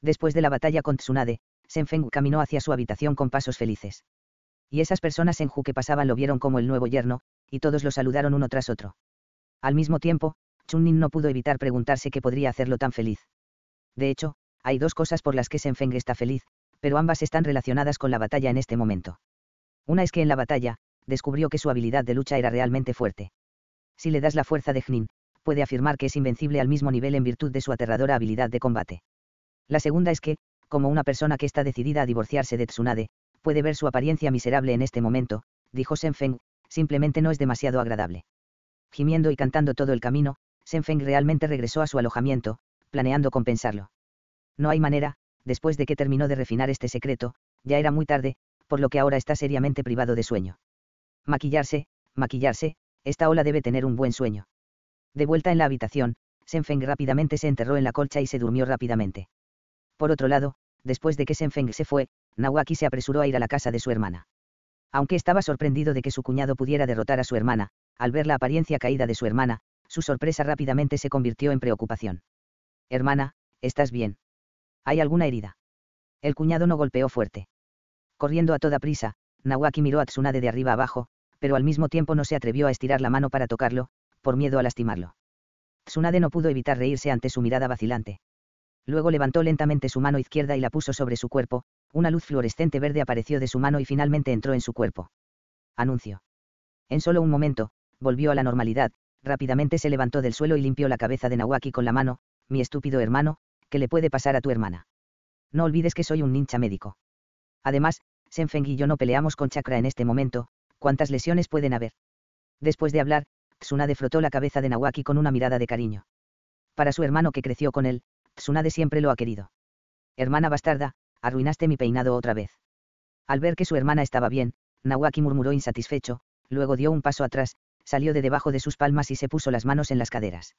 Después de la batalla con Tsunade, Senfeng caminó hacia su habitación con pasos felices. Y esas personas en Ju que pasaban lo vieron como el nuevo yerno, y todos lo saludaron uno tras otro. Al mismo tiempo, Chunnin no pudo evitar preguntarse qué podría hacerlo tan feliz. De hecho, hay dos cosas por las que Senfeng está feliz, pero ambas están relacionadas con la batalla en este momento. Una es que en la batalla, descubrió que su habilidad de lucha era realmente fuerte. Si le das la fuerza de Jnin, puede afirmar que es invencible al mismo nivel en virtud de su aterradora habilidad de combate. La segunda es que, como una persona que está decidida a divorciarse de Tsunade, puede ver su apariencia miserable en este momento, dijo Senfeng, simplemente no es demasiado agradable. Gimiendo y cantando todo el camino, Senfeng realmente regresó a su alojamiento, planeando compensarlo. No hay manera, después de que terminó de refinar este secreto, ya era muy tarde, por lo que ahora está seriamente privado de sueño. Maquillarse, maquillarse, esta ola debe tener un buen sueño. De vuelta en la habitación, Feng rápidamente se enterró en la colcha y se durmió rápidamente. Por otro lado, después de que Feng se fue, Nawaki se apresuró a ir a la casa de su hermana. Aunque estaba sorprendido de que su cuñado pudiera derrotar a su hermana, al ver la apariencia caída de su hermana, su sorpresa rápidamente se convirtió en preocupación. Hermana, ¿estás bien? ¿Hay alguna herida? El cuñado no golpeó fuerte. Corriendo a toda prisa, Nawaki miró a Tsunade de arriba abajo, pero al mismo tiempo no se atrevió a estirar la mano para tocarlo, por miedo a lastimarlo. Tsunade no pudo evitar reírse ante su mirada vacilante. Luego levantó lentamente su mano izquierda y la puso sobre su cuerpo, una luz fluorescente verde apareció de su mano y finalmente entró en su cuerpo. Anuncio. En solo un momento, volvió a la normalidad, rápidamente se levantó del suelo y limpió la cabeza de Nawaki con la mano, mi estúpido hermano, que le puede pasar a tu hermana. No olvides que soy un ninja médico. Además, Senfeng y yo no peleamos con Chakra en este momento, ¿cuántas lesiones pueden haber? Después de hablar, Tsunade frotó la cabeza de Nawaki con una mirada de cariño. Para su hermano que creció con él, Tsunade siempre lo ha querido. Hermana bastarda, arruinaste mi peinado otra vez. Al ver que su hermana estaba bien, Nawaki murmuró insatisfecho, luego dio un paso atrás, salió de debajo de sus palmas y se puso las manos en las caderas.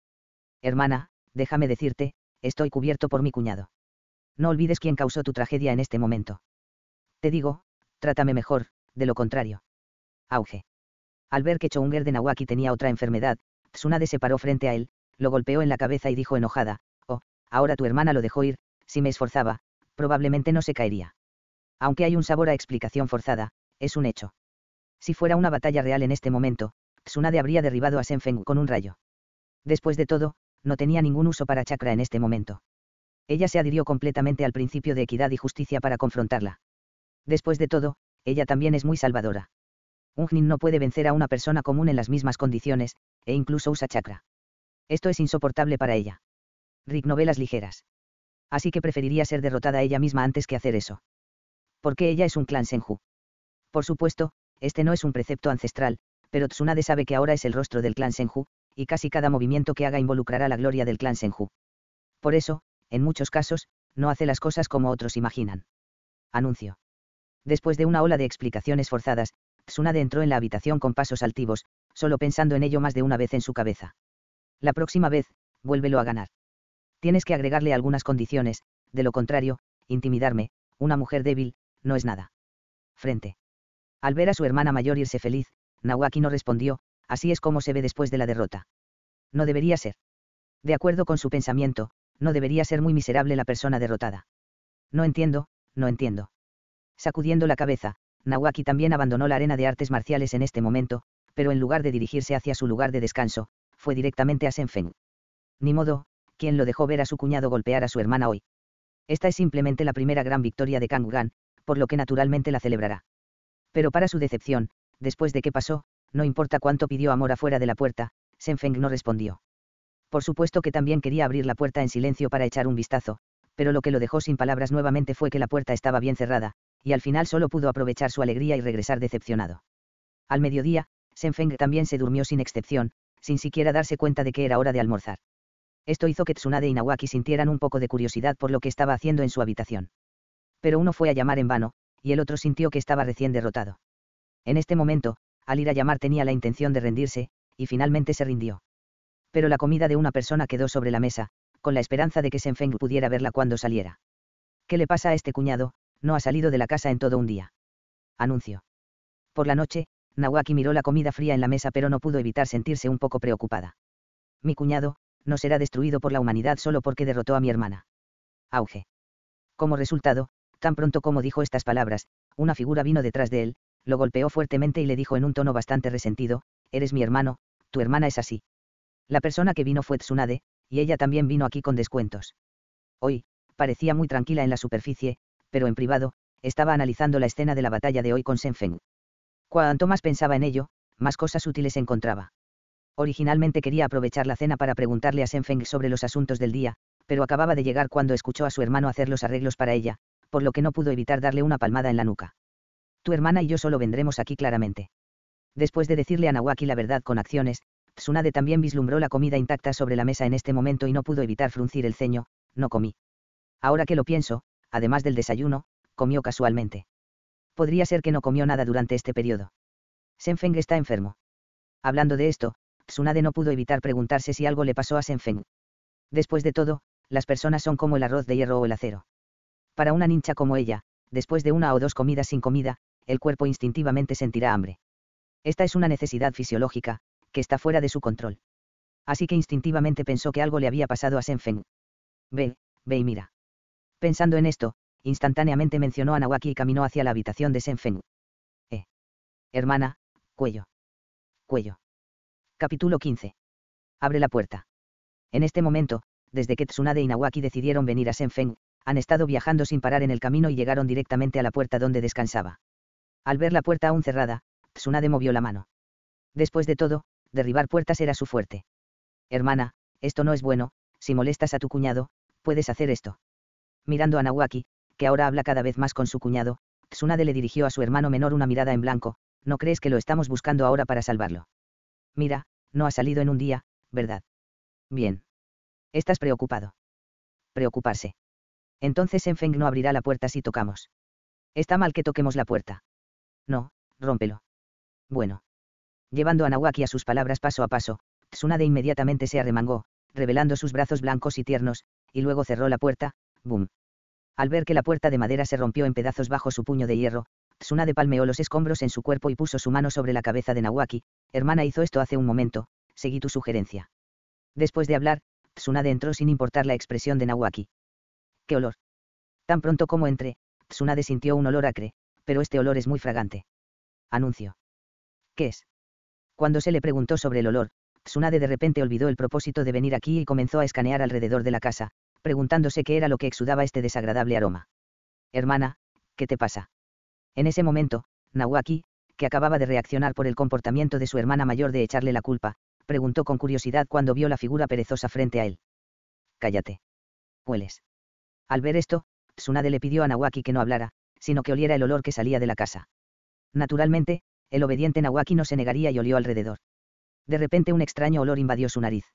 Hermana, déjame decirte, estoy cubierto por mi cuñado. No olvides quién causó tu tragedia en este momento. Te digo, trátame mejor, de lo contrario. Auge. Al ver que Chounger de Nawaki tenía otra enfermedad, Tsunade se paró frente a él, lo golpeó en la cabeza y dijo enojada, oh, ahora tu hermana lo dejó ir, si me esforzaba, probablemente no se caería. Aunque hay un sabor a explicación forzada, es un hecho. Si fuera una batalla real en este momento, Tsunade habría derribado a Senfeng con un rayo. Después de todo, no tenía ningún uso para Chakra en este momento. Ella se adhirió completamente al principio de equidad y justicia para confrontarla. Después de todo, ella también es muy salvadora. Un Jnin no puede vencer a una persona común en las mismas condiciones, e incluso usa Chakra. Esto es insoportable para ella. Rick las ligeras. Así que preferiría ser derrotada ella misma antes que hacer eso. Porque ella es un clan Senju. Por supuesto, este no es un precepto ancestral, pero Tsunade sabe que ahora es el rostro del clan Senju, y casi cada movimiento que haga involucrará la gloria del clan Senju. Por eso, en muchos casos, no hace las cosas como otros imaginan. Anuncio. Después de una ola de explicaciones forzadas, Tsunade entró en la habitación con pasos altivos, solo pensando en ello más de una vez en su cabeza. La próxima vez, vuélvelo a ganar. Tienes que agregarle algunas condiciones, de lo contrario, intimidarme, una mujer débil, no es nada. Frente. Al ver a su hermana mayor irse feliz, Nawaki no respondió, así es como se ve después de la derrota. No debería ser. De acuerdo con su pensamiento, no debería ser muy miserable la persona derrotada. No entiendo, no entiendo. Sacudiendo la cabeza, Nawaki también abandonó la arena de artes marciales en este momento, pero en lugar de dirigirse hacia su lugar de descanso, fue directamente a Senfeng. Ni modo, quien lo dejó ver a su cuñado golpear a su hermana hoy. Esta es simplemente la primera gran victoria de Kang por lo que naturalmente la celebrará. Pero para su decepción, después de que pasó, no importa cuánto pidió amor afuera de la puerta, Senfeng no respondió. Por supuesto que también quería abrir la puerta en silencio para echar un vistazo, pero lo que lo dejó sin palabras nuevamente fue que la puerta estaba bien cerrada, y al final solo pudo aprovechar su alegría y regresar decepcionado. Al mediodía, Senfeng también se durmió sin excepción, sin siquiera darse cuenta de que era hora de almorzar. Esto hizo que Tsunade y Nawaki sintieran un poco de curiosidad por lo que estaba haciendo en su habitación. Pero uno fue a llamar en vano, y el otro sintió que estaba recién derrotado. En este momento, al ir a llamar tenía la intención de rendirse, y finalmente se rindió. Pero la comida de una persona quedó sobre la mesa, con la esperanza de que Senfeng pudiera verla cuando saliera. ¿Qué le pasa a este cuñado? No ha salido de la casa en todo un día. Anuncio. Por la noche, Nawaki miró la comida fría en la mesa pero no pudo evitar sentirse un poco preocupada. Mi cuñado, no será destruido por la humanidad solo porque derrotó a mi hermana. Auge. Como resultado, tan pronto como dijo estas palabras, una figura vino detrás de él, lo golpeó fuertemente y le dijo en un tono bastante resentido, Eres mi hermano, tu hermana es así. La persona que vino fue Tsunade, y ella también vino aquí con descuentos. Hoy, parecía muy tranquila en la superficie, pero en privado, estaba analizando la escena de la batalla de hoy con Senfeng. Cuanto más pensaba en ello, más cosas útiles encontraba. Originalmente quería aprovechar la cena para preguntarle a Senfeng sobre los asuntos del día, pero acababa de llegar cuando escuchó a su hermano hacer los arreglos para ella, por lo que no pudo evitar darle una palmada en la nuca tu hermana y yo solo vendremos aquí claramente. Después de decirle a Nawaki la verdad con acciones, Tsunade también vislumbró la comida intacta sobre la mesa en este momento y no pudo evitar fruncir el ceño, no comí. Ahora que lo pienso, además del desayuno, comió casualmente. Podría ser que no comió nada durante este periodo. Senfeng está enfermo. Hablando de esto, Tsunade no pudo evitar preguntarse si algo le pasó a Senfeng. Después de todo, las personas son como el arroz de hierro o el acero. Para una nincha como ella, después de una o dos comidas sin comida, el cuerpo instintivamente sentirá hambre. Esta es una necesidad fisiológica, que está fuera de su control. Así que instintivamente pensó que algo le había pasado a Senfeng. Ve, ve y mira. Pensando en esto, instantáneamente mencionó a Nawaki y caminó hacia la habitación de Senfeng. Eh. Hermana, cuello. Cuello. Capítulo 15. Abre la puerta. En este momento, desde que Tsunade y Nawaki decidieron venir a Senfeng, han estado viajando sin parar en el camino y llegaron directamente a la puerta donde descansaba. Al ver la puerta aún cerrada, Tsunade movió la mano. Después de todo, derribar puertas era su fuerte. Hermana, esto no es bueno, si molestas a tu cuñado, puedes hacer esto. Mirando a Nawaki, que ahora habla cada vez más con su cuñado, Tsunade le dirigió a su hermano menor una mirada en blanco, ¿no crees que lo estamos buscando ahora para salvarlo? Mira, no ha salido en un día, ¿verdad? Bien. Estás preocupado. Preocuparse. Entonces Enfeng no abrirá la puerta si tocamos. Está mal que toquemos la puerta. No, rómpelo. Bueno. Llevando a Nawaki a sus palabras paso a paso, Tsunade inmediatamente se arremangó, revelando sus brazos blancos y tiernos, y luego cerró la puerta, boom. Al ver que la puerta de madera se rompió en pedazos bajo su puño de hierro, Tsunade palmeó los escombros en su cuerpo y puso su mano sobre la cabeza de Nawaki, hermana hizo esto hace un momento, seguí tu sugerencia. Después de hablar, Tsunade entró sin importar la expresión de Nawaki. ¡Qué olor! Tan pronto como entré, Tsunade sintió un olor acre, pero este olor es muy fragante. Anuncio. ¿Qué es? Cuando se le preguntó sobre el olor, Tsunade de repente olvidó el propósito de venir aquí y comenzó a escanear alrededor de la casa, preguntándose qué era lo que exudaba este desagradable aroma. Hermana, ¿qué te pasa? En ese momento, Nawaki, que acababa de reaccionar por el comportamiento de su hermana mayor de echarle la culpa, preguntó con curiosidad cuando vio la figura perezosa frente a él. Cállate. Hueles. Al ver esto, Tsunade le pidió a Nawaki que no hablara, sino que oliera el olor que salía de la casa. Naturalmente, el obediente Nawaki no se negaría y olió alrededor. De repente un extraño olor invadió su nariz.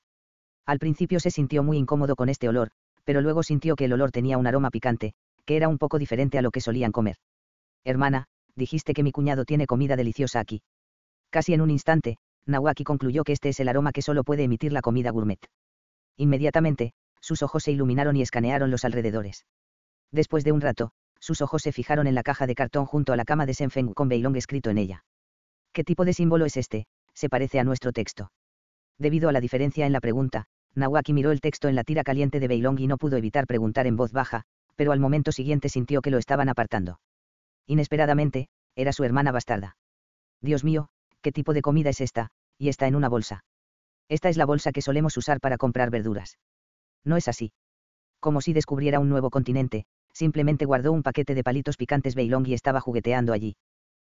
Al principio se sintió muy incómodo con este olor, pero luego sintió que el olor tenía un aroma picante, que era un poco diferente a lo que solían comer. Hermana, dijiste que mi cuñado tiene comida deliciosa aquí. Casi en un instante, Nawaki concluyó que este es el aroma que solo puede emitir la comida gourmet. Inmediatamente, sus ojos se iluminaron y escanearon los alrededores. Después de un rato, sus ojos se fijaron en la caja de cartón junto a la cama de Senfeng con Beilong escrito en ella. ¿Qué tipo de símbolo es este? Se parece a nuestro texto. Debido a la diferencia en la pregunta, Nawaki miró el texto en la tira caliente de Beilong y no pudo evitar preguntar en voz baja, pero al momento siguiente sintió que lo estaban apartando. Inesperadamente, era su hermana bastarda. Dios mío, ¿qué tipo de comida es esta? Y está en una bolsa. Esta es la bolsa que solemos usar para comprar verduras. No es así. Como si descubriera un nuevo continente, simplemente guardó un paquete de palitos picantes Beilong y estaba jugueteando allí.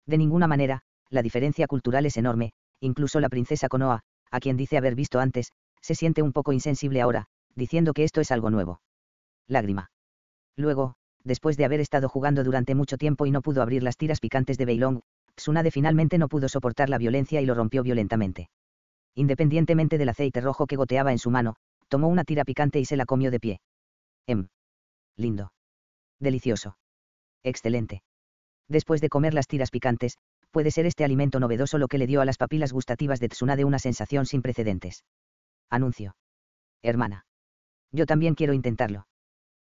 De ninguna manera, la diferencia cultural es enorme, incluso la princesa Konoa, a quien dice haber visto antes, se siente un poco insensible ahora, diciendo que esto es algo nuevo. Lágrima. Luego, después de haber estado jugando durante mucho tiempo y no pudo abrir las tiras picantes de Beilong, Tsunade finalmente no pudo soportar la violencia y lo rompió violentamente. Independientemente del aceite rojo que goteaba en su mano, tomó una tira picante y se la comió de pie. Em. Lindo delicioso. Excelente. Después de comer las tiras picantes, puede ser este alimento novedoso lo que le dio a las papilas gustativas de Tsunade una sensación sin precedentes. Anuncio. Hermana. Yo también quiero intentarlo.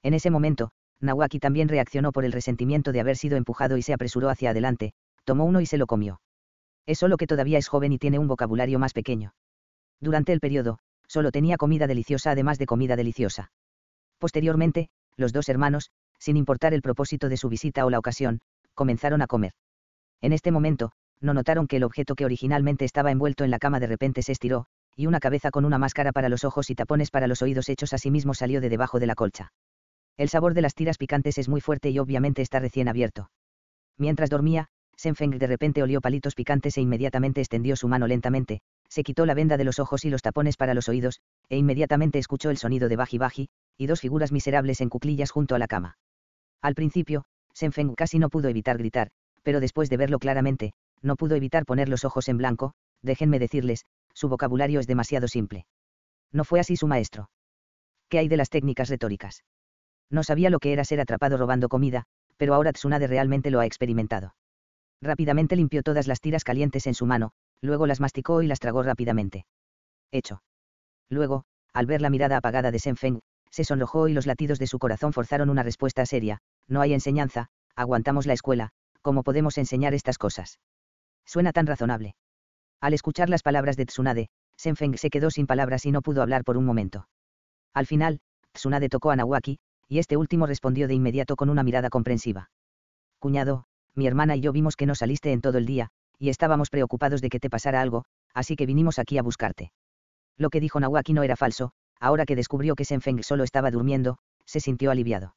En ese momento, Nawaki también reaccionó por el resentimiento de haber sido empujado y se apresuró hacia adelante, tomó uno y se lo comió. Es solo que todavía es joven y tiene un vocabulario más pequeño. Durante el periodo, solo tenía comida deliciosa además de comida deliciosa. Posteriormente, los dos hermanos, sin importar el propósito de su visita o la ocasión, comenzaron a comer. En este momento, no notaron que el objeto que originalmente estaba envuelto en la cama de repente se estiró, y una cabeza con una máscara para los ojos y tapones para los oídos hechos a sí mismo salió de debajo de la colcha. El sabor de las tiras picantes es muy fuerte y obviamente está recién abierto. Mientras dormía, Senfeng de repente olió palitos picantes e inmediatamente extendió su mano lentamente, se quitó la venda de los ojos y los tapones para los oídos, e inmediatamente escuchó el sonido de baji baji, y dos figuras miserables en cuclillas junto a la cama. Al principio, Feng casi no pudo evitar gritar, pero después de verlo claramente, no pudo evitar poner los ojos en blanco, déjenme decirles, su vocabulario es demasiado simple. No fue así su maestro. ¿Qué hay de las técnicas retóricas? No sabía lo que era ser atrapado robando comida, pero ahora Tsunade realmente lo ha experimentado. Rápidamente limpió todas las tiras calientes en su mano, luego las masticó y las tragó rápidamente. Hecho. Luego, al ver la mirada apagada de Feng, se sonrojó y los latidos de su corazón forzaron una respuesta seria, no hay enseñanza, aguantamos la escuela, ¿cómo podemos enseñar estas cosas? Suena tan razonable. Al escuchar las palabras de Tsunade, Senfeng se quedó sin palabras y no pudo hablar por un momento. Al final, Tsunade tocó a Nawaki, y este último respondió de inmediato con una mirada comprensiva. Cuñado, mi hermana y yo vimos que no saliste en todo el día, y estábamos preocupados de que te pasara algo, así que vinimos aquí a buscarte. Lo que dijo Nawaki no era falso, ahora que descubrió que Senfeng solo estaba durmiendo, se sintió aliviado.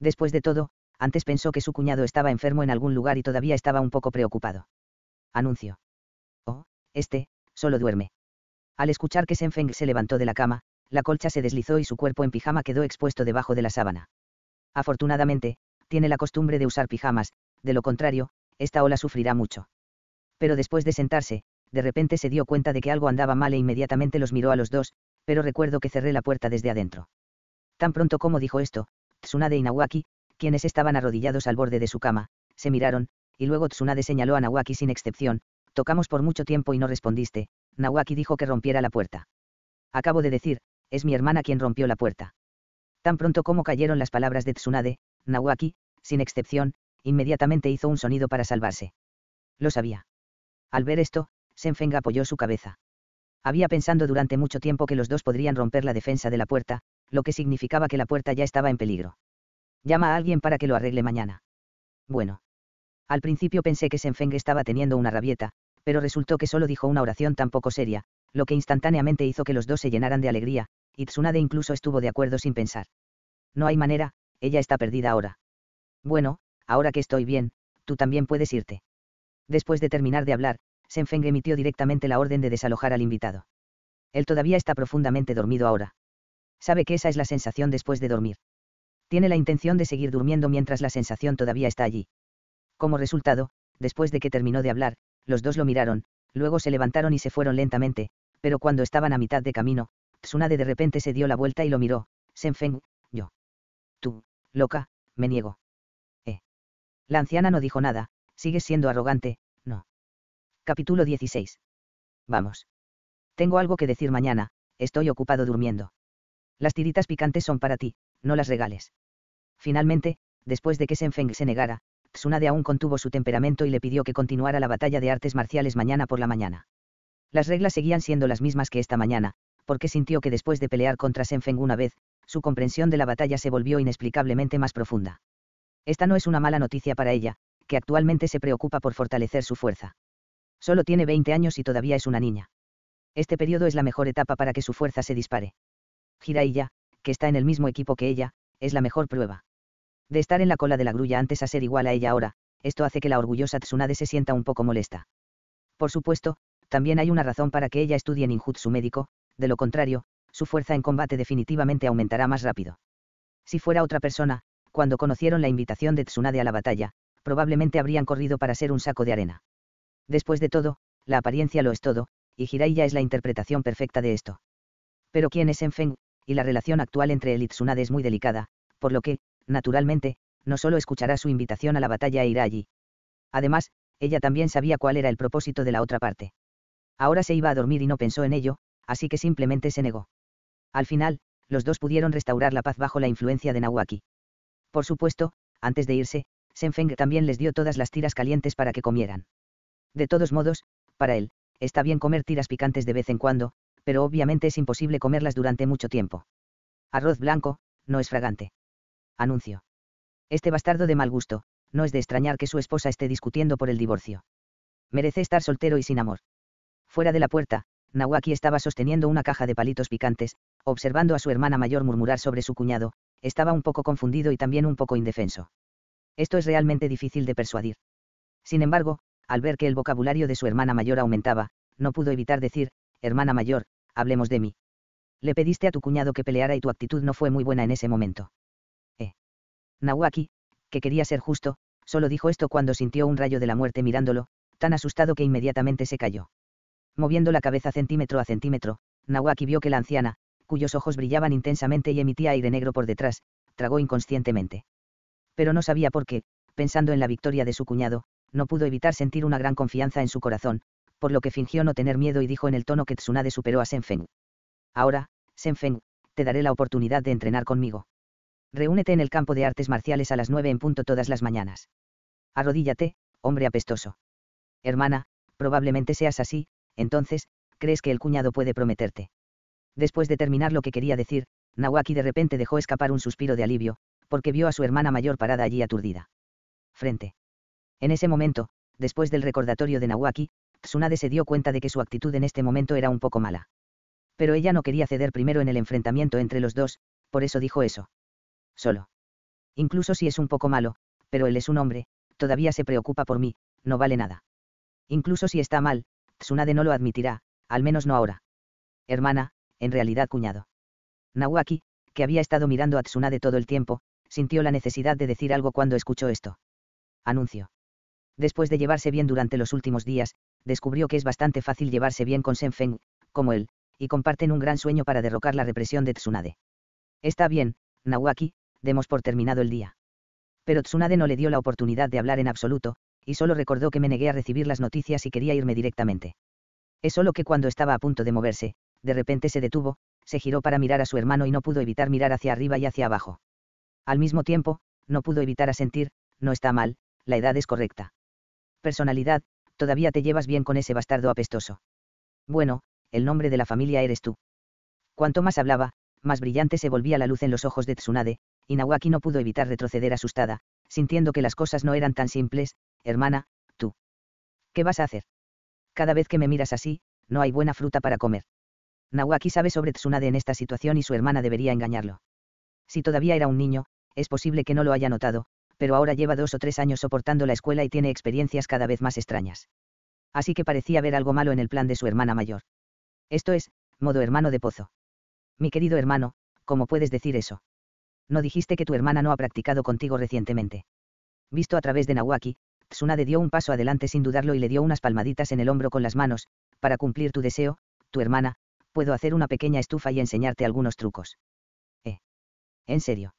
Después de todo, antes pensó que su cuñado estaba enfermo en algún lugar y todavía estaba un poco preocupado. Anuncio. Oh, este, solo duerme. Al escuchar que Senfeng se levantó de la cama, la colcha se deslizó y su cuerpo en pijama quedó expuesto debajo de la sábana. Afortunadamente, tiene la costumbre de usar pijamas, de lo contrario, esta ola sufrirá mucho. Pero después de sentarse, de repente se dio cuenta de que algo andaba mal e inmediatamente los miró a los dos, pero recuerdo que cerré la puerta desde adentro. Tan pronto como dijo esto, Tsunade y Nawaki, quienes estaban arrodillados al borde de su cama, se miraron, y luego Tsunade señaló a Nawaki sin excepción, tocamos por mucho tiempo y no respondiste, Nawaki dijo que rompiera la puerta. Acabo de decir, es mi hermana quien rompió la puerta. Tan pronto como cayeron las palabras de Tsunade, Nawaki, sin excepción, inmediatamente hizo un sonido para salvarse. Lo sabía. Al ver esto, Senfeng apoyó su cabeza. Había pensado durante mucho tiempo que los dos podrían romper la defensa de la puerta, lo que significaba que la puerta ya estaba en peligro. Llama a alguien para que lo arregle mañana. Bueno. Al principio pensé que Senfeng estaba teniendo una rabieta, pero resultó que solo dijo una oración tan poco seria, lo que instantáneamente hizo que los dos se llenaran de alegría, y Tsunade incluso estuvo de acuerdo sin pensar. No hay manera, ella está perdida ahora. Bueno, ahora que estoy bien, tú también puedes irte. Después de terminar de hablar, Senfeng emitió directamente la orden de desalojar al invitado. Él todavía está profundamente dormido ahora sabe que esa es la sensación después de dormir. Tiene la intención de seguir durmiendo mientras la sensación todavía está allí. Como resultado, después de que terminó de hablar, los dos lo miraron, luego se levantaron y se fueron lentamente, pero cuando estaban a mitad de camino, Tsunade de repente se dio la vuelta y lo miró, Senfeng, yo. Tú, loca, me niego. Eh. La anciana no dijo nada, sigues siendo arrogante, no. Capítulo 16. Vamos. Tengo algo que decir mañana, estoy ocupado durmiendo. Las tiritas picantes son para ti, no las regales. Finalmente, después de que Senfeng se negara, Tsunade aún contuvo su temperamento y le pidió que continuara la batalla de artes marciales mañana por la mañana. Las reglas seguían siendo las mismas que esta mañana, porque sintió que después de pelear contra Feng una vez, su comprensión de la batalla se volvió inexplicablemente más profunda. Esta no es una mala noticia para ella, que actualmente se preocupa por fortalecer su fuerza. Solo tiene 20 años y todavía es una niña. Este periodo es la mejor etapa para que su fuerza se dispare. Jiraiya, que está en el mismo equipo que ella, es la mejor prueba. De estar en la cola de la grulla antes a ser igual a ella ahora, esto hace que la orgullosa Tsunade se sienta un poco molesta. Por supuesto, también hay una razón para que ella estudie en ninjutsu médico, de lo contrario, su fuerza en combate definitivamente aumentará más rápido. Si fuera otra persona, cuando conocieron la invitación de Tsunade a la batalla, probablemente habrían corrido para ser un saco de arena. Después de todo, la apariencia lo es todo, y Hiraiya es la interpretación perfecta de esto. Pero ¿quién es Enfeng, y la relación actual entre el Itsunade es muy delicada, por lo que, naturalmente, no solo escuchará su invitación a la batalla e irá allí. Además, ella también sabía cuál era el propósito de la otra parte. Ahora se iba a dormir y no pensó en ello, así que simplemente se negó. Al final, los dos pudieron restaurar la paz bajo la influencia de Nawaki. Por supuesto, antes de irse, Senfeng también les dio todas las tiras calientes para que comieran. De todos modos, para él, está bien comer tiras picantes de vez en cuando, pero obviamente es imposible comerlas durante mucho tiempo. Arroz blanco, no es fragante. Anuncio. Este bastardo de mal gusto, no es de extrañar que su esposa esté discutiendo por el divorcio. Merece estar soltero y sin amor. Fuera de la puerta, Nawaki estaba sosteniendo una caja de palitos picantes, observando a su hermana mayor murmurar sobre su cuñado, estaba un poco confundido y también un poco indefenso. Esto es realmente difícil de persuadir. Sin embargo, al ver que el vocabulario de su hermana mayor aumentaba, no pudo evitar decir, hermana mayor, hablemos de mí. Le pediste a tu cuñado que peleara y tu actitud no fue muy buena en ese momento. Eh. Nawaki, que quería ser justo, solo dijo esto cuando sintió un rayo de la muerte mirándolo, tan asustado que inmediatamente se cayó. Moviendo la cabeza centímetro a centímetro, Nawaki vio que la anciana, cuyos ojos brillaban intensamente y emitía aire negro por detrás, tragó inconscientemente. Pero no sabía por qué, pensando en la victoria de su cuñado, no pudo evitar sentir una gran confianza en su corazón, por lo que fingió no tener miedo y dijo en el tono que Tsunade superó a Senfeng. Ahora, Senfeng, te daré la oportunidad de entrenar conmigo. Reúnete en el campo de artes marciales a las nueve en punto todas las mañanas. Arrodíllate, hombre apestoso. Hermana, probablemente seas así, entonces, crees que el cuñado puede prometerte. Después de terminar lo que quería decir, Nawaki de repente dejó escapar un suspiro de alivio, porque vio a su hermana mayor parada allí aturdida. Frente. En ese momento, después del recordatorio de Nawaki, Tsunade se dio cuenta de que su actitud en este momento era un poco mala. Pero ella no quería ceder primero en el enfrentamiento entre los dos, por eso dijo eso. Solo. Incluso si es un poco malo, pero él es un hombre, todavía se preocupa por mí, no vale nada. Incluso si está mal, Tsunade no lo admitirá, al menos no ahora. Hermana, en realidad cuñado. Nawaki, que había estado mirando a Tsunade todo el tiempo, sintió la necesidad de decir algo cuando escuchó esto. Anuncio. Después de llevarse bien durante los últimos días, descubrió que es bastante fácil llevarse bien con Senfeng, como él, y comparten un gran sueño para derrocar la represión de Tsunade. Está bien, Nawaki, demos por terminado el día. Pero Tsunade no le dio la oportunidad de hablar en absoluto, y solo recordó que me negué a recibir las noticias y quería irme directamente. Es solo que cuando estaba a punto de moverse, de repente se detuvo, se giró para mirar a su hermano y no pudo evitar mirar hacia arriba y hacia abajo. Al mismo tiempo, no pudo evitar sentir, no está mal, la edad es correcta. Personalidad, todavía te llevas bien con ese bastardo apestoso. Bueno, el nombre de la familia eres tú. Cuanto más hablaba, más brillante se volvía la luz en los ojos de Tsunade, y Nawaki no pudo evitar retroceder asustada, sintiendo que las cosas no eran tan simples, hermana, tú. ¿Qué vas a hacer? Cada vez que me miras así, no hay buena fruta para comer. Nawaki sabe sobre Tsunade en esta situación y su hermana debería engañarlo. Si todavía era un niño, es posible que no lo haya notado, pero ahora lleva dos o tres años soportando la escuela y tiene experiencias cada vez más extrañas. Así que parecía haber algo malo en el plan de su hermana mayor. Esto es, modo hermano de pozo. Mi querido hermano, ¿cómo puedes decir eso? ¿No dijiste que tu hermana no ha practicado contigo recientemente? Visto a través de Nawaki, Tsunade dio un paso adelante sin dudarlo y le dio unas palmaditas en el hombro con las manos, para cumplir tu deseo, tu hermana, puedo hacer una pequeña estufa y enseñarte algunos trucos. ¿Eh? ¿En serio?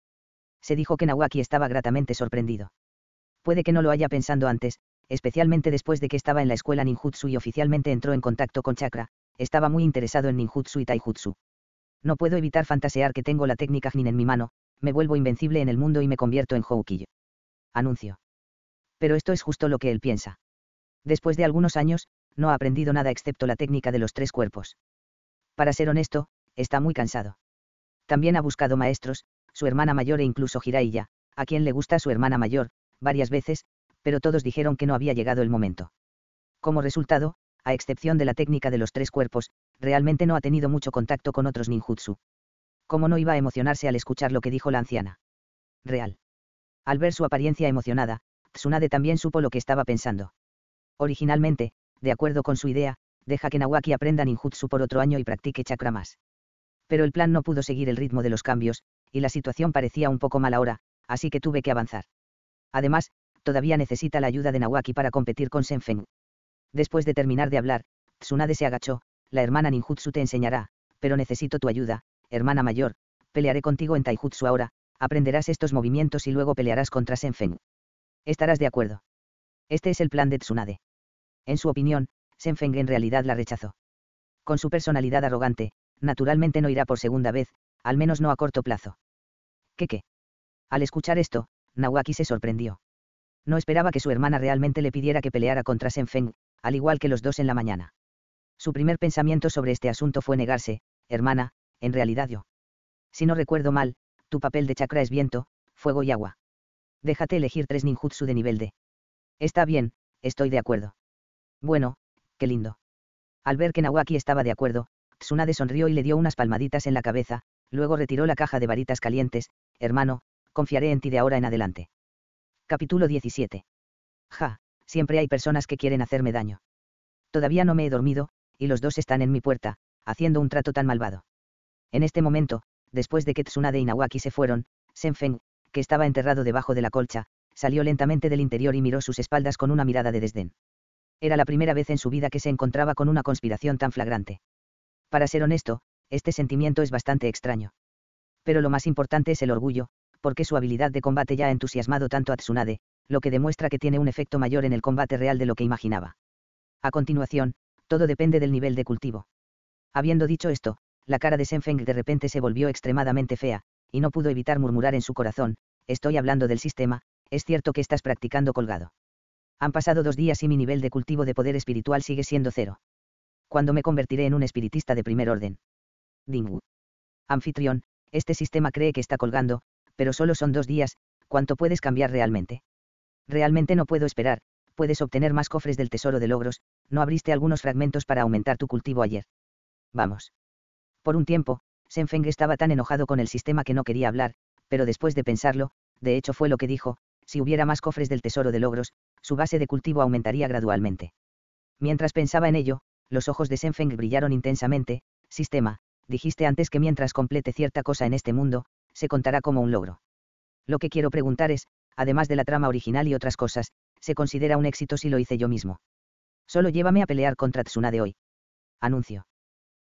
se dijo que Nawaki estaba gratamente sorprendido. Puede que no lo haya pensado antes, especialmente después de que estaba en la escuela ninjutsu y oficialmente entró en contacto con chakra, estaba muy interesado en ninjutsu y taijutsu. No puedo evitar fantasear que tengo la técnica Jnin en mi mano, me vuelvo invencible en el mundo y me convierto en Houkiyo. Anuncio. Pero esto es justo lo que él piensa. Después de algunos años, no ha aprendido nada excepto la técnica de los tres cuerpos. Para ser honesto, está muy cansado. También ha buscado maestros, su hermana mayor e incluso Jiraiya, a quien le gusta su hermana mayor, varias veces, pero todos dijeron que no había llegado el momento. Como resultado, a excepción de la técnica de los tres cuerpos, realmente no ha tenido mucho contacto con otros ninjutsu. ¿Cómo no iba a emocionarse al escuchar lo que dijo la anciana? Real. Al ver su apariencia emocionada, Tsunade también supo lo que estaba pensando. Originalmente, de acuerdo con su idea, deja que Nawaki aprenda ninjutsu por otro año y practique chakra más. Pero el plan no pudo seguir el ritmo de los cambios, y la situación parecía un poco mal ahora, así que tuve que avanzar. Además, todavía necesita la ayuda de Nawaki para competir con Senfeng. Después de terminar de hablar, Tsunade se agachó, la hermana ninjutsu te enseñará, pero necesito tu ayuda, hermana mayor, pelearé contigo en taijutsu ahora, aprenderás estos movimientos y luego pelearás contra Senfeng. Estarás de acuerdo. Este es el plan de Tsunade. En su opinión, Senfeng en realidad la rechazó. Con su personalidad arrogante, naturalmente no irá por segunda vez, al menos no a corto plazo. ¿Qué qué? Al escuchar esto, Nawaki se sorprendió. No esperaba que su hermana realmente le pidiera que peleara contra Senfeng, al igual que los dos en la mañana. Su primer pensamiento sobre este asunto fue negarse, hermana, en realidad yo. Si no recuerdo mal, tu papel de chakra es viento, fuego y agua. Déjate elegir tres ninjutsu de nivel D. Está bien, estoy de acuerdo. Bueno, qué lindo. Al ver que Nawaki estaba de acuerdo, Tsunade sonrió y le dio unas palmaditas en la cabeza, Luego retiró la caja de varitas calientes, hermano, confiaré en ti de ahora en adelante. Capítulo 17. Ja, siempre hay personas que quieren hacerme daño. Todavía no me he dormido, y los dos están en mi puerta, haciendo un trato tan malvado. En este momento, después de que Tsunade y Nawaki se fueron, Senfen, que estaba enterrado debajo de la colcha, salió lentamente del interior y miró sus espaldas con una mirada de desdén. Era la primera vez en su vida que se encontraba con una conspiración tan flagrante. Para ser honesto, este sentimiento es bastante extraño. Pero lo más importante es el orgullo, porque su habilidad de combate ya ha entusiasmado tanto a Tsunade, lo que demuestra que tiene un efecto mayor en el combate real de lo que imaginaba. A continuación, todo depende del nivel de cultivo. Habiendo dicho esto, la cara de Senfeng de repente se volvió extremadamente fea, y no pudo evitar murmurar en su corazón, estoy hablando del sistema, es cierto que estás practicando colgado. Han pasado dos días y mi nivel de cultivo de poder espiritual sigue siendo cero. Cuando me convertiré en un espiritista de primer orden? amfitrión Anfitrión, este sistema cree que está colgando, pero solo son dos días, ¿cuánto puedes cambiar realmente? Realmente no puedo esperar, puedes obtener más cofres del tesoro de logros, no abriste algunos fragmentos para aumentar tu cultivo ayer. Vamos. Por un tiempo, Senfeng estaba tan enojado con el sistema que no quería hablar, pero después de pensarlo, de hecho fue lo que dijo, si hubiera más cofres del tesoro de logros, su base de cultivo aumentaría gradualmente. Mientras pensaba en ello, los ojos de Senfeng brillaron intensamente, sistema, dijiste antes que mientras complete cierta cosa en este mundo, se contará como un logro. Lo que quiero preguntar es, además de la trama original y otras cosas, se considera un éxito si lo hice yo mismo. Solo llévame a pelear contra de hoy. Anuncio.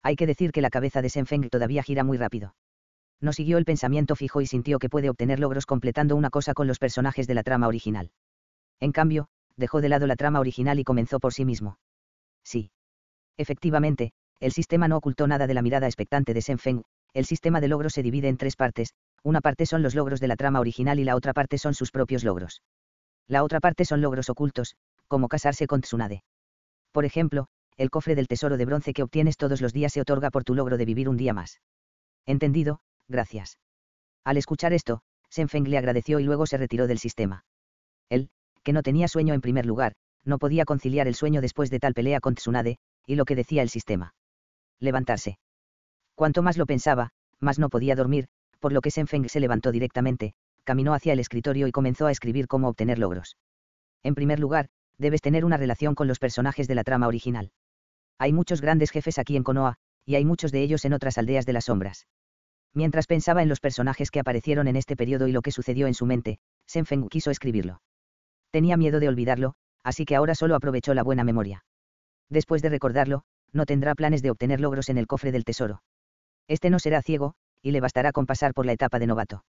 Hay que decir que la cabeza de Senfeng todavía gira muy rápido. No siguió el pensamiento fijo y sintió que puede obtener logros completando una cosa con los personajes de la trama original. En cambio, dejó de lado la trama original y comenzó por sí mismo. Sí. Efectivamente, el sistema no ocultó nada de la mirada expectante de Shen Feng, el sistema de logros se divide en tres partes, una parte son los logros de la trama original y la otra parte son sus propios logros. La otra parte son logros ocultos, como casarse con Tsunade. Por ejemplo, el cofre del tesoro de bronce que obtienes todos los días se otorga por tu logro de vivir un día más. Entendido, gracias. Al escuchar esto, Feng le agradeció y luego se retiró del sistema. Él, que no tenía sueño en primer lugar, no podía conciliar el sueño después de tal pelea con Tsunade, y lo que decía el sistema levantarse. Cuanto más lo pensaba, más no podía dormir, por lo que Feng se levantó directamente, caminó hacia el escritorio y comenzó a escribir cómo obtener logros. En primer lugar, debes tener una relación con los personajes de la trama original. Hay muchos grandes jefes aquí en Konoha, y hay muchos de ellos en otras aldeas de las sombras. Mientras pensaba en los personajes que aparecieron en este periodo y lo que sucedió en su mente, Feng quiso escribirlo. Tenía miedo de olvidarlo, así que ahora solo aprovechó la buena memoria. Después de recordarlo, no tendrá planes de obtener logros en el cofre del tesoro. Este no será ciego, y le bastará con pasar por la etapa de novato.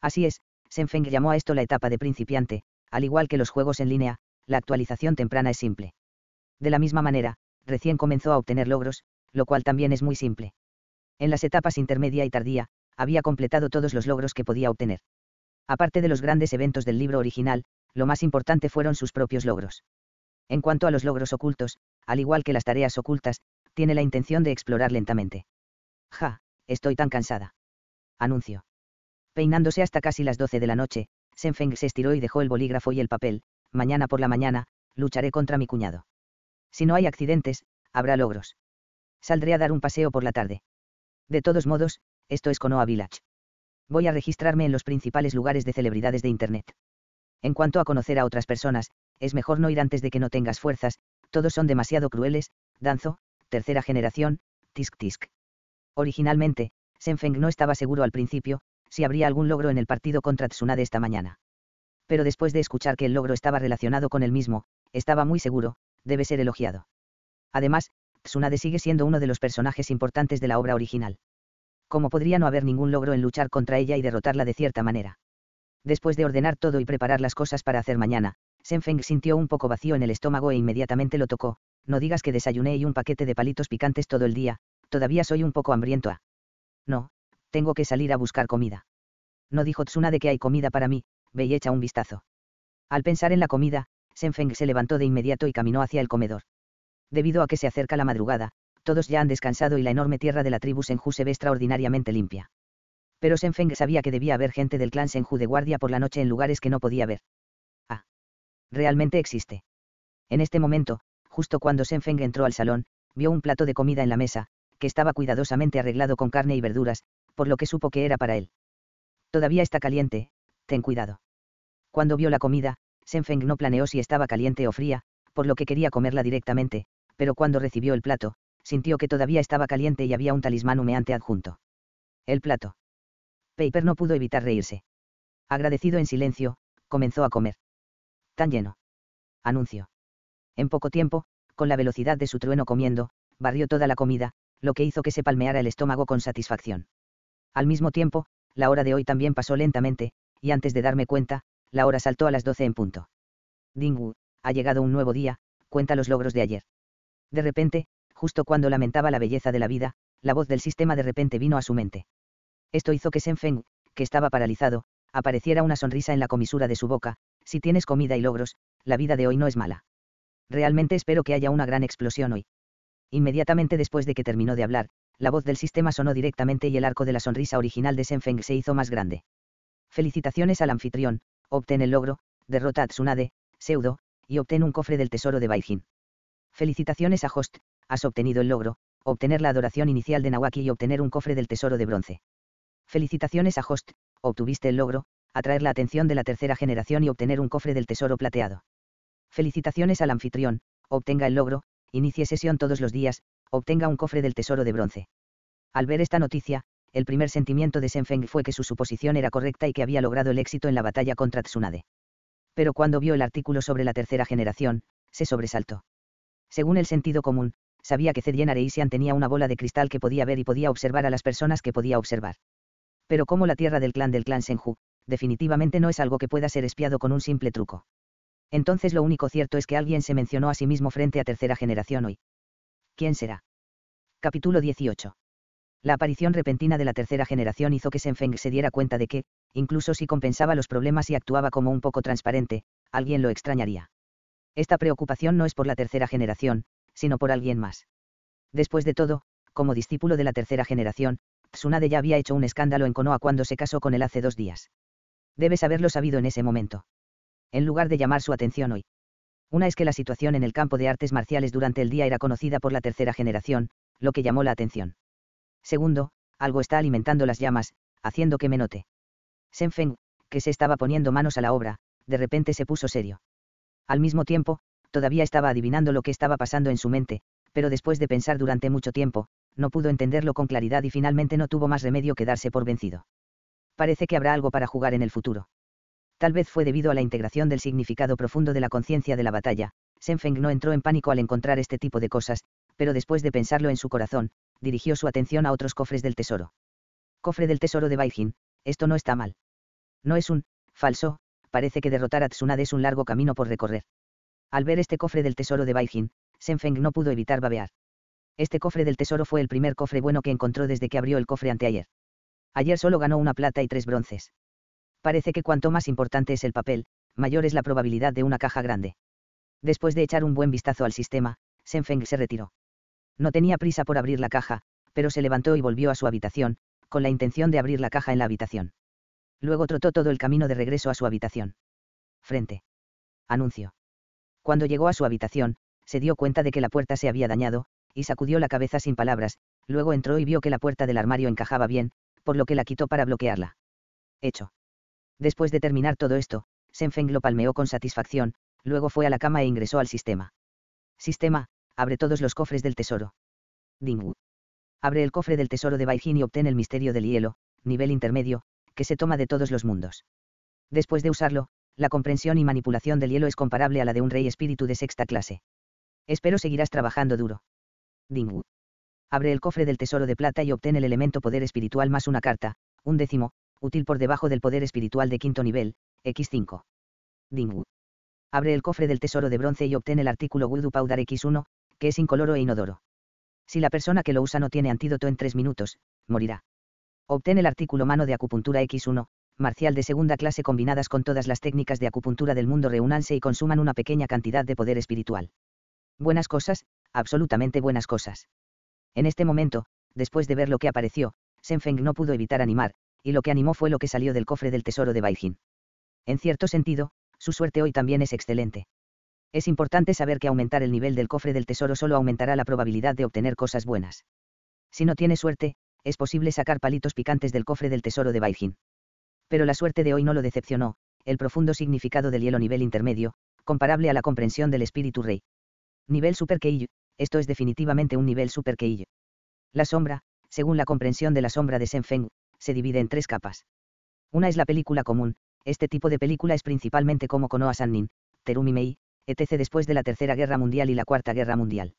Así es, Senfeng llamó a esto la etapa de principiante, al igual que los juegos en línea, la actualización temprana es simple. De la misma manera, recién comenzó a obtener logros, lo cual también es muy simple. En las etapas intermedia y tardía, había completado todos los logros que podía obtener. Aparte de los grandes eventos del libro original, lo más importante fueron sus propios logros. En cuanto a los logros ocultos, al igual que las tareas ocultas, tiene la intención de explorar lentamente. Ja, estoy tan cansada. Anuncio. Peinándose hasta casi las 12 de la noche, Senfeng se estiró y dejó el bolígrafo y el papel, mañana por la mañana, lucharé contra mi cuñado. Si no hay accidentes, habrá logros. Saldré a dar un paseo por la tarde. De todos modos, esto es Konoha Village. Voy a registrarme en los principales lugares de celebridades de Internet. En cuanto a conocer a otras personas, es mejor no ir antes de que no tengas fuerzas, todos son demasiado crueles, Danzo, tercera generación, Tisk Tisk. Originalmente, Senfeng no estaba seguro al principio, si habría algún logro en el partido contra Tsunade esta mañana. Pero después de escuchar que el logro estaba relacionado con él mismo, estaba muy seguro, debe ser elogiado. Además, Tsunade sigue siendo uno de los personajes importantes de la obra original. ¿Cómo podría no haber ningún logro en luchar contra ella y derrotarla de cierta manera? Después de ordenar todo y preparar las cosas para hacer mañana, Senfeng sintió un poco vacío en el estómago e inmediatamente lo tocó. No digas que desayuné y un paquete de palitos picantes todo el día, todavía soy un poco hambriento. ¿ah? No, tengo que salir a buscar comida. No dijo Tsuna de que hay comida para mí, ve y echa un vistazo. Al pensar en la comida, Senfeng se levantó de inmediato y caminó hacia el comedor. Debido a que se acerca la madrugada, todos ya han descansado y la enorme tierra de la tribu Senju se ve extraordinariamente limpia. Pero Senfeng sabía que debía haber gente del clan Senju de guardia por la noche en lugares que no podía ver realmente existe. En este momento, justo cuando Feng entró al salón, vio un plato de comida en la mesa, que estaba cuidadosamente arreglado con carne y verduras, por lo que supo que era para él. Todavía está caliente, ten cuidado. Cuando vio la comida, Feng no planeó si estaba caliente o fría, por lo que quería comerla directamente, pero cuando recibió el plato, sintió que todavía estaba caliente y había un talismán humeante adjunto. El plato. Paper no pudo evitar reírse. Agradecido en silencio, comenzó a comer tan lleno. Anuncio. En poco tiempo, con la velocidad de su trueno comiendo, barrió toda la comida, lo que hizo que se palmeara el estómago con satisfacción. Al mismo tiempo, la hora de hoy también pasó lentamente, y antes de darme cuenta, la hora saltó a las doce en punto. Wu, ha llegado un nuevo día, cuenta los logros de ayer. De repente, justo cuando lamentaba la belleza de la vida, la voz del sistema de repente vino a su mente. Esto hizo que Feng, que estaba paralizado, apareciera una sonrisa en la comisura de su boca, si tienes comida y logros, la vida de hoy no es mala. Realmente espero que haya una gran explosión hoy. Inmediatamente después de que terminó de hablar, la voz del sistema sonó directamente y el arco de la sonrisa original de Senfeng se hizo más grande. Felicitaciones al anfitrión, obtén el logro, derrota a Tsunade, Pseudo, y obtén un cofre del tesoro de Baijin. Felicitaciones a Host, has obtenido el logro, obtener la adoración inicial de Nawaki y obtener un cofre del tesoro de bronce. Felicitaciones a Host, obtuviste el logro, atraer la atención de la tercera generación y obtener un cofre del tesoro plateado. Felicitaciones al anfitrión, obtenga el logro, inicie sesión todos los días, obtenga un cofre del tesoro de bronce. Al ver esta noticia, el primer sentimiento de Senfeng fue que su suposición era correcta y que había logrado el éxito en la batalla contra Tsunade. Pero cuando vio el artículo sobre la tercera generación, se sobresaltó. Según el sentido común, sabía que Zedien Areisian tenía una bola de cristal que podía ver y podía observar a las personas que podía observar. Pero como la tierra del clan del clan Senju, definitivamente no es algo que pueda ser espiado con un simple truco. Entonces lo único cierto es que alguien se mencionó a sí mismo frente a tercera generación hoy. ¿Quién será? Capítulo 18. La aparición repentina de la tercera generación hizo que Senfeng se diera cuenta de que, incluso si compensaba los problemas y actuaba como un poco transparente, alguien lo extrañaría. Esta preocupación no es por la tercera generación, sino por alguien más. Después de todo, como discípulo de la tercera generación, Tsunade ya había hecho un escándalo en Konoha cuando se casó con él hace dos días. Debes haberlo sabido en ese momento. En lugar de llamar su atención hoy. Una es que la situación en el campo de artes marciales durante el día era conocida por la tercera generación, lo que llamó la atención. Segundo, algo está alimentando las llamas, haciendo que me note. Feng, que se estaba poniendo manos a la obra, de repente se puso serio. Al mismo tiempo, todavía estaba adivinando lo que estaba pasando en su mente, pero después de pensar durante mucho tiempo, no pudo entenderlo con claridad y finalmente no tuvo más remedio que darse por vencido parece que habrá algo para jugar en el futuro. Tal vez fue debido a la integración del significado profundo de la conciencia de la batalla, Senfeng no entró en pánico al encontrar este tipo de cosas, pero después de pensarlo en su corazón, dirigió su atención a otros cofres del tesoro. Cofre del tesoro de Baijin, esto no está mal. No es un, falso, parece que derrotar a Tsunade es un largo camino por recorrer. Al ver este cofre del tesoro de Shen Senfeng no pudo evitar babear. Este cofre del tesoro fue el primer cofre bueno que encontró desde que abrió el cofre anteayer. Ayer solo ganó una plata y tres bronces. Parece que cuanto más importante es el papel, mayor es la probabilidad de una caja grande. Después de echar un buen vistazo al sistema, Senfeng se retiró. No tenía prisa por abrir la caja, pero se levantó y volvió a su habitación, con la intención de abrir la caja en la habitación. Luego trotó todo el camino de regreso a su habitación. Frente. Anuncio. Cuando llegó a su habitación, se dio cuenta de que la puerta se había dañado, y sacudió la cabeza sin palabras, luego entró y vio que la puerta del armario encajaba bien, por lo que la quitó para bloquearla. Hecho. Después de terminar todo esto, Senfeng lo palmeó con satisfacción, luego fue a la cama e ingresó al sistema. Sistema, abre todos los cofres del tesoro. Wu. Abre el cofre del tesoro de Baijin y obtén el misterio del hielo, nivel intermedio, que se toma de todos los mundos. Después de usarlo, la comprensión y manipulación del hielo es comparable a la de un rey espíritu de sexta clase. Espero seguirás trabajando duro. Dingwu abre el cofre del tesoro de plata y obtén el elemento poder espiritual más una carta, un décimo, útil por debajo del poder espiritual de quinto nivel, X5. Dingu. Abre el cofre del tesoro de bronce y obtén el artículo Wudu Powder X1, que es incoloro e inodoro. Si la persona que lo usa no tiene antídoto en tres minutos, morirá. Obtén el artículo Mano de Acupuntura X1, marcial de segunda clase combinadas con todas las técnicas de acupuntura del mundo reúnanse y consuman una pequeña cantidad de poder espiritual. Buenas cosas, absolutamente buenas cosas. En este momento, después de ver lo que apareció, Senfeng no pudo evitar animar, y lo que animó fue lo que salió del cofre del tesoro de Jin. En cierto sentido, su suerte hoy también es excelente. Es importante saber que aumentar el nivel del cofre del tesoro solo aumentará la probabilidad de obtener cosas buenas. Si no tiene suerte, es posible sacar palitos picantes del cofre del tesoro de Jin. Pero la suerte de hoy no lo decepcionó, el profundo significado del hielo nivel intermedio, comparable a la comprensión del espíritu rey. Nivel Super Yu esto es definitivamente un nivel super queillo. La sombra, según la comprensión de la sombra de Feng, se divide en tres capas. Una es la película común, este tipo de película es principalmente como Konoha Sannin, Terumi Mei, etc. después de la Tercera Guerra Mundial y la Cuarta Guerra Mundial.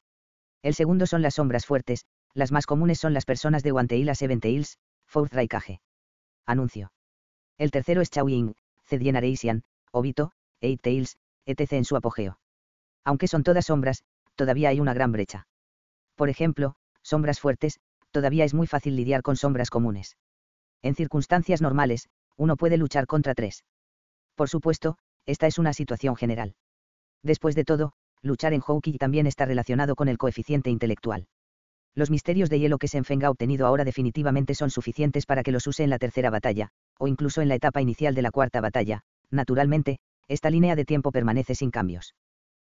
El segundo son las sombras fuertes, las más comunes son las personas de Guanteil a Seven Tails, Fourth Raikage. Anuncio. El tercero es Chao Ying, Zedien Obito, Eight Tails, etc. en su apogeo. Aunque son todas sombras, todavía hay una gran brecha. Por ejemplo, sombras fuertes, todavía es muy fácil lidiar con sombras comunes. En circunstancias normales, uno puede luchar contra tres. Por supuesto, esta es una situación general. Después de todo, luchar en hockey también está relacionado con el coeficiente intelectual. Los misterios de hielo que Senfeng ha obtenido ahora definitivamente son suficientes para que los use en la tercera batalla, o incluso en la etapa inicial de la cuarta batalla. Naturalmente, esta línea de tiempo permanece sin cambios.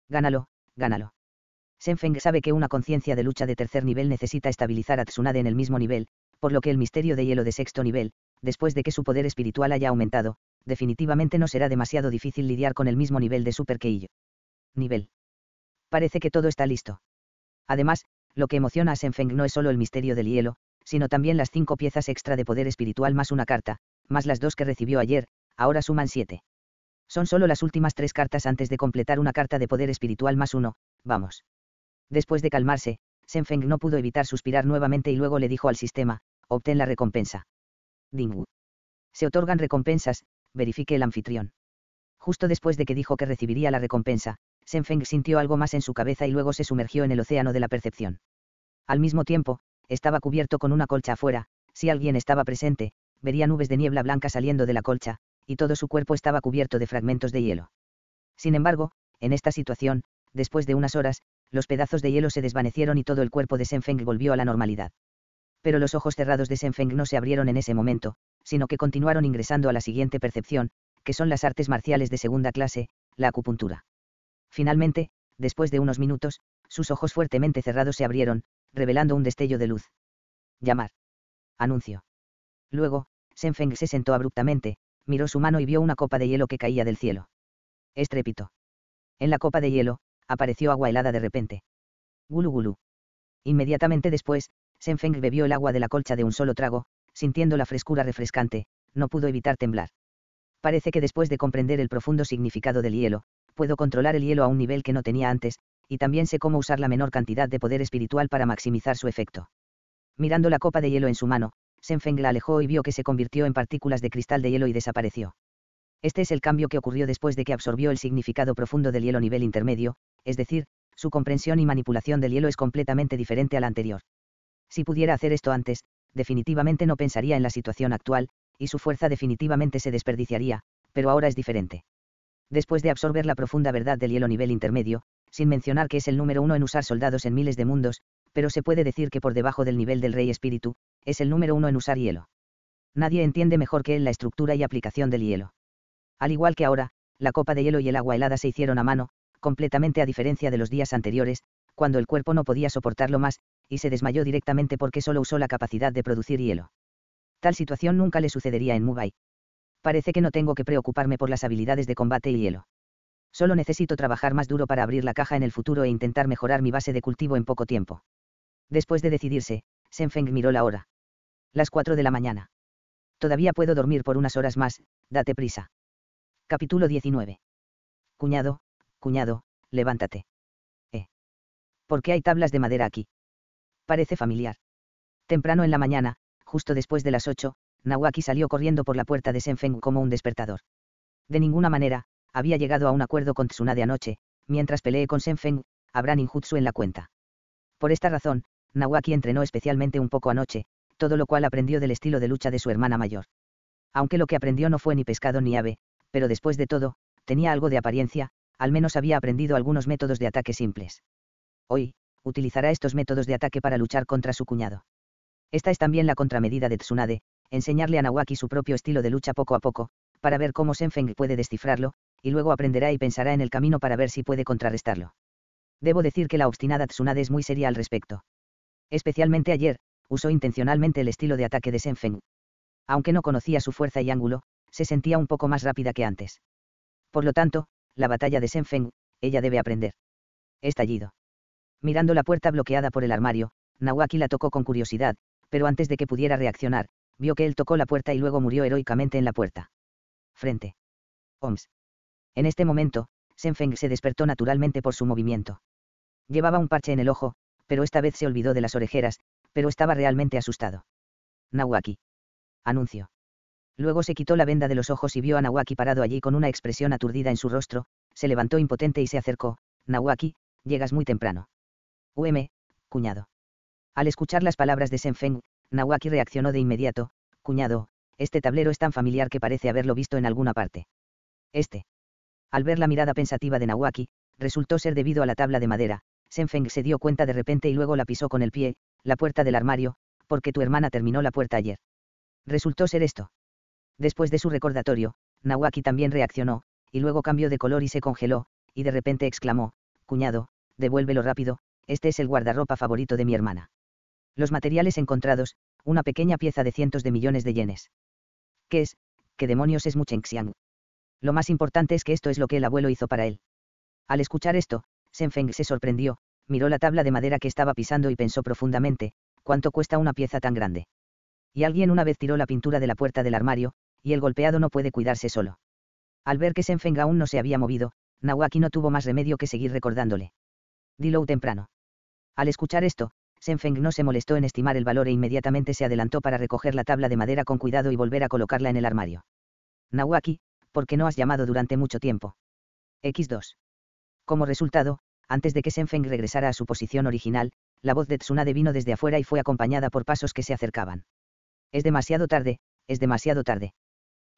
Gánalo, gánalo. Senfeng sabe que una conciencia de lucha de tercer nivel necesita estabilizar a Tsunade en el mismo nivel, por lo que el misterio de hielo de sexto nivel, después de que su poder espiritual haya aumentado, definitivamente no será demasiado difícil lidiar con el mismo nivel de Super Keiyo. Nivel. Parece que todo está listo. Además, lo que emociona a Senfeng no es solo el misterio del hielo, sino también las cinco piezas extra de poder espiritual más una carta, más las dos que recibió ayer, ahora suman siete. Son solo las últimas tres cartas antes de completar una carta de poder espiritual más uno, vamos. Después de calmarse, Senfeng no pudo evitar suspirar nuevamente y luego le dijo al sistema, obtén la recompensa. Dingwu. Se otorgan recompensas, verifique el anfitrión. Justo después de que dijo que recibiría la recompensa, Senfeng sintió algo más en su cabeza y luego se sumergió en el océano de la percepción. Al mismo tiempo, estaba cubierto con una colcha afuera, si alguien estaba presente, vería nubes de niebla blanca saliendo de la colcha, y todo su cuerpo estaba cubierto de fragmentos de hielo. Sin embargo, en esta situación, después de unas horas, los pedazos de hielo se desvanecieron y todo el cuerpo de Senfeng volvió a la normalidad. Pero los ojos cerrados de Senfeng no se abrieron en ese momento, sino que continuaron ingresando a la siguiente percepción, que son las artes marciales de segunda clase, la acupuntura. Finalmente, después de unos minutos, sus ojos fuertemente cerrados se abrieron, revelando un destello de luz. Llamar. Anuncio. Luego, Senfeng se sentó abruptamente, miró su mano y vio una copa de hielo que caía del cielo. Estrépito. En la copa de hielo, apareció agua helada de repente. Gulu Inmediatamente después, Senfeng bebió el agua de la colcha de un solo trago, sintiendo la frescura refrescante, no pudo evitar temblar. Parece que después de comprender el profundo significado del hielo, puedo controlar el hielo a un nivel que no tenía antes, y también sé cómo usar la menor cantidad de poder espiritual para maximizar su efecto. Mirando la copa de hielo en su mano, Senfeng la alejó y vio que se convirtió en partículas de cristal de hielo y desapareció. Este es el cambio que ocurrió después de que absorbió el significado profundo del hielo nivel intermedio, es decir, su comprensión y manipulación del hielo es completamente diferente a la anterior. Si pudiera hacer esto antes, definitivamente no pensaría en la situación actual, y su fuerza definitivamente se desperdiciaría, pero ahora es diferente. Después de absorber la profunda verdad del hielo nivel intermedio, sin mencionar que es el número uno en usar soldados en miles de mundos, pero se puede decir que por debajo del nivel del rey espíritu, es el número uno en usar hielo. Nadie entiende mejor que él la estructura y aplicación del hielo. Al igual que ahora, la copa de hielo y el agua helada se hicieron a mano, completamente a diferencia de los días anteriores, cuando el cuerpo no podía soportarlo más, y se desmayó directamente porque solo usó la capacidad de producir hielo. Tal situación nunca le sucedería en Mubai. Parece que no tengo que preocuparme por las habilidades de combate y hielo. Solo necesito trabajar más duro para abrir la caja en el futuro e intentar mejorar mi base de cultivo en poco tiempo. Después de decidirse, Senfeng miró la hora. Las 4 de la mañana. Todavía puedo dormir por unas horas más, date prisa. Capítulo 19. Cuñado, Cuñado, levántate. ¿Eh? ¿Por qué hay tablas de madera aquí? Parece familiar. Temprano en la mañana, justo después de las ocho, Nawaki salió corriendo por la puerta de Senfeng como un despertador. De ninguna manera, había llegado a un acuerdo con Tsunade anoche, mientras peleé con Senfeng, habrá ninjutsu en la cuenta. Por esta razón, Nawaki entrenó especialmente un poco anoche, todo lo cual aprendió del estilo de lucha de su hermana mayor. Aunque lo que aprendió no fue ni pescado ni ave, pero después de todo, tenía algo de apariencia, al menos había aprendido algunos métodos de ataque simples. Hoy, utilizará estos métodos de ataque para luchar contra su cuñado. Esta es también la contramedida de Tsunade, enseñarle a Nawaki su propio estilo de lucha poco a poco, para ver cómo Senfeng puede descifrarlo, y luego aprenderá y pensará en el camino para ver si puede contrarrestarlo. Debo decir que la obstinada Tsunade es muy seria al respecto. Especialmente ayer, usó intencionalmente el estilo de ataque de Senfeng. Aunque no conocía su fuerza y ángulo, se sentía un poco más rápida que antes. Por lo tanto, la batalla de Senfeng, ella debe aprender. Estallido. Mirando la puerta bloqueada por el armario, Nawaki la tocó con curiosidad, pero antes de que pudiera reaccionar, vio que él tocó la puerta y luego murió heroicamente en la puerta. Frente. Oms. En este momento, Senfeng se despertó naturalmente por su movimiento. Llevaba un parche en el ojo, pero esta vez se olvidó de las orejeras, pero estaba realmente asustado. Nawaki. Anuncio. Luego se quitó la venda de los ojos y vio a Nawaki parado allí con una expresión aturdida en su rostro, se levantó impotente y se acercó. Nawaki, llegas muy temprano. UM, cuñado. Al escuchar las palabras de Senfeng, Nawaki reaccionó de inmediato, cuñado, este tablero es tan familiar que parece haberlo visto en alguna parte. Este. Al ver la mirada pensativa de Nawaki, resultó ser debido a la tabla de madera, Senfeng se dio cuenta de repente y luego la pisó con el pie, la puerta del armario, porque tu hermana terminó la puerta ayer. Resultó ser esto. Después de su recordatorio, Nawaki también reaccionó, y luego cambió de color y se congeló, y de repente exclamó, Cuñado, devuélvelo rápido, este es el guardarropa favorito de mi hermana. Los materiales encontrados, una pequeña pieza de cientos de millones de yenes. ¿Qué es? ¿Qué demonios es Muchenxiang? Lo más importante es que esto es lo que el abuelo hizo para él. Al escuchar esto, Senfeng se sorprendió, miró la tabla de madera que estaba pisando y pensó profundamente, ¿cuánto cuesta una pieza tan grande? Y alguien una vez tiró la pintura de la puerta del armario, y el golpeado no puede cuidarse solo. Al ver que Senfeng aún no se había movido, Nawaki no tuvo más remedio que seguir recordándole. Dilo temprano. Al escuchar esto, Senfeng no se molestó en estimar el valor e inmediatamente se adelantó para recoger la tabla de madera con cuidado y volver a colocarla en el armario. Nawaki, ¿por qué no has llamado durante mucho tiempo? X2. Como resultado, antes de que Senfeng regresara a su posición original, la voz de Tsunade vino desde afuera y fue acompañada por pasos que se acercaban. Es demasiado tarde, es demasiado tarde.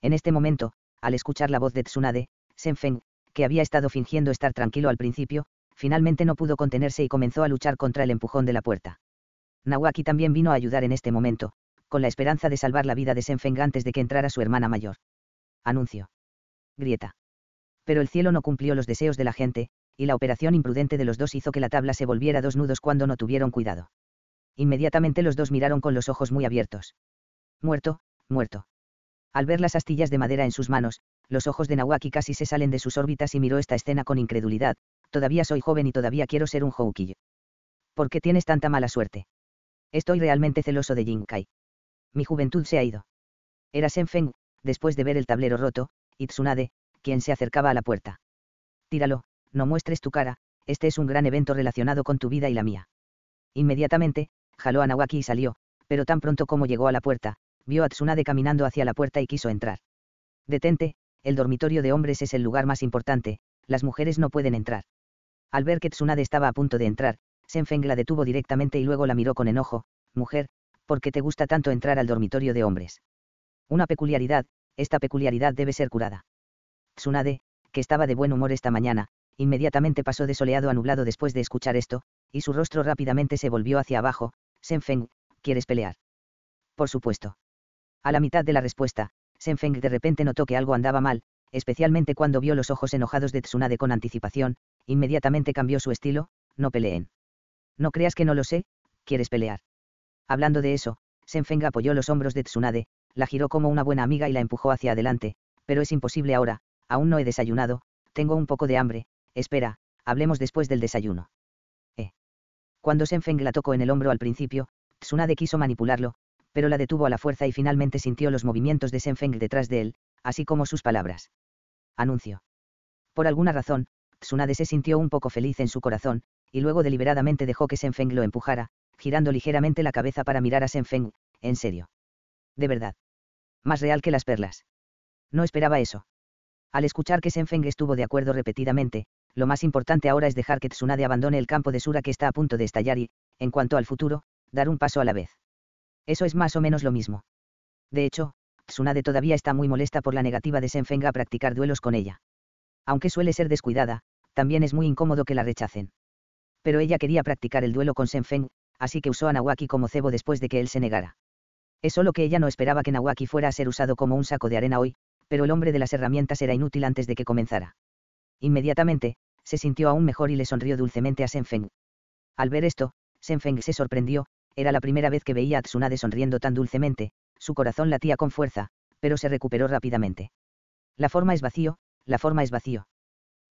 En este momento, al escuchar la voz de Tsunade, Senfeng, que había estado fingiendo estar tranquilo al principio, finalmente no pudo contenerse y comenzó a luchar contra el empujón de la puerta. Nawaki también vino a ayudar en este momento, con la esperanza de salvar la vida de Senfeng antes de que entrara su hermana mayor. Anuncio. Grieta. Pero el cielo no cumplió los deseos de la gente, y la operación imprudente de los dos hizo que la tabla se volviera dos nudos cuando no tuvieron cuidado. Inmediatamente los dos miraron con los ojos muy abiertos. Muerto, muerto. Al ver las astillas de madera en sus manos, los ojos de Nawaki casi se salen de sus órbitas y miró esta escena con incredulidad, todavía soy joven y todavía quiero ser un Houkiyo. ¿Por qué tienes tanta mala suerte? Estoy realmente celoso de Jinkai. Mi juventud se ha ido. Era Senfeng, después de ver el tablero roto, y Tsunade, quien se acercaba a la puerta. Tíralo, no muestres tu cara, este es un gran evento relacionado con tu vida y la mía. Inmediatamente, jaló a Nawaki y salió, pero tan pronto como llegó a la puerta, vio a Tsunade caminando hacia la puerta y quiso entrar. Detente, el dormitorio de hombres es el lugar más importante, las mujeres no pueden entrar. Al ver que Tsunade estaba a punto de entrar, Senfeng la detuvo directamente y luego la miró con enojo, mujer, ¿por qué te gusta tanto entrar al dormitorio de hombres? Una peculiaridad, esta peculiaridad debe ser curada. Tsunade, que estaba de buen humor esta mañana, inmediatamente pasó de soleado a nublado después de escuchar esto, y su rostro rápidamente se volvió hacia abajo, Senfeng, ¿quieres pelear? Por supuesto. A la mitad de la respuesta, Senfeng de repente notó que algo andaba mal, especialmente cuando vio los ojos enojados de Tsunade con anticipación, inmediatamente cambió su estilo, no peleen. No creas que no lo sé, quieres pelear. Hablando de eso, Senfeng apoyó los hombros de Tsunade, la giró como una buena amiga y la empujó hacia adelante, pero es imposible ahora, aún no he desayunado, tengo un poco de hambre, espera, hablemos después del desayuno. Eh. Cuando Senfeng la tocó en el hombro al principio, Tsunade quiso manipularlo, pero la detuvo a la fuerza y finalmente sintió los movimientos de Senfeng detrás de él, así como sus palabras. Anuncio. Por alguna razón, Tsunade se sintió un poco feliz en su corazón, y luego deliberadamente dejó que Senfeng lo empujara, girando ligeramente la cabeza para mirar a Senfeng, en serio. De verdad. Más real que las perlas. No esperaba eso. Al escuchar que Senfeng estuvo de acuerdo repetidamente, lo más importante ahora es dejar que Tsunade abandone el campo de Sura que está a punto de estallar y, en cuanto al futuro, dar un paso a la vez. Eso es más o menos lo mismo. De hecho, Tsunade todavía está muy molesta por la negativa de Senfeng a practicar duelos con ella. Aunque suele ser descuidada, también es muy incómodo que la rechacen. Pero ella quería practicar el duelo con Senfeng, así que usó a Nawaki como cebo después de que él se negara. Es solo que ella no esperaba que Nawaki fuera a ser usado como un saco de arena hoy, pero el hombre de las herramientas era inútil antes de que comenzara. Inmediatamente, se sintió aún mejor y le sonrió dulcemente a Senfeng. Al ver esto, Senfeng se sorprendió, era la primera vez que veía a Tsunade sonriendo tan dulcemente, su corazón latía con fuerza, pero se recuperó rápidamente. La forma es vacío, la forma es vacío.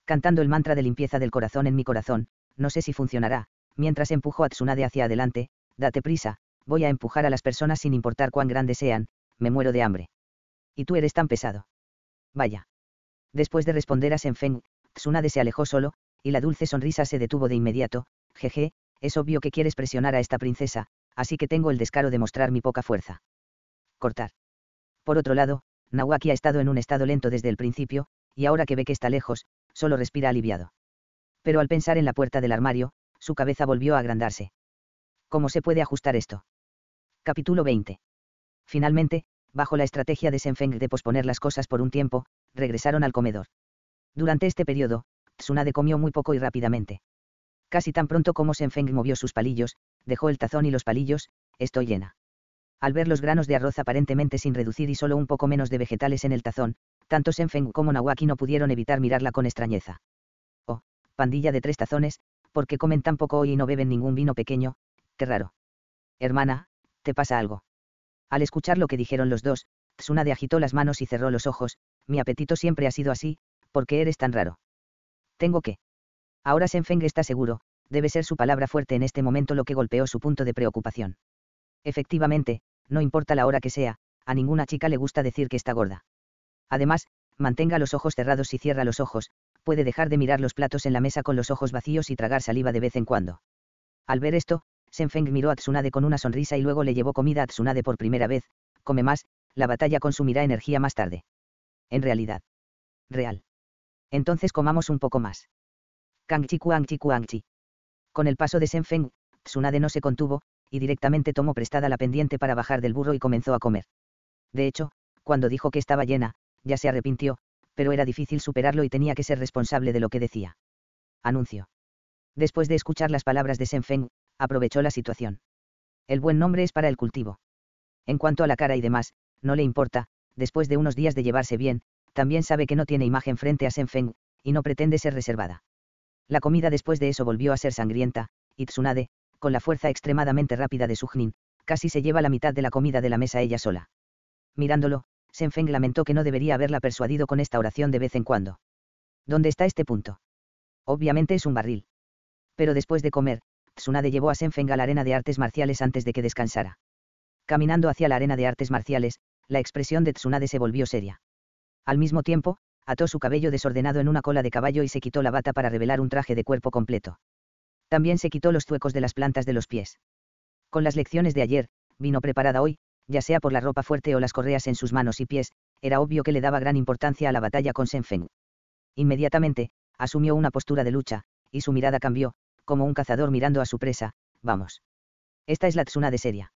Cantando el mantra de limpieza del corazón en mi corazón, no sé si funcionará, mientras empujó a Tsunade hacia adelante, date prisa, voy a empujar a las personas sin importar cuán grandes sean, me muero de hambre. Y tú eres tan pesado. Vaya. Después de responder a Senfeng, Tsunade se alejó solo, y la dulce sonrisa se detuvo de inmediato, jeje, es obvio que quieres presionar a esta princesa, así que tengo el descaro de mostrar mi poca fuerza. Cortar. Por otro lado, Nawaki ha estado en un estado lento desde el principio, y ahora que ve que está lejos, solo respira aliviado. Pero al pensar en la puerta del armario, su cabeza volvió a agrandarse. ¿Cómo se puede ajustar esto? Capítulo 20. Finalmente, bajo la estrategia de Senfeng de posponer las cosas por un tiempo, regresaron al comedor. Durante este periodo, Tsunade comió muy poco y rápidamente. Casi tan pronto como Senfeng movió sus palillos, dejó el tazón y los palillos, estoy llena. Al ver los granos de arroz aparentemente sin reducir y solo un poco menos de vegetales en el tazón, tanto Senfeng como Nawaki no pudieron evitar mirarla con extrañeza. Oh, pandilla de tres tazones, ¿por qué comen tan poco hoy y no beben ningún vino pequeño, qué raro. Hermana, ¿te pasa algo? Al escuchar lo que dijeron los dos, Tsunade agitó las manos y cerró los ojos, mi apetito siempre ha sido así, ¿por qué eres tan raro? Tengo que. Ahora Senfeng está seguro, debe ser su palabra fuerte en este momento lo que golpeó su punto de preocupación. Efectivamente, no importa la hora que sea, a ninguna chica le gusta decir que está gorda. Además, mantenga los ojos cerrados y cierra los ojos, puede dejar de mirar los platos en la mesa con los ojos vacíos y tragar saliva de vez en cuando. Al ver esto, Senfeng miró a Tsunade con una sonrisa y luego le llevó comida a Tsunade por primera vez, come más, la batalla consumirá energía más tarde. En realidad. Real. Entonces comamos un poco más. Con el paso de Feng, Tsunade no se contuvo, y directamente tomó prestada la pendiente para bajar del burro y comenzó a comer. De hecho, cuando dijo que estaba llena, ya se arrepintió, pero era difícil superarlo y tenía que ser responsable de lo que decía. Anuncio. Después de escuchar las palabras de Feng, aprovechó la situación. El buen nombre es para el cultivo. En cuanto a la cara y demás, no le importa, después de unos días de llevarse bien, también sabe que no tiene imagen frente a Feng, y no pretende ser reservada. La comida después de eso volvió a ser sangrienta, y Tsunade, con la fuerza extremadamente rápida de su Jnin, casi se lleva la mitad de la comida de la mesa ella sola. Mirándolo, Senfeng lamentó que no debería haberla persuadido con esta oración de vez en cuando. ¿Dónde está este punto? Obviamente es un barril. Pero después de comer, Tsunade llevó a Senfeng a la arena de artes marciales antes de que descansara. Caminando hacia la arena de artes marciales, la expresión de Tsunade se volvió seria. Al mismo tiempo, ató su cabello desordenado en una cola de caballo y se quitó la bata para revelar un traje de cuerpo completo. También se quitó los zuecos de las plantas de los pies. Con las lecciones de ayer, vino preparada hoy, ya sea por la ropa fuerte o las correas en sus manos y pies, era obvio que le daba gran importancia a la batalla con Senfeng. Inmediatamente, asumió una postura de lucha, y su mirada cambió, como un cazador mirando a su presa, vamos. Esta es la Tsuna de Seria.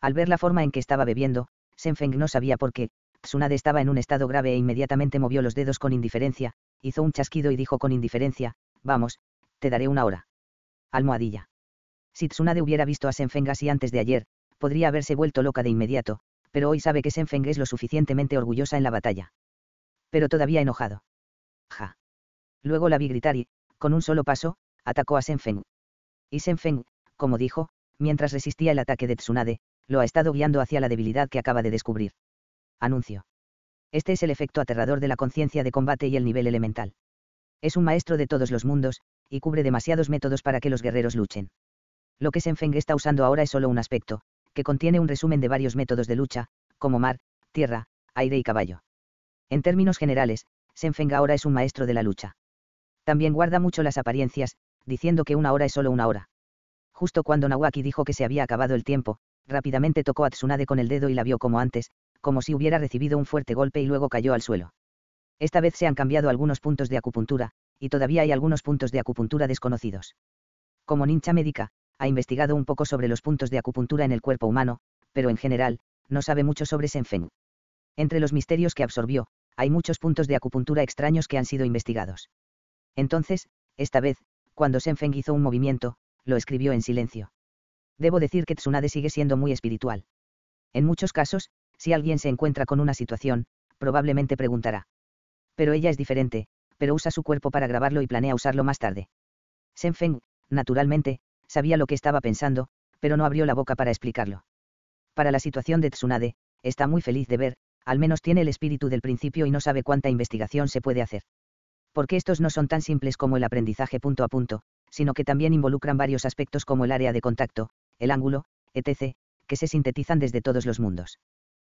Al ver la forma en que estaba bebiendo, Senfeng no sabía por qué, Tsunade estaba en un estado grave e inmediatamente movió los dedos con indiferencia, hizo un chasquido y dijo con indiferencia, vamos, te daré una hora. Almohadilla. Si Tsunade hubiera visto a Senfeng así antes de ayer, podría haberse vuelto loca de inmediato, pero hoy sabe que Senfeng es lo suficientemente orgullosa en la batalla. Pero todavía enojado. Ja. Luego la vi gritar y, con un solo paso, atacó a Senfeng. Y Senfeng, como dijo, mientras resistía el ataque de Tsunade, lo ha estado guiando hacia la debilidad que acaba de descubrir anuncio. Este es el efecto aterrador de la conciencia de combate y el nivel elemental. Es un maestro de todos los mundos, y cubre demasiados métodos para que los guerreros luchen. Lo que Senfeng está usando ahora es solo un aspecto, que contiene un resumen de varios métodos de lucha, como mar, tierra, aire y caballo. En términos generales, Senfeng ahora es un maestro de la lucha. También guarda mucho las apariencias, diciendo que una hora es solo una hora. Justo cuando Nawaki dijo que se había acabado el tiempo, rápidamente tocó a Tsunade con el dedo y la vio como antes, como si hubiera recibido un fuerte golpe y luego cayó al suelo. Esta vez se han cambiado algunos puntos de acupuntura, y todavía hay algunos puntos de acupuntura desconocidos. Como nincha médica, ha investigado un poco sobre los puntos de acupuntura en el cuerpo humano, pero en general, no sabe mucho sobre Senfen. Entre los misterios que absorbió, hay muchos puntos de acupuntura extraños que han sido investigados. Entonces, esta vez, cuando Senfeng hizo un movimiento, lo escribió en silencio. Debo decir que Tsunade sigue siendo muy espiritual. En muchos casos, si alguien se encuentra con una situación, probablemente preguntará. Pero ella es diferente, pero usa su cuerpo para grabarlo y planea usarlo más tarde. Shen Feng, naturalmente, sabía lo que estaba pensando, pero no abrió la boca para explicarlo. Para la situación de Tsunade, está muy feliz de ver, al menos tiene el espíritu del principio y no sabe cuánta investigación se puede hacer. Porque estos no son tan simples como el aprendizaje punto a punto, sino que también involucran varios aspectos como el área de contacto, el ángulo, etc., que se sintetizan desde todos los mundos.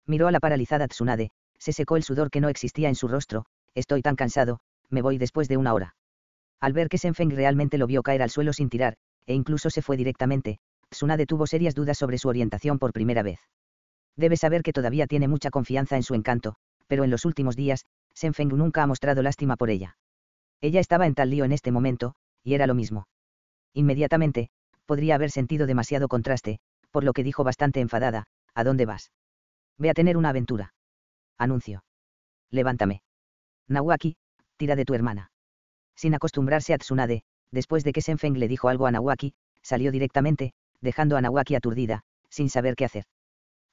Miró a la paralizada Tsunade, se secó el sudor que no existía en su rostro, estoy tan cansado, me voy después de una hora. Al ver que Senfeng realmente lo vio caer al suelo sin tirar, e incluso se fue directamente, Tsunade tuvo serias dudas sobre su orientación por primera vez. Debe saber que todavía tiene mucha confianza en su encanto, pero en los últimos días, Senfeng nunca ha mostrado lástima por ella. Ella estaba en tal lío en este momento, y era lo mismo. Inmediatamente, podría haber sentido demasiado contraste, por lo que dijo bastante enfadada, ¿a dónde vas? Ve a tener una aventura. Anuncio. Levántame. Nawaki, tira de tu hermana. Sin acostumbrarse a Tsunade, después de que Senfeng le dijo algo a Nawaki, salió directamente, dejando a Nawaki aturdida, sin saber qué hacer.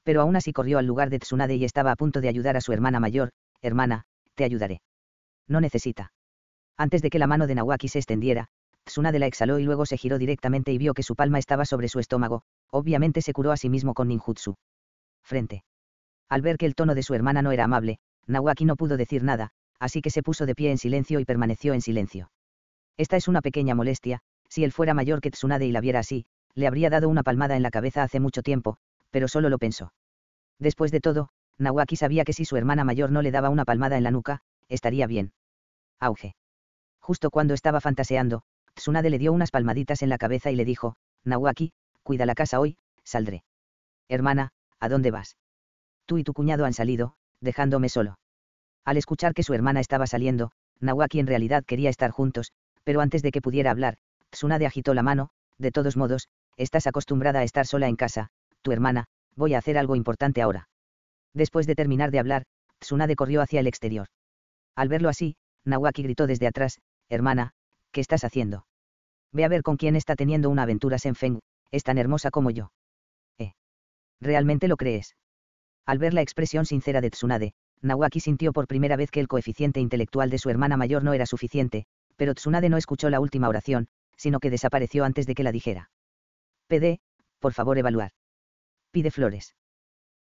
Pero aún así corrió al lugar de Tsunade y estaba a punto de ayudar a su hermana mayor, hermana, te ayudaré. No necesita. Antes de que la mano de Nawaki se extendiera, Tsunade la exhaló y luego se giró directamente y vio que su palma estaba sobre su estómago, obviamente se curó a sí mismo con ninjutsu. Frente. Al ver que el tono de su hermana no era amable, Nawaki no pudo decir nada, así que se puso de pie en silencio y permaneció en silencio. Esta es una pequeña molestia, si él fuera mayor que Tsunade y la viera así, le habría dado una palmada en la cabeza hace mucho tiempo, pero solo lo pensó. Después de todo, Nawaki sabía que si su hermana mayor no le daba una palmada en la nuca, estaría bien. Auge. Justo cuando estaba fantaseando, Tsunade le dio unas palmaditas en la cabeza y le dijo, Nawaki, cuida la casa hoy, saldré. Hermana, ¿a dónde vas? Tú y tu cuñado han salido, dejándome solo. Al escuchar que su hermana estaba saliendo, Nawaki en realidad quería estar juntos, pero antes de que pudiera hablar, Tsunade agitó la mano, de todos modos, estás acostumbrada a estar sola en casa, tu hermana, voy a hacer algo importante ahora. Después de terminar de hablar, Tsunade corrió hacia el exterior. Al verlo así, Nawaki gritó desde atrás, hermana, ¿qué estás haciendo? Ve a ver con quién está teniendo una aventura Senfeng, es tan hermosa como yo. ¿Eh? ¿Realmente lo crees? Al ver la expresión sincera de Tsunade, Nawaki sintió por primera vez que el coeficiente intelectual de su hermana mayor no era suficiente, pero Tsunade no escuchó la última oración, sino que desapareció antes de que la dijera. PD, por favor evaluar. Pide flores.